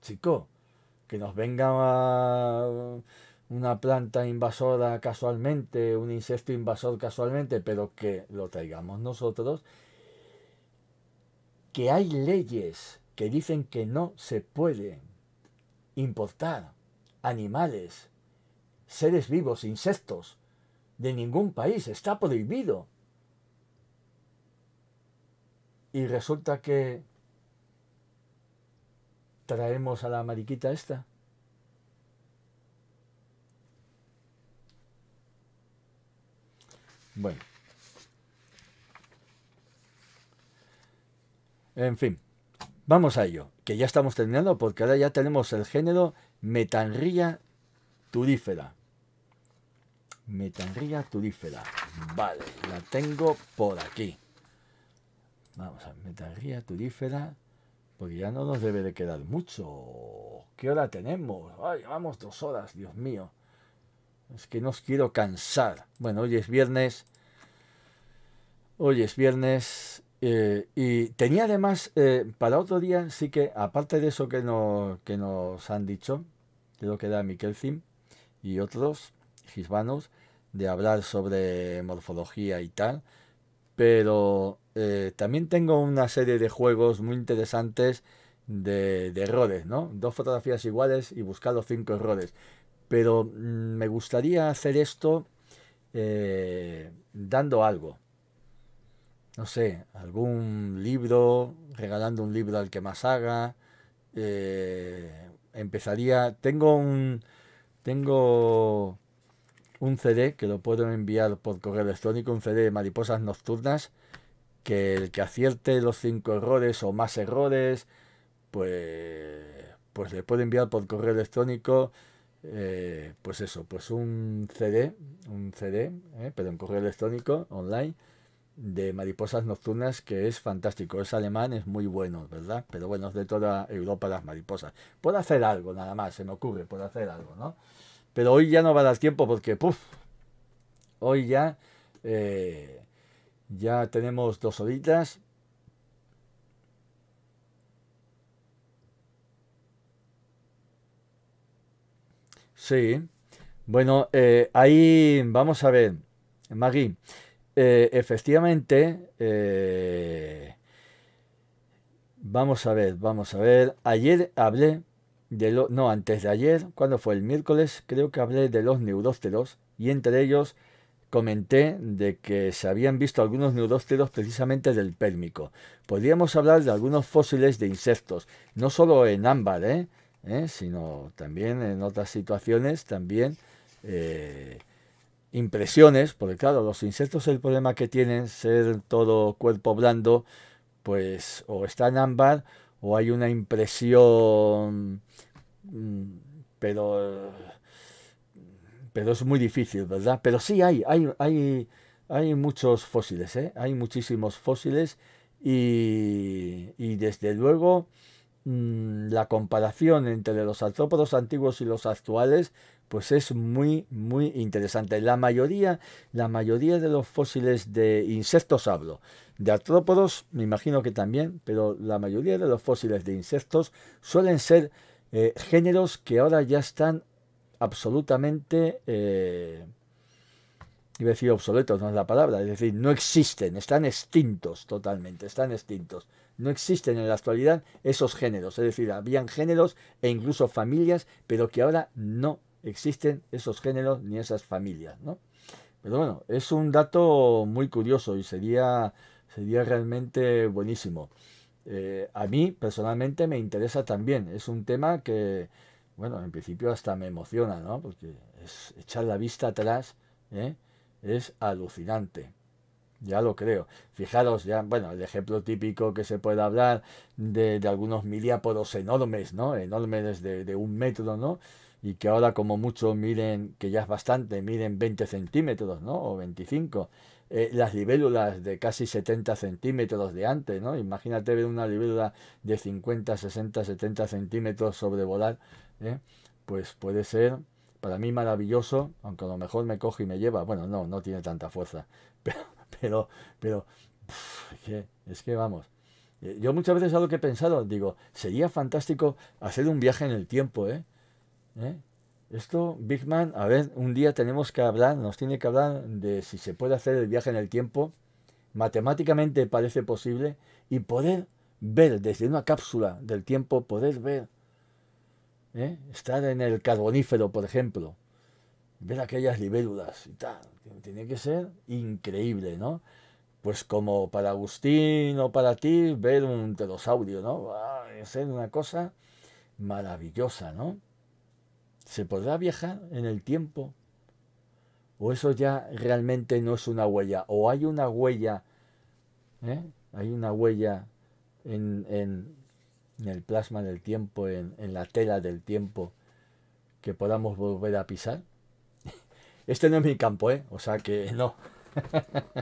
chico, que nos venga una planta invasora casualmente, un insecto invasor casualmente, pero que lo traigamos nosotros, que hay leyes que dicen que no se puede importar animales, seres vivos, insectos, de ningún país, está prohibido. Y resulta que traemos a la mariquita esta. Bueno. En fin. Vamos a ello, que ya estamos terminando porque ahora ya tenemos el género Metanría turífera. Metanría turífera. Vale, la tengo por aquí. Vamos a Metanría turífera. Porque ya no nos debe de quedar mucho. ¿Qué hora tenemos? Llevamos vamos dos horas, Dios mío. Es que no os quiero cansar. Bueno, hoy es viernes. Hoy es viernes. Eh, y tenía además, eh, para otro día, sí que, aparte de eso que, que nos han dicho, creo que era Miquel Zim y otros hispanos, de hablar sobre morfología y tal, pero eh, también tengo una serie de juegos muy interesantes de, errores, ¿no? Dos fotografías iguales y buscar los cinco errores. Pero mm, me gustaría hacer esto dando algo no sé, algún libro, regalando un libro al que más haga. Eh, empezaría, tengo un, tengo un CD que lo puedo enviar por correo electrónico, un CD de mariposas nocturnas, que el que acierte los cinco errores o más errores, pues, pues le puedo enviar por correo electrónico, eh, pues eso, pues un CD, un CD, eh, pero en correo electrónico, online, de mariposas nocturnas que es fantástico. Es alemán, es muy bueno, ¿verdad? Pero bueno, es de toda Europa las mariposas. puede hacer algo, nada más, se me ocurre, por hacer algo, ¿no? Pero hoy ya no va a dar tiempo porque, puff, hoy ya, eh, ya tenemos dos horitas. Sí. Bueno, eh, ahí vamos a ver, Magui eh, efectivamente, eh, vamos a ver, vamos a ver. Ayer hablé de lo, no, antes de ayer, cuando fue el miércoles, creo que hablé de los neurósteros y entre ellos comenté de que se habían visto algunos neurósteros precisamente del pérmico. Podríamos hablar de algunos fósiles de insectos, no solo en ámbar, ¿eh? sino también en otras situaciones, también impresiones, porque claro, los insectos el problema que tienen ser todo cuerpo blando, pues o está en ámbar o hay una impresión, mm, pero pero es muy difícil, ¿verdad? Pero sí hay, hay, hay, hay muchos fósiles, ¿eh? hay muchísimos fósiles y, desde luego mm, la comparación entre los artrópodos antiguos y los actuales pues es muy, muy interesante. La mayoría, la mayoría de los fósiles de insectos hablo, de artrópodos me imagino que también, pero la mayoría de los fósiles de insectos suelen ser eh, géneros que ahora ya están absolutamente, eh, iba a decir obsoletos, no es la palabra, es decir, no existen, están extintos totalmente, están extintos. No existen en la actualidad esos géneros, es decir, habían géneros e incluso familias, pero que ahora no existen esos géneros ni esas familias, ¿no? Pero bueno, es un dato muy curioso y sería, sería realmente buenísimo. Eh, a mí personalmente me interesa también, es un tema que, bueno, en principio hasta me emociona, ¿no? Porque es echar la vista atrás, ¿eh? es alucinante. Ya lo creo. Fijaros, ya, bueno, el ejemplo típico que se puede hablar de, algunos miliápodos enormes, ¿no? Enormes de, de un metro, ¿no? y que ahora como mucho miren, que ya es bastante, miren 20 centímetros, ¿no? O 25. Eh, las libélulas de casi 70 centímetros de antes, ¿no? Imagínate ver una libélula de 50, 60, 70 centímetros sobrevolar, ¿eh? pues puede ser para mí maravilloso, aunque a lo mejor me coge y me lleva. Bueno, no, no tiene tanta fuerza, pero, pero, pero, es que vamos. Eh, yo muchas veces algo que he pensado, digo, sería fantástico hacer un viaje en el tiempo, ¿eh? ¿Eh? Esto, Bigman, a ver, un día tenemos que hablar, nos tiene que hablar de si se puede hacer el viaje en el tiempo. Matemáticamente parece posible y poder ver desde una cápsula del tiempo, poder ver, ¿eh? estar en el carbonífero, por ejemplo, ver aquellas libélulas y tal. Tiene que ser increíble, ¿no? Pues como para Agustín o para ti, ver un pterosaurio, ¿no? Es a una cosa maravillosa, ¿no? ¿Se podrá viajar en el tiempo? ¿O eso ya realmente no es una huella? ¿O hay una huella? Eh? Hay una huella en, en, el plasma del tiempo, en, la tela del tiempo, que podamos volver a pisar. Este no es mi campo, ¿eh? O sea que no.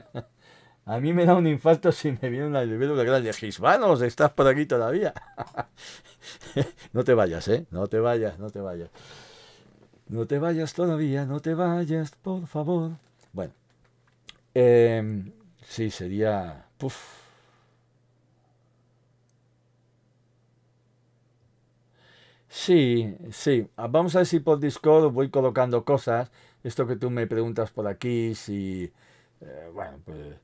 A mí me da un infarto si me viene una de grande. Gisbanos, estás por aquí todavía. no te vayas, ¿eh? No te vayas, no te vayas. No te vayas todavía, no te vayas, por favor. Bueno, em, sí, sería... Sí, sí. Ah, vamos a ver si por Discord voy colocando cosas. Esto que tú me preguntas por aquí, si... Eh, bueno, pues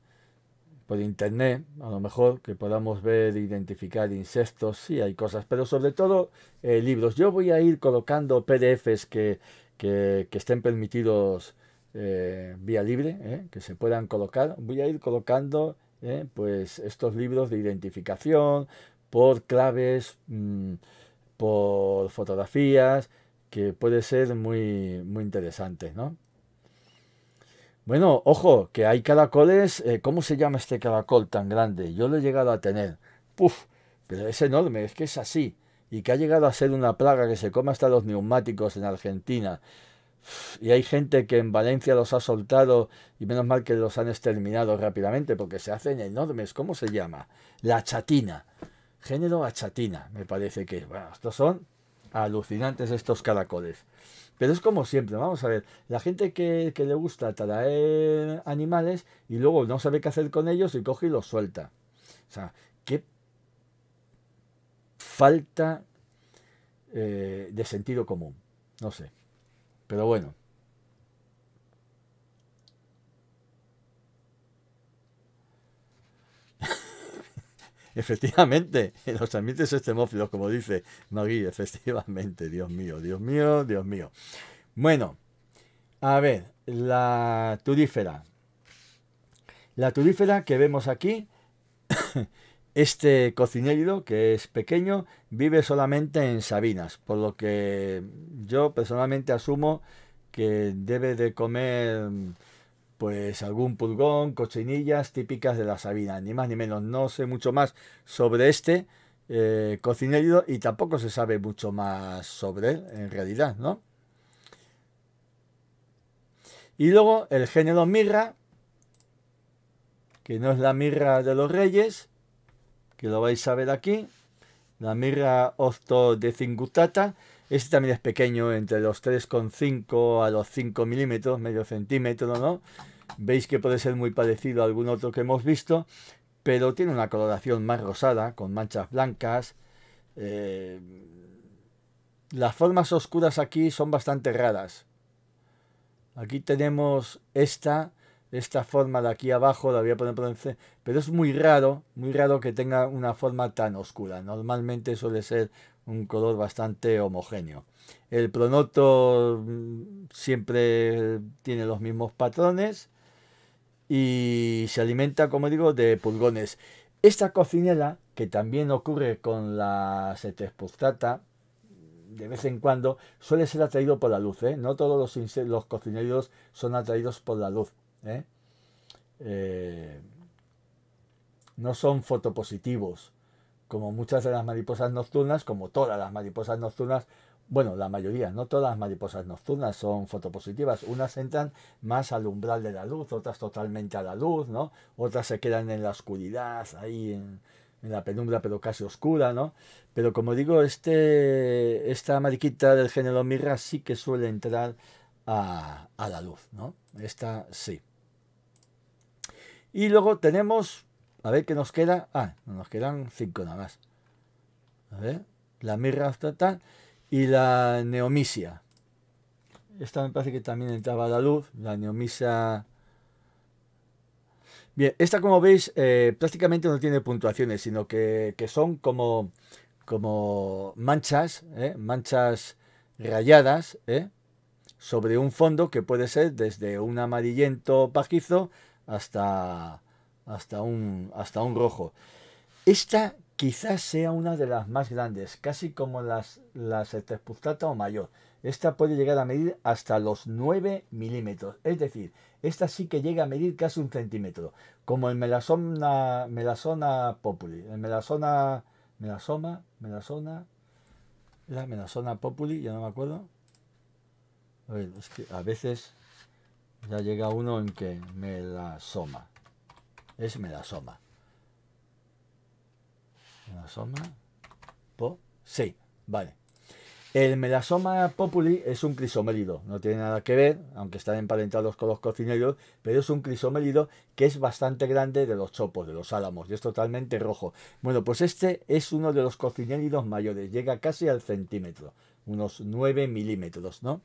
por internet, a lo mejor, que podamos ver, identificar insectos, sí hay cosas, pero sobre todo eh, libros. Yo voy a ir colocando PDFs que que, estén permitidos eh, vía libre, eh, que se puedan colocar. Voy a ir colocando eh, pues estos libros de identificación por claves, mm, por fotografías, que puede ser muy, muy interesante, Bueno, ojo, que hay caracoles. ¿Cómo se llama este caracol tan grande? Yo lo he llegado a tener. Puf, pero es enorme, es que es así y que ha llegado a ser una plaga que se come hasta los neumáticos en Argentina. Y hay gente que en Valencia los ha soltado y menos mal que los han exterminado rápidamente porque se hacen enormes. ¿Cómo se llama? La chatina. Género a chatina, me parece que. Bueno, estos son alucinantes estos caracoles. Pero es como siempre, vamos a ver, la gente que, le gusta traer animales y luego no sabe qué hacer con ellos y coge y los suelta. O sea, falta eh, de sentido común. No sé. Pero bueno. Efectivamente, en los ambientes extremófilos, como dice Magui, efectivamente, Dios mío, Dios mío, Dios mío. Bueno, a ver, la turífera. La turífera que vemos aquí este cocinero, que es pequeño, vive solamente en Sabinas, por lo que yo personalmente asumo que debe de comer pues algún pulgón, cochinillas típicas de la Sabina, ni más ni menos. No sé mucho más sobre este eh, y tampoco se sabe mucho más sobre él en realidad, ¿no? Y luego el género mirra, que no es la mirra de los reyes, que lo vais a ver aquí. La mirra Octo de Cingutata. Este también es pequeño, entre los 3,5 a los 5 milímetros, medio centímetro, ¿no? Veis que puede ser muy parecido a algún otro que hemos visto, pero tiene una coloración más rosada, con manchas blancas. Eh, las formas oscuras aquí son bastante raras. Aquí tenemos esta, esta forma de aquí abajo, la voy a poner por pero es muy raro, muy raro que tenga una forma tan oscura. Normalmente suele ser un color bastante homogéneo. El pronoto mm, siempre tiene los mismos patrones y se alimenta, como digo, de pulgones. Esta cocinera, que también ocurre con la setespustata, de vez en cuando, suele ser atraído por la luz. ¿eh? No todos los, los cocineros son atraídos por la luz ¿eh? Eh, no son fotopositivos, como muchas de las mariposas nocturnas, como todas las mariposas nocturnas, bueno, la mayoría, no todas las mariposas nocturnas son fotopositivas. Unas entran más al umbral de la luz, otras totalmente a la luz, ¿no? Otras se quedan en la oscuridad, ahí en, la penumbra, pero casi oscura, ¿no? Pero como digo, este, esta mariquita del género Mirra sí que suele entrar a, a la luz, ¿no? Esta sí. Y luego tenemos, a ver qué nos queda. Ah, nos quedan cinco nada más. A ver, la mirra total y la neomisia. Esta me parece que también entraba a la luz, la neomisia. Bien, esta como veis eh, prácticamente no tiene puntuaciones, sino que, son como, como manchas, ¿eh? manchas rayadas ¿eh? sobre un fondo que puede ser desde un amarillento pajizo hasta, hasta, un, hasta un rojo. Esta quizás sea una de las más grandes, casi como las, las o mayor. Esta puede llegar a medir hasta los 9 milímetros, es decir, esta sí que llega a medir casi un centímetro, como el Melasoma melasona populi, el melasona, melasoma, melasona, la melasona populi, ya no me acuerdo. A ver, es que a veces ya llega uno en que me la soma. Es me la soma. Melasoma. Po. Sí, vale. El melasoma populi es un crisomélido no tiene nada que ver, aunque están emparentados con los cocineros, pero es un crisomélido que es bastante grande de los chopos, de los álamos, y es totalmente rojo. Bueno, pues este es uno de los cocinélidos mayores, llega casi al centímetro, unos 9 milímetros, ¿no?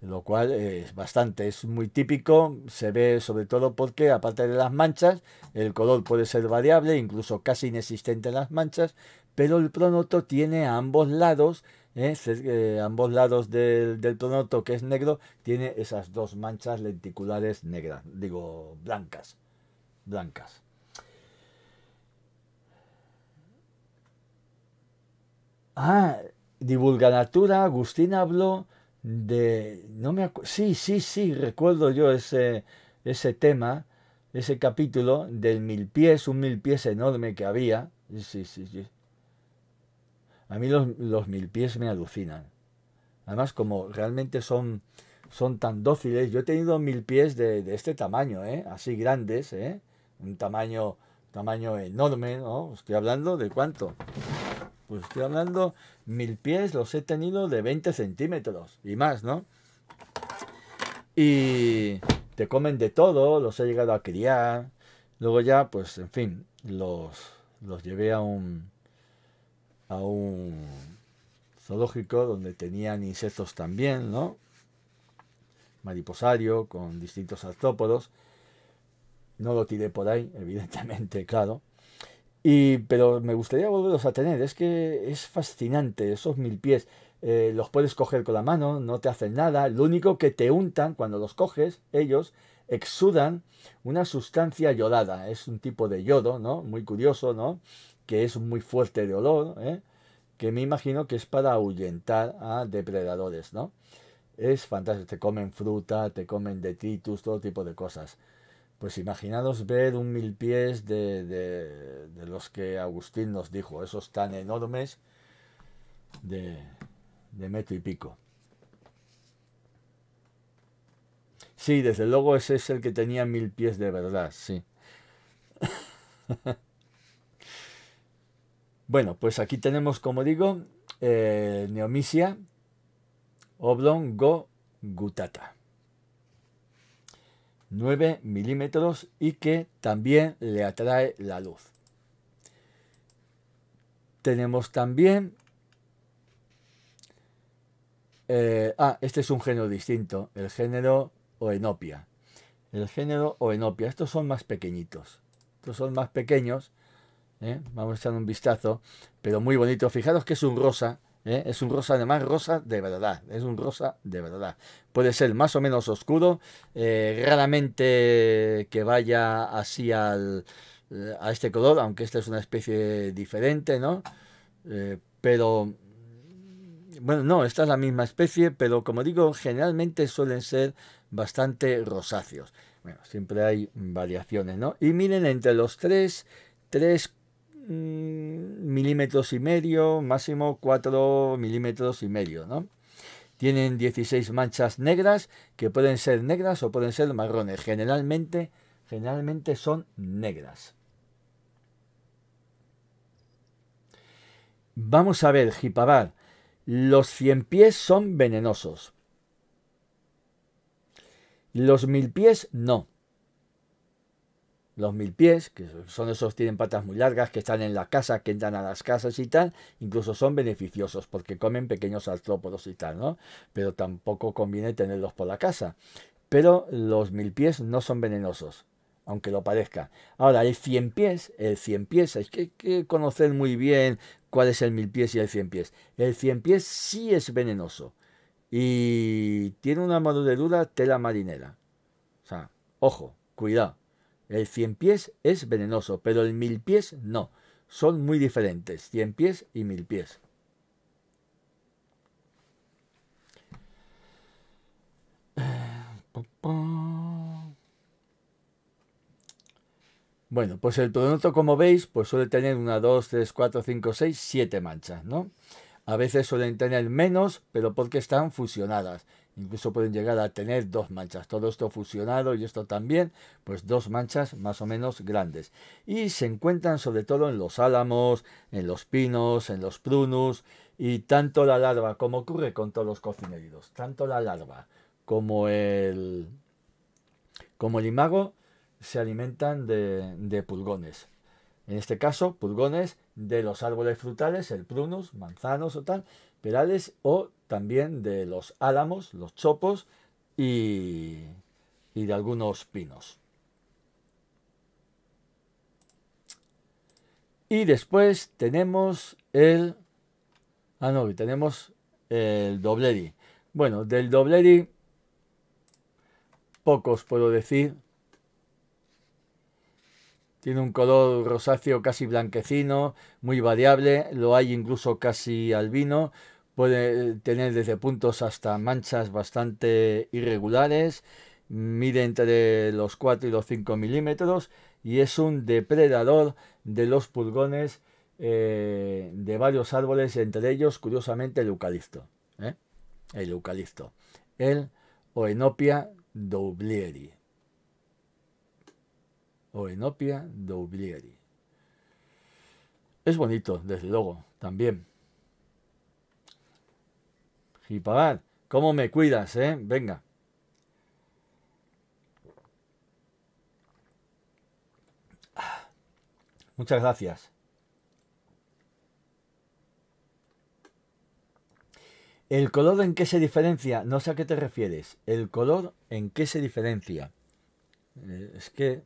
lo cual es bastante, es muy típico, se ve sobre todo porque aparte de las manchas, el color puede ser variable, incluso casi inexistente en las manchas, pero el pronoto tiene a ambos lados, ¿eh? Eh, ambos lados del, del, pronoto que es negro, tiene esas dos manchas lenticulares negras, digo blancas, blancas. Ah, natura, Agustín habló de no me sí sí sí recuerdo yo ese ese tema ese capítulo del mil pies un mil pies enorme que había sí sí sí a mí los, los mil pies me alucinan además como realmente son son tan dóciles yo he tenido mil pies de, de este tamaño ¿eh? así grandes ¿eh? un tamaño tamaño enorme no estoy hablando de cuánto pues estoy hablando, mil pies los he tenido de 20 centímetros y más, ¿no? Y te comen de todo, los he llegado a criar. Luego ya, pues, en fin, los, los llevé a un, a un zoológico donde tenían insectos también, ¿no? Mariposario con distintos artrópodos. No lo tiré por ahí, evidentemente, claro. Y, pero me gustaría volverlos a tener, es que es fascinante, esos mil pies. Eh, los puedes coger con la mano, no te hacen nada, lo único que te untan cuando los coges, ellos exudan una sustancia yodada, es un tipo de yodo, ¿no? Muy curioso, ¿no? Que es muy fuerte de olor, ¿eh? que me imagino que es para ahuyentar a depredadores, ¿no? Es fantástico, te comen fruta, te comen detritus, todo tipo de cosas. Pues imaginaos ver un mil pies de, de, los que Agustín nos dijo, esos tan enormes de, de metro y pico. Sí, desde luego ese es el que tenía mil pies de verdad, sí. bueno, pues aquí tenemos, como digo, eh, Neomisia, Oblong Gutata. 9 milímetros y que también le atrae la luz. Tenemos también... Eh, ah, este es un género distinto, el género Oenopia. El género Oenopia, estos son más pequeñitos. Estos son más pequeños. ¿eh? Vamos a echar un vistazo, pero muy bonito. Fijaros que es un rosa ¿eh? Es un rosa además, rosa de verdad, es un rosa de verdad. Puede ser más o menos oscuro, eh, raramente que vaya así eh, a este color, aunque esta es una especie diferente, ¿no? pero, bueno, no, esta es la misma especie, pero como digo, generalmente suelen ser bastante rosáceos. Bueno, siempre hay variaciones, ¿no? Y miren, entre los tres, tres Mm, milímetros y medio, máximo 4 milímetros y medio, ¿no? Tienen 16 manchas negras, que pueden ser negras o pueden ser marrones. Generalmente, generalmente son negras. Vamos a ver, hipabar Los cien pies son venenosos. Los mil pies no los mil pies, que son esos tienen patas muy largas, que están en la casa, que entran a las casas y tal, incluso son beneficiosos porque comen pequeños artrópodos y tal, ¿no? Pero tampoco conviene tenerlos por la casa. Pero los mil pies no son venenosos, aunque lo parezca. Ahora, el cien pies, el cien pies, hay que, conocer muy bien cuál es el mil pies y el cien pies. El cien pies sí es venenoso y tiene una mordedura tela marinera. O sea, ojo, cuidado el cien pies es venenoso, pero el mil pies no. Son muy diferentes, cien pies y mil pies. Bueno, pues el pronoto, como veis, pues suele tener una, dos, tres, cuatro, cinco, seis, siete manchas, ¿no? A veces suelen tener menos, pero porque están fusionadas incluso pueden llegar a tener dos manchas. Todo esto fusionado y esto también, pues dos manchas más o menos grandes. Y se encuentran sobre todo en los álamos, en los pinos, en los prunus y tanto la larva, como ocurre con todos los cocineridos, tanto la larva como el, como el imago se alimentan de, pulgones. En este caso, pulgones de los árboles frutales, el prunus, manzanos o tal, perales o también de los álamos, los chopos y, de algunos pinos. Y después tenemos el... Ah, no, tenemos el dobleri. Bueno, del dobleri pocos puedo decir. Tiene un color rosáceo casi blanquecino, muy variable, lo hay incluso casi albino, Puede eh, tener desde puntos hasta manchas bastante irregulares, mide entre los 4 y los 5 milímetros y es un depredador de los pulgones eh, de varios árboles, entre ellos, curiosamente, el eucalipto. ¿eh? El eucalipto. El Oenopia doublieri. Oenopia doublieri. Es bonito, desde luego, también y pagar, ¿cómo me cuidas, eh? Venga. Muchas gracias. El color en qué se diferencia, no sé a qué te refieres. El color en qué se diferencia. Eh, es que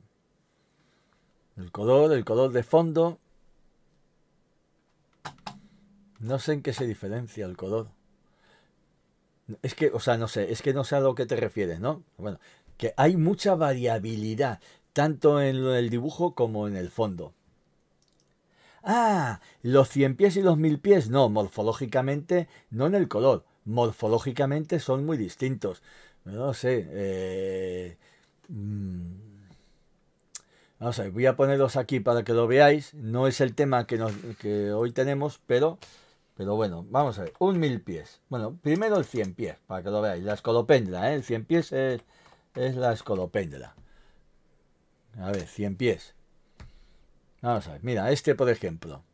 el color, el color de fondo. No sé en qué se diferencia el color. Es que, o sea, no sé, es que no sé a lo que te refieres, ¿no? Bueno, que hay mucha variabilidad, tanto en el dibujo como en el fondo. Ah, los 100 pies y los mil pies, no, morfológicamente, no en el color, morfológicamente son muy distintos. No sé, eh, mm, voy a poneros aquí para que lo veáis. No es el tema que, que hoy tenemos, pero pero bueno, vamos a ver. Un mil pies. Bueno, primero el cien pies, para que lo veáis. La escolopendra, ¿eh? El cien pies es, la escolopendra. A ver, cien pies. Vamos a ver. Mira, este por ejemplo.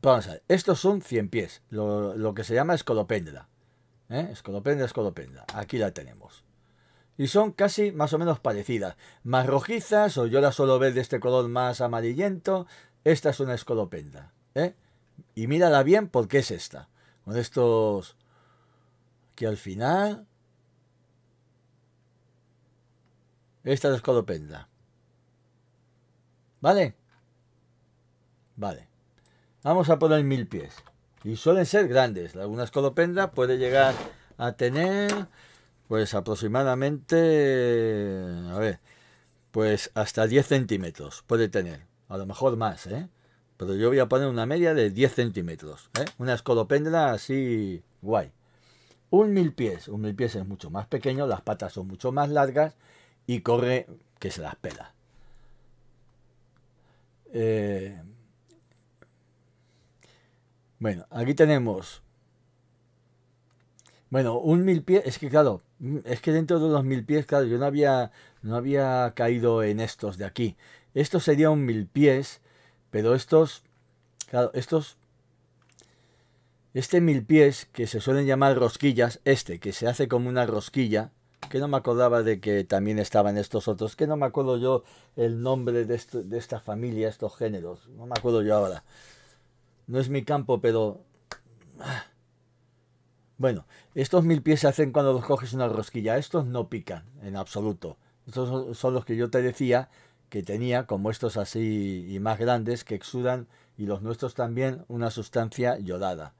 Vamos a ver. Estos son cien pies. Lo, que se llama escolopendra. ¿eh? Escolopendra, escolopendra. Aquí la tenemos. Y son casi más o menos parecidas. Más rojizas, o yo la suelo ver de este color más amarillento. Esta es una escolopendra. ¿eh? Y mírala bien porque es esta. Con estos que al final. Esta es escolopenda. ¿Vale? Vale. Vamos a poner mil pies. Y suelen ser grandes. Una escolopenda puede llegar a tener, pues aproximadamente, a ver, pues hasta 10 centímetros puede tener. A lo mejor más, ¿eh? Pero yo voy a poner una media de 10 centímetros. ¿eh? Una escolopendra así guay. Un mil pies. Un mil pies es mucho más pequeño, las patas son mucho más largas y corre que se las pela. Eh, bueno, aquí tenemos. Bueno, un mil pies. Es que claro, es que dentro de los mil pies, claro, yo no había, no había caído en estos de aquí. Esto sería un mil pies pero estos, claro, estos, este mil pies que se suelen llamar rosquillas, este que se hace como una rosquilla, que no me acordaba de que también estaban estos otros, que no me acuerdo yo el nombre de, esta familia, estos géneros, no me acuerdo yo ahora. No es mi campo, pero... Ah. Bueno, estos mil pies se hacen cuando los coges una rosquilla, estos no pican en absoluto. Estos son los que yo te decía que tenía, como estos así y más grandes, que exudan, y los nuestros también, una sustancia llorada,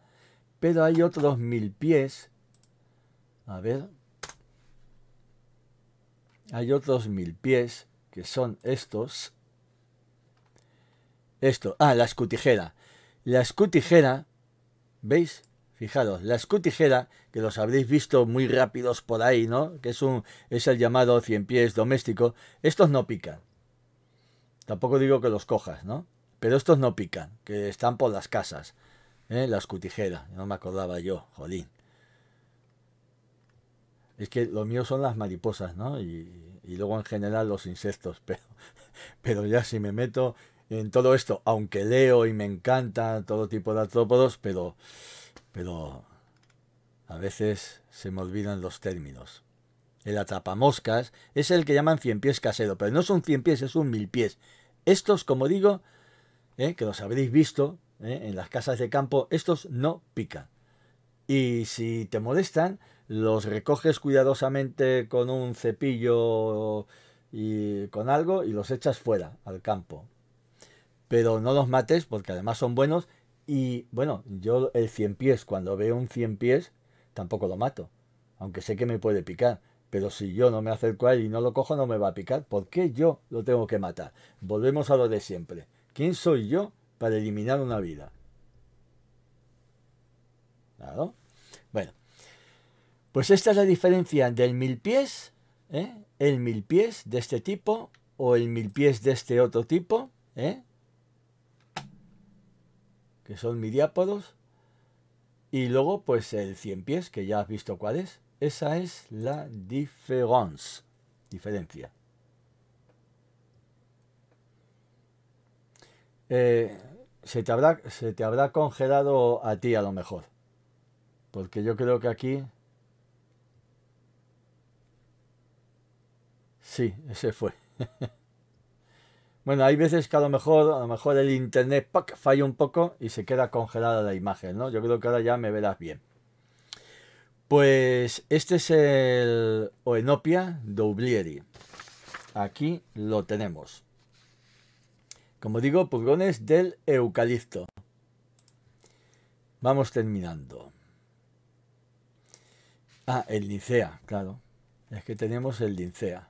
Pero hay otros mil pies, a ver, hay otros mil pies, que son estos, esto, ah, la escutijera. La escutijera, ¿veis? Fijaros, la escutijera, que los habréis visto muy rápidos por ahí, ¿no? Que es, un, es el llamado cien pies doméstico, estos no pican. Tampoco digo que los cojas, ¿no? Pero estos no pican, que están por las casas. ¿eh? las no me acordaba yo, jodín. Es que lo mío son las mariposas, ¿no? Y, luego en general los insectos, pero, pero ya si me meto en todo esto, aunque leo y me encanta todo tipo de artrópodos, pero, pero a veces se me olvidan los términos. El atrapamoscas es el que llaman cien pies casero, pero no son un cien pies, es un mil pies. Estos, como digo, eh, que los habréis visto eh, en las casas de campo, estos no pican. Y si te molestan, los recoges cuidadosamente con un cepillo y con algo y los echas fuera al campo. Pero no los mates porque además son buenos y bueno, yo el cien pies, cuando veo un cien pies, tampoco lo mato, aunque sé que me puede picar. Pero si yo no me acerco a él y no lo cojo, no me va a picar. ¿Por qué yo lo tengo que matar? Volvemos a lo de siempre. ¿Quién soy yo para eliminar una vida? Claro. Bueno, pues esta es la diferencia del mil pies, ¿eh? el mil pies de este tipo o el mil pies de este otro tipo, ¿eh? que son miriápodos, y luego pues el cien pies, que ya has visto cuál es. Esa es la diferencia. diferencia. Eh, se, te habrá, se te habrá congelado a ti a lo mejor. Porque yo creo que aquí... Sí, ese fue. Bueno, hay veces que a lo mejor, a lo mejor el internet falla un poco y se queda congelada la imagen, ¿no? Yo creo que ahora ya me verás bien. Pues este es el Oenopia Doublieri. Aquí lo tenemos. Como digo, pulgones del eucalipto. Vamos terminando. Ah, el lincea, claro. Es que tenemos el lincea.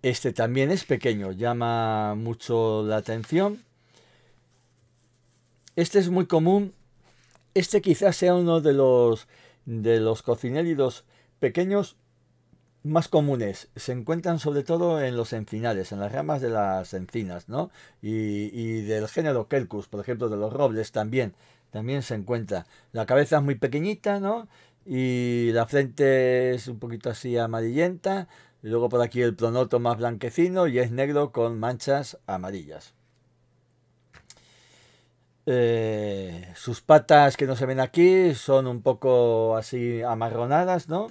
Este también es pequeño, llama mucho la atención. Este es muy común este quizás sea uno de los, de los cocinéridos pequeños más comunes se encuentran sobre todo en los encinales, en las ramas de las encinas, ¿no? Y, del género Quercus, por ejemplo, de los robles también, también se encuentra. La cabeza es muy pequeñita, ¿no? Y la frente es un poquito así amarillenta. Luego por aquí el pronoto más blanquecino y es negro con manchas amarillas. Eh, sus patas que no se ven aquí son un poco así amarronadas, ¿no?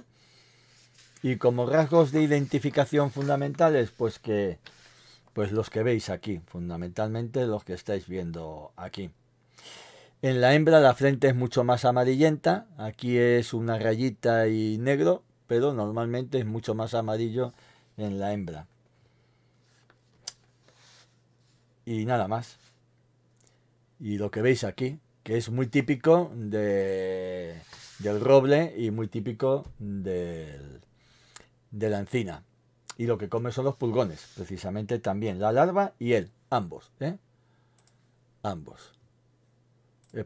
Y como rasgos de identificación fundamentales, pues que pues los que veis aquí, fundamentalmente los que estáis viendo aquí. En la hembra la frente es mucho más amarillenta, aquí es una rayita y negro, pero normalmente es mucho más amarillo en la hembra. Y nada más y lo que veis aquí, que es muy típico del roble y muy típico del, de la encina. Y lo que come son los pulgones, precisamente también, la larva y él, ambos, ¿eh? Ambos.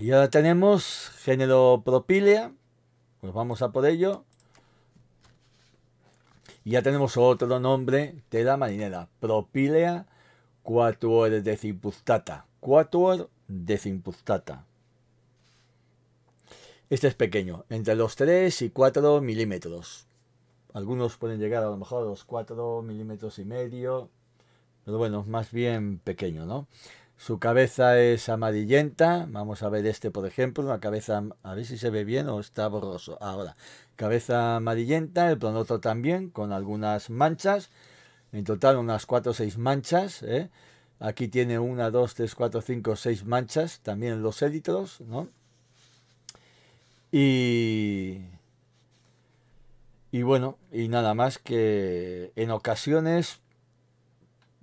Y ahora tenemos género propílea. pues vamos a por ello. Y ya tenemos otro nombre, tela marinera, propilea Quatuor decimpustata. Quatuor decimpustata. Este es pequeño, entre los 3 y 4 milímetros. Algunos pueden llegar a lo mejor a los 4 milímetros y medio, pero bueno, más bien pequeño, ¿no? Su cabeza es amarillenta. Vamos a ver este, por ejemplo, La cabeza, a ver si se ve bien o está borroso. Ahora, cabeza amarillenta, el pronoto también, con algunas manchas en total unas 4 o 6 manchas. ¿eh? Aquí tiene 1, 2, 3, 4, 5, 6 manchas, también los éditos, ¿no? Y, y bueno, y nada más que en ocasiones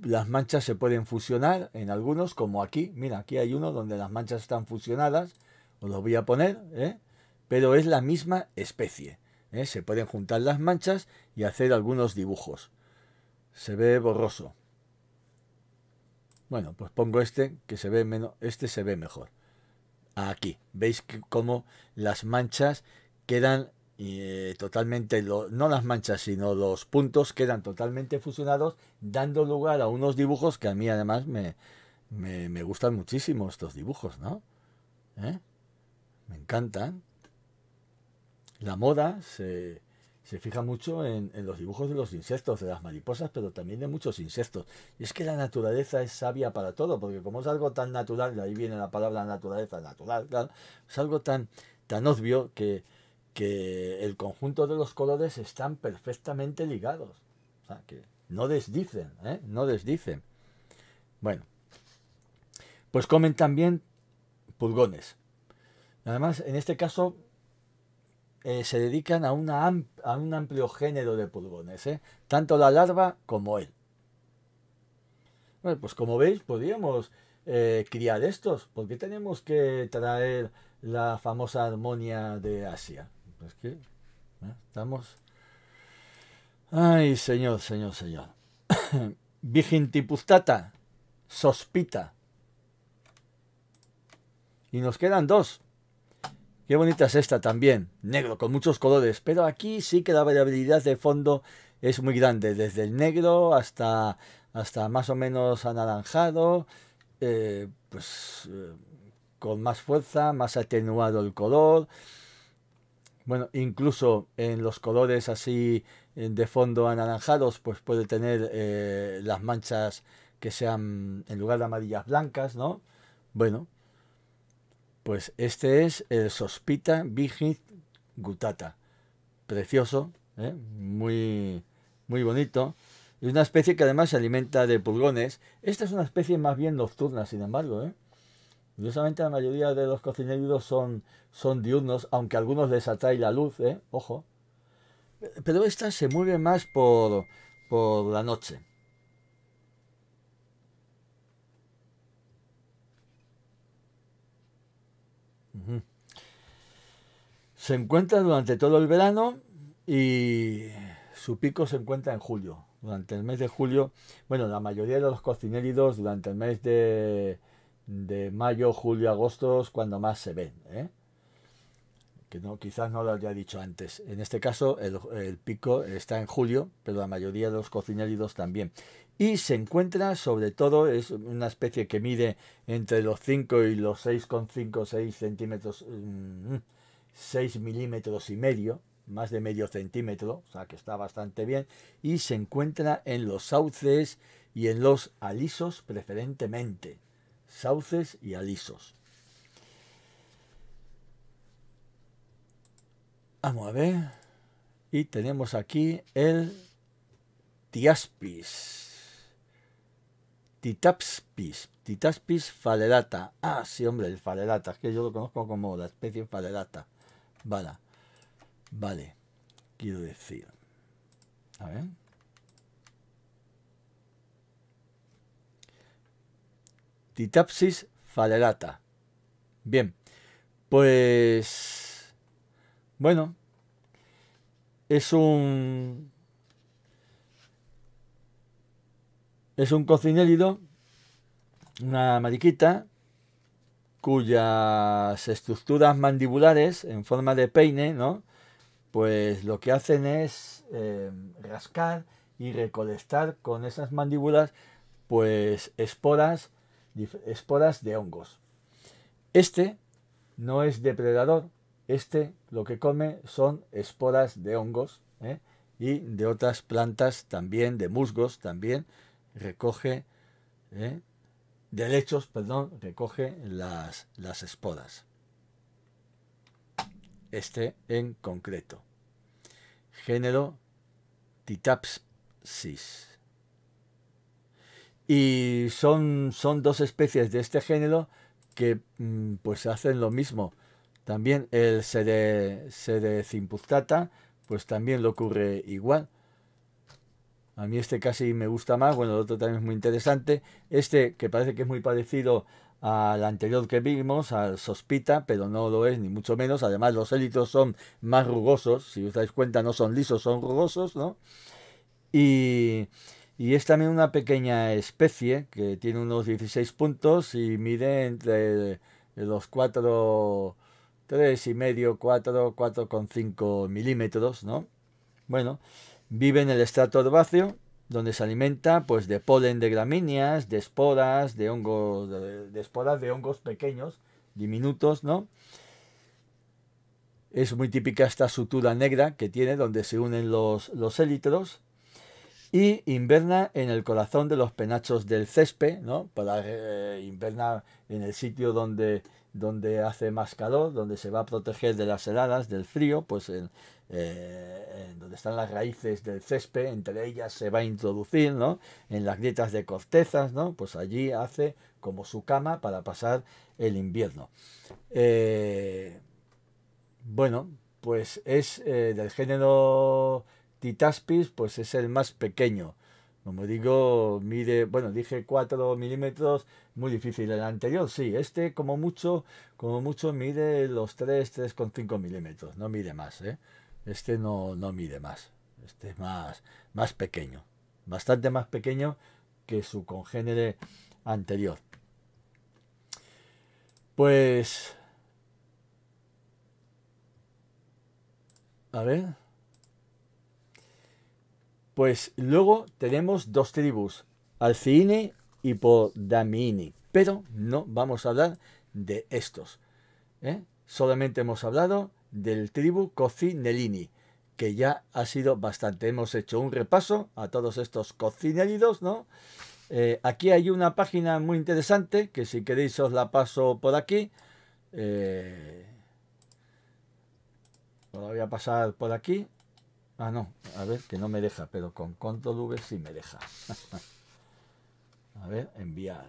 las manchas se pueden fusionar en algunos, como aquí. Mira, aquí hay uno donde las manchas están fusionadas. Os lo voy a poner, ¿eh? pero es la misma especie. ¿eh? Se pueden juntar las manchas y hacer algunos dibujos se ve borroso. Bueno, pues pongo este, que se ve menos, este se ve mejor. Aquí, veis cómo las manchas quedan eh, totalmente, no las manchas, sino los puntos quedan totalmente fusionados, dando lugar a unos dibujos que a mí además me, gustan muchísimo estos dibujos, ¿no? ¿Eh? Me encantan. La moda se se fija mucho en, los dibujos de los insectos, de las mariposas, pero también de muchos insectos. Y es que la naturaleza es sabia para todo, porque como es algo tan natural, de ahí viene la palabra naturaleza, natural, es algo tan, tan obvio que, que el conjunto de los colores están perfectamente ligados. O sea, que no desdicen, ¿eh? no desdicen. Bueno, pues comen también pulgones. Además, en este caso, eh, se dedican a, una a, un amplio género de pulgones, ¿eh? tanto la larva como él. Bueno, pues como veis, podríamos eh, criar estos. Porque tenemos que traer la famosa armonía de Asia? que estamos... Ay, señor, señor, señor. Vigintipustata, sospita. Y nos quedan dos. Qué bonita es esta también, negro con muchos colores, pero aquí sí que la variabilidad de fondo es muy grande, desde el negro hasta, hasta más o menos anaranjado, eh, pues eh, con más fuerza, más atenuado el color. Bueno, incluso en los colores así de fondo anaranjados, pues puede tener eh, las manchas que sean en lugar de amarillas blancas, ¿no? Bueno, pues este es el Sospita Vigit Gutata. Precioso, ¿eh? muy, muy bonito. Es una especie que además se alimenta de pulgones. Esta es una especie más bien nocturna, sin embargo. ¿eh? Curiosamente la mayoría de los cocineros son, son diurnos, aunque a algunos les atrae la luz, ¿eh? ojo. Pero esta se mueve más por la noche. Se encuentra durante todo el verano y su pico se encuentra en julio. Durante el mes de julio, bueno, la mayoría de los cocinéridos durante el mes de, mayo, julio, agosto es cuando más se ven. ¿eh? Que no, quizás no lo haya dicho antes. En este caso, el, pico está en julio, pero la mayoría de los cocinéridos también y se encuentra sobre todo, es una especie que mide entre los 5 y los 6,5 6 centímetros mm, 6 milímetros y medio, más de medio centímetro, o sea que está bastante bien, y se encuentra en los sauces y en los alisos preferentemente. Sauces y alisos. Vamos a ver. Y tenemos aquí el Tiaspis. Titaspis. Titaspis falerata. Ah, sí, hombre, el falerata. Es que yo lo conozco como la especie falerata. Vale. Vale. Quiero decir. A ver. Titapsis falerata. Bien. Pues. Bueno. Es un. Es un cocinélido. Una mariquita cuyas estructuras mandibulares en forma de peine, ¿no? Pues lo que hacen es eh, rascar y recolectar con esas mandíbulas, pues esporas, esporas de hongos. Este no es depredador, este lo que come son esporas de hongos ¿eh? y de otras plantas también, de musgos también, recoge ¿eh? de perdón, recoge las, las esporas. Este en concreto. Género Titapsis. Y son, son dos especies de este género que mm, pues hacen lo mismo. También el Cerecimpuctata, pues también lo ocurre igual. A mí este casi me gusta más, bueno, el otro también es muy interesante. Este que parece que es muy parecido al anterior que vimos, al Sospita, pero no lo es, ni mucho menos. Además, los élitos son más rugosos, si os dais cuenta, no son lisos, son rugosos, ¿no? Y, y es también una pequeña especie que tiene unos 16 puntos y mide entre los 4, 3,5, 4, 4,5 milímetros, ¿no? Bueno, Vive en el estrato herbáceo, donde se alimenta pues de polen de gramíneas, de esporas, de hongos, de, esporas de hongos pequeños, diminutos, ¿no? Es muy típica esta sutura negra que tiene donde se unen los, los élitros y inverna en el corazón de los penachos del césped, ¿no? Para eh, eh, invernar en el sitio donde donde hace más calor, donde se va a proteger de las heladas, del frío, pues eh, en, donde están las raíces del césped, entre ellas se va a introducir, ¿no? En las grietas de cortezas, ¿no? Pues allí hace como su cama para pasar el invierno. Eh, bueno, pues es eh, del género Titaspis, pues es el más pequeño. Como digo, mide, bueno, dije 4 milímetros, muy difícil. El anterior sí, este como mucho, como mucho mide los 3, 3,5 milímetros, no mide más. ¿eh? Este no, no mide más, este es más, más pequeño, bastante más pequeño que su congénere anterior. Pues... A ver. Pues luego tenemos dos tribus, Alciini y Podamini, pero no vamos a hablar de estos. ¿eh? Solamente hemos hablado del tribu Cocinellini, que ya ha sido bastante. Hemos hecho un repaso a todos estos cocinellidos, ¿no? Eh, aquí hay una página muy interesante que si queréis os la paso por aquí. Eh, la voy a pasar por aquí. Ah, no, a ver, que no me deja, pero con control V sí me deja. a ver, enviar.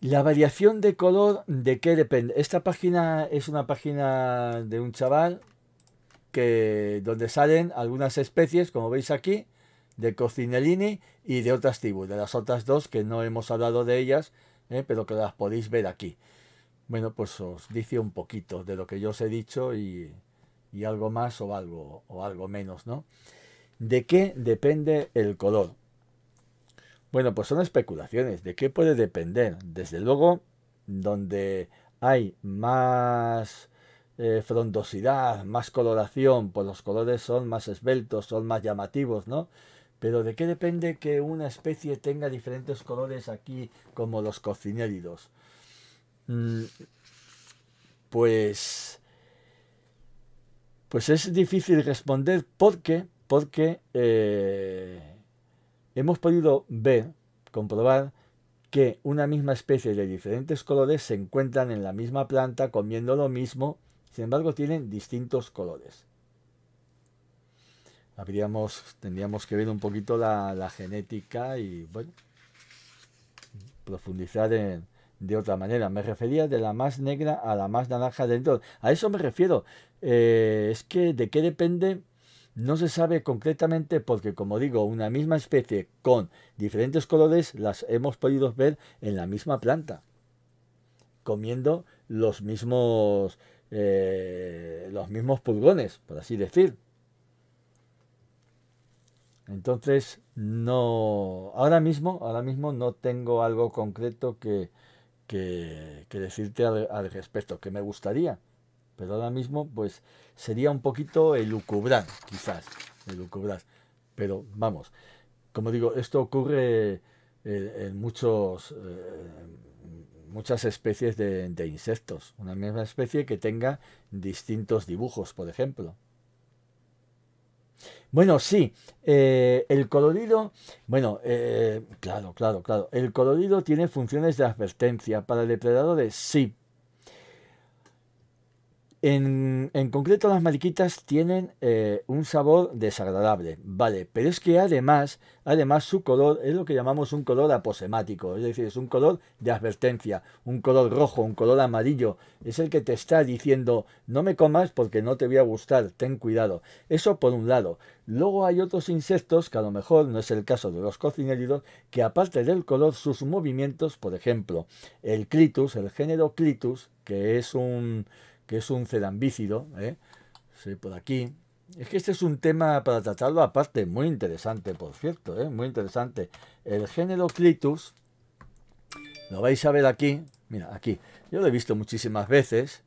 La variación de color, ¿de qué depende? Esta página es una página de un chaval que donde salen algunas especies, como veis aquí, de cocinellini y de otras tribus, de las otras dos que no hemos hablado de ellas, ¿eh? pero que las podéis ver aquí. Bueno, pues os dice un poquito de lo que yo os he dicho y, algo más o algo, o algo menos, ¿no? ¿De qué depende el color? Bueno, pues son especulaciones. ¿De qué puede depender? Desde luego, donde hay más eh, frondosidad, más coloración, pues los colores son más esbeltos, son más llamativos, ¿no? Pero ¿de qué depende que una especie tenga diferentes colores aquí como los cocinéridos? Mm, pues, pues es difícil responder porque, porque eh, hemos podido ver, comprobar que una misma especie de diferentes colores se encuentran en la misma planta comiendo lo mismo, sin embargo tienen distintos colores habríamos, tendríamos que ver un poquito la, genética y, bueno, profundizar de otra manera. Me refería de la más negra a la más naranja dentro. A eso me refiero. Eh, es que de qué depende no se sabe concretamente porque, como digo, una misma especie con diferentes colores las hemos podido ver en la misma planta, comiendo los mismos, eh, los mismos pulgones, por así decir. Entonces, no, ahora mismo, ahora mismo no tengo algo concreto que, decirte al, respecto, que me gustaría, pero ahora mismo, pues, sería un poquito elucubrar, quizás, Pero vamos, como digo, esto ocurre eh, en, muchos, eh, muchas especies de insectos, una misma especie que tenga distintos dibujos, por ejemplo. Bueno, sí, eh, el colorido, bueno, eh, claro, claro, claro, el colorido tiene funciones de advertencia para depredadores, sí, en, concreto, las mariquitas tienen eh, un sabor desagradable, vale, pero es que además, además su color es lo que llamamos un color aposemático, es decir, es un color de advertencia, un color rojo, un color amarillo, es el que te está diciendo no me comas porque no te voy a gustar, ten cuidado. Eso por un lado. Luego hay otros insectos, que a lo mejor no es el caso de los cocineridos, que aparte del color, sus movimientos, por ejemplo, el clitus, el género clitus, que es un que es un cedambícido, ¿eh? sí, por aquí. Es que este es un tema para tratarlo aparte, muy interesante, por cierto, ¿eh? muy interesante. El género Clitus, lo vais a ver aquí, mira, aquí, yo lo he visto muchísimas veces.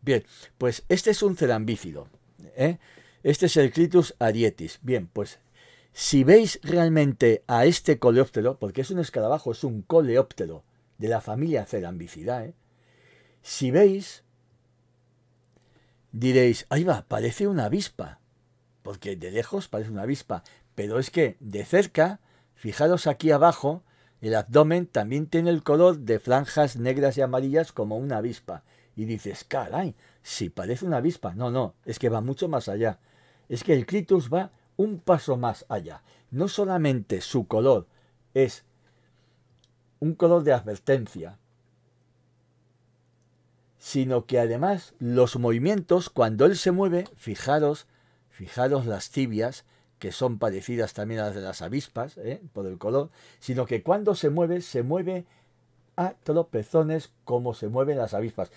Bien, pues este es un cerambícido. ¿eh? este es el Clitus arietis. Bien, pues si veis realmente a este coleóptero, porque es un escarabajo, es un coleóptero de la familia Cerambicidae, ¿eh? si veis, Diréis, ahí va, parece una avispa, porque de lejos parece una avispa, pero es que de cerca, fijaros aquí abajo, el abdomen también tiene el color de franjas negras y amarillas como una avispa. Y dices, caray, si parece una avispa. No, no, es que va mucho más allá. Es que el Critus va un paso más allá. No solamente su color es un color de advertencia, sino que además los movimientos, cuando él se mueve, fijaros, fijaros las tibias, que son parecidas también a las de las avispas, ¿eh? por el color, sino que cuando se mueve, se mueve a tropezones como se mueven las avispas.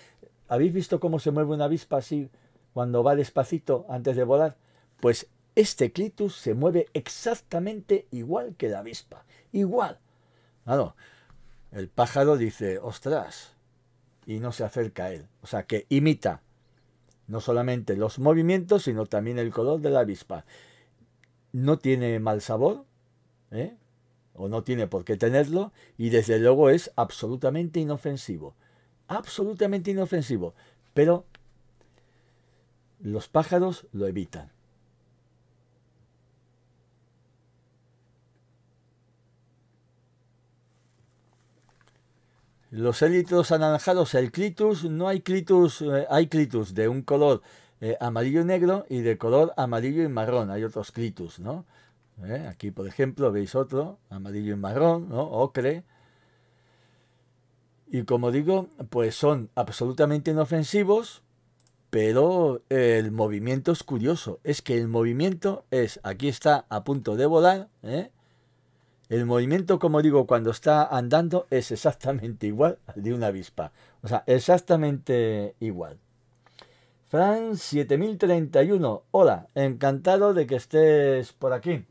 ¿Habéis visto cómo se mueve una avispa así cuando va despacito antes de volar? Pues este clitus se mueve exactamente igual que la avispa. Igual. el pájaro dice, ostras, y no se acerca a él. O sea, que imita no solamente los movimientos, sino también el color de la avispa. No tiene mal sabor, ¿eh? o no tiene por qué tenerlo, y desde luego es absolutamente inofensivo. Absolutamente inofensivo. Pero los pájaros lo evitan. Los élitos anaranjados, el clitus, no hay clitus, eh, hay clitus de un color eh, amarillo y negro y de color amarillo y marrón, hay otros clitus, ¿no? Eh, aquí, por ejemplo, veis otro, amarillo y marrón, ¿no? Ocre. Y como digo, pues son absolutamente inofensivos, pero el movimiento es curioso. Es que el movimiento es, aquí está a punto de volar, ¿eh? El movimiento, como digo, cuando está andando es exactamente igual al de una avispa. O sea, exactamente igual. Fran 7031, hola, encantado de que estés por aquí.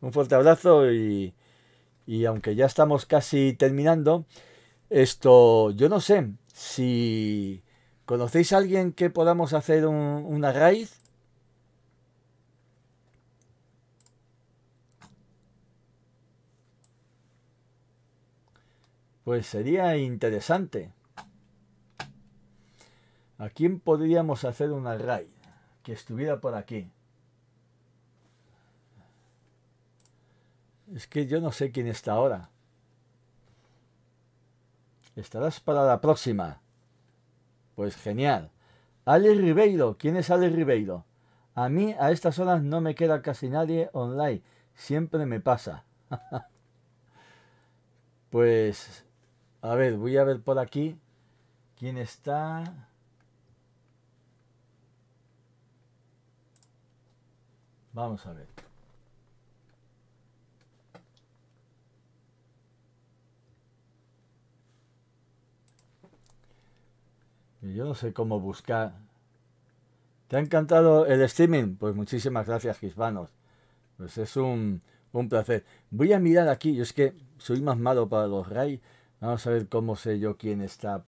Un fuerte abrazo y, y aunque ya estamos casi terminando, esto, yo no sé si conocéis a alguien que podamos hacer un, una raíz Pues sería interesante. ¿A quién podríamos hacer una raid? que estuviera por aquí? Es que yo no sé quién está ahora. Estarás para la próxima. Pues genial. Alex Ribeiro. ¿Quién es Alex Ribeiro? A mí a estas horas no me queda casi nadie online. Siempre me pasa. pues a ver, voy a ver por aquí quién está. Vamos a ver. Yo no sé cómo buscar. ¿Te ha encantado el streaming? Pues muchísimas gracias, Hispanos. Pues es un, un placer. Voy a mirar aquí, yo es que soy más malo para los Ray... Vamos a ver cómo sé yo quién está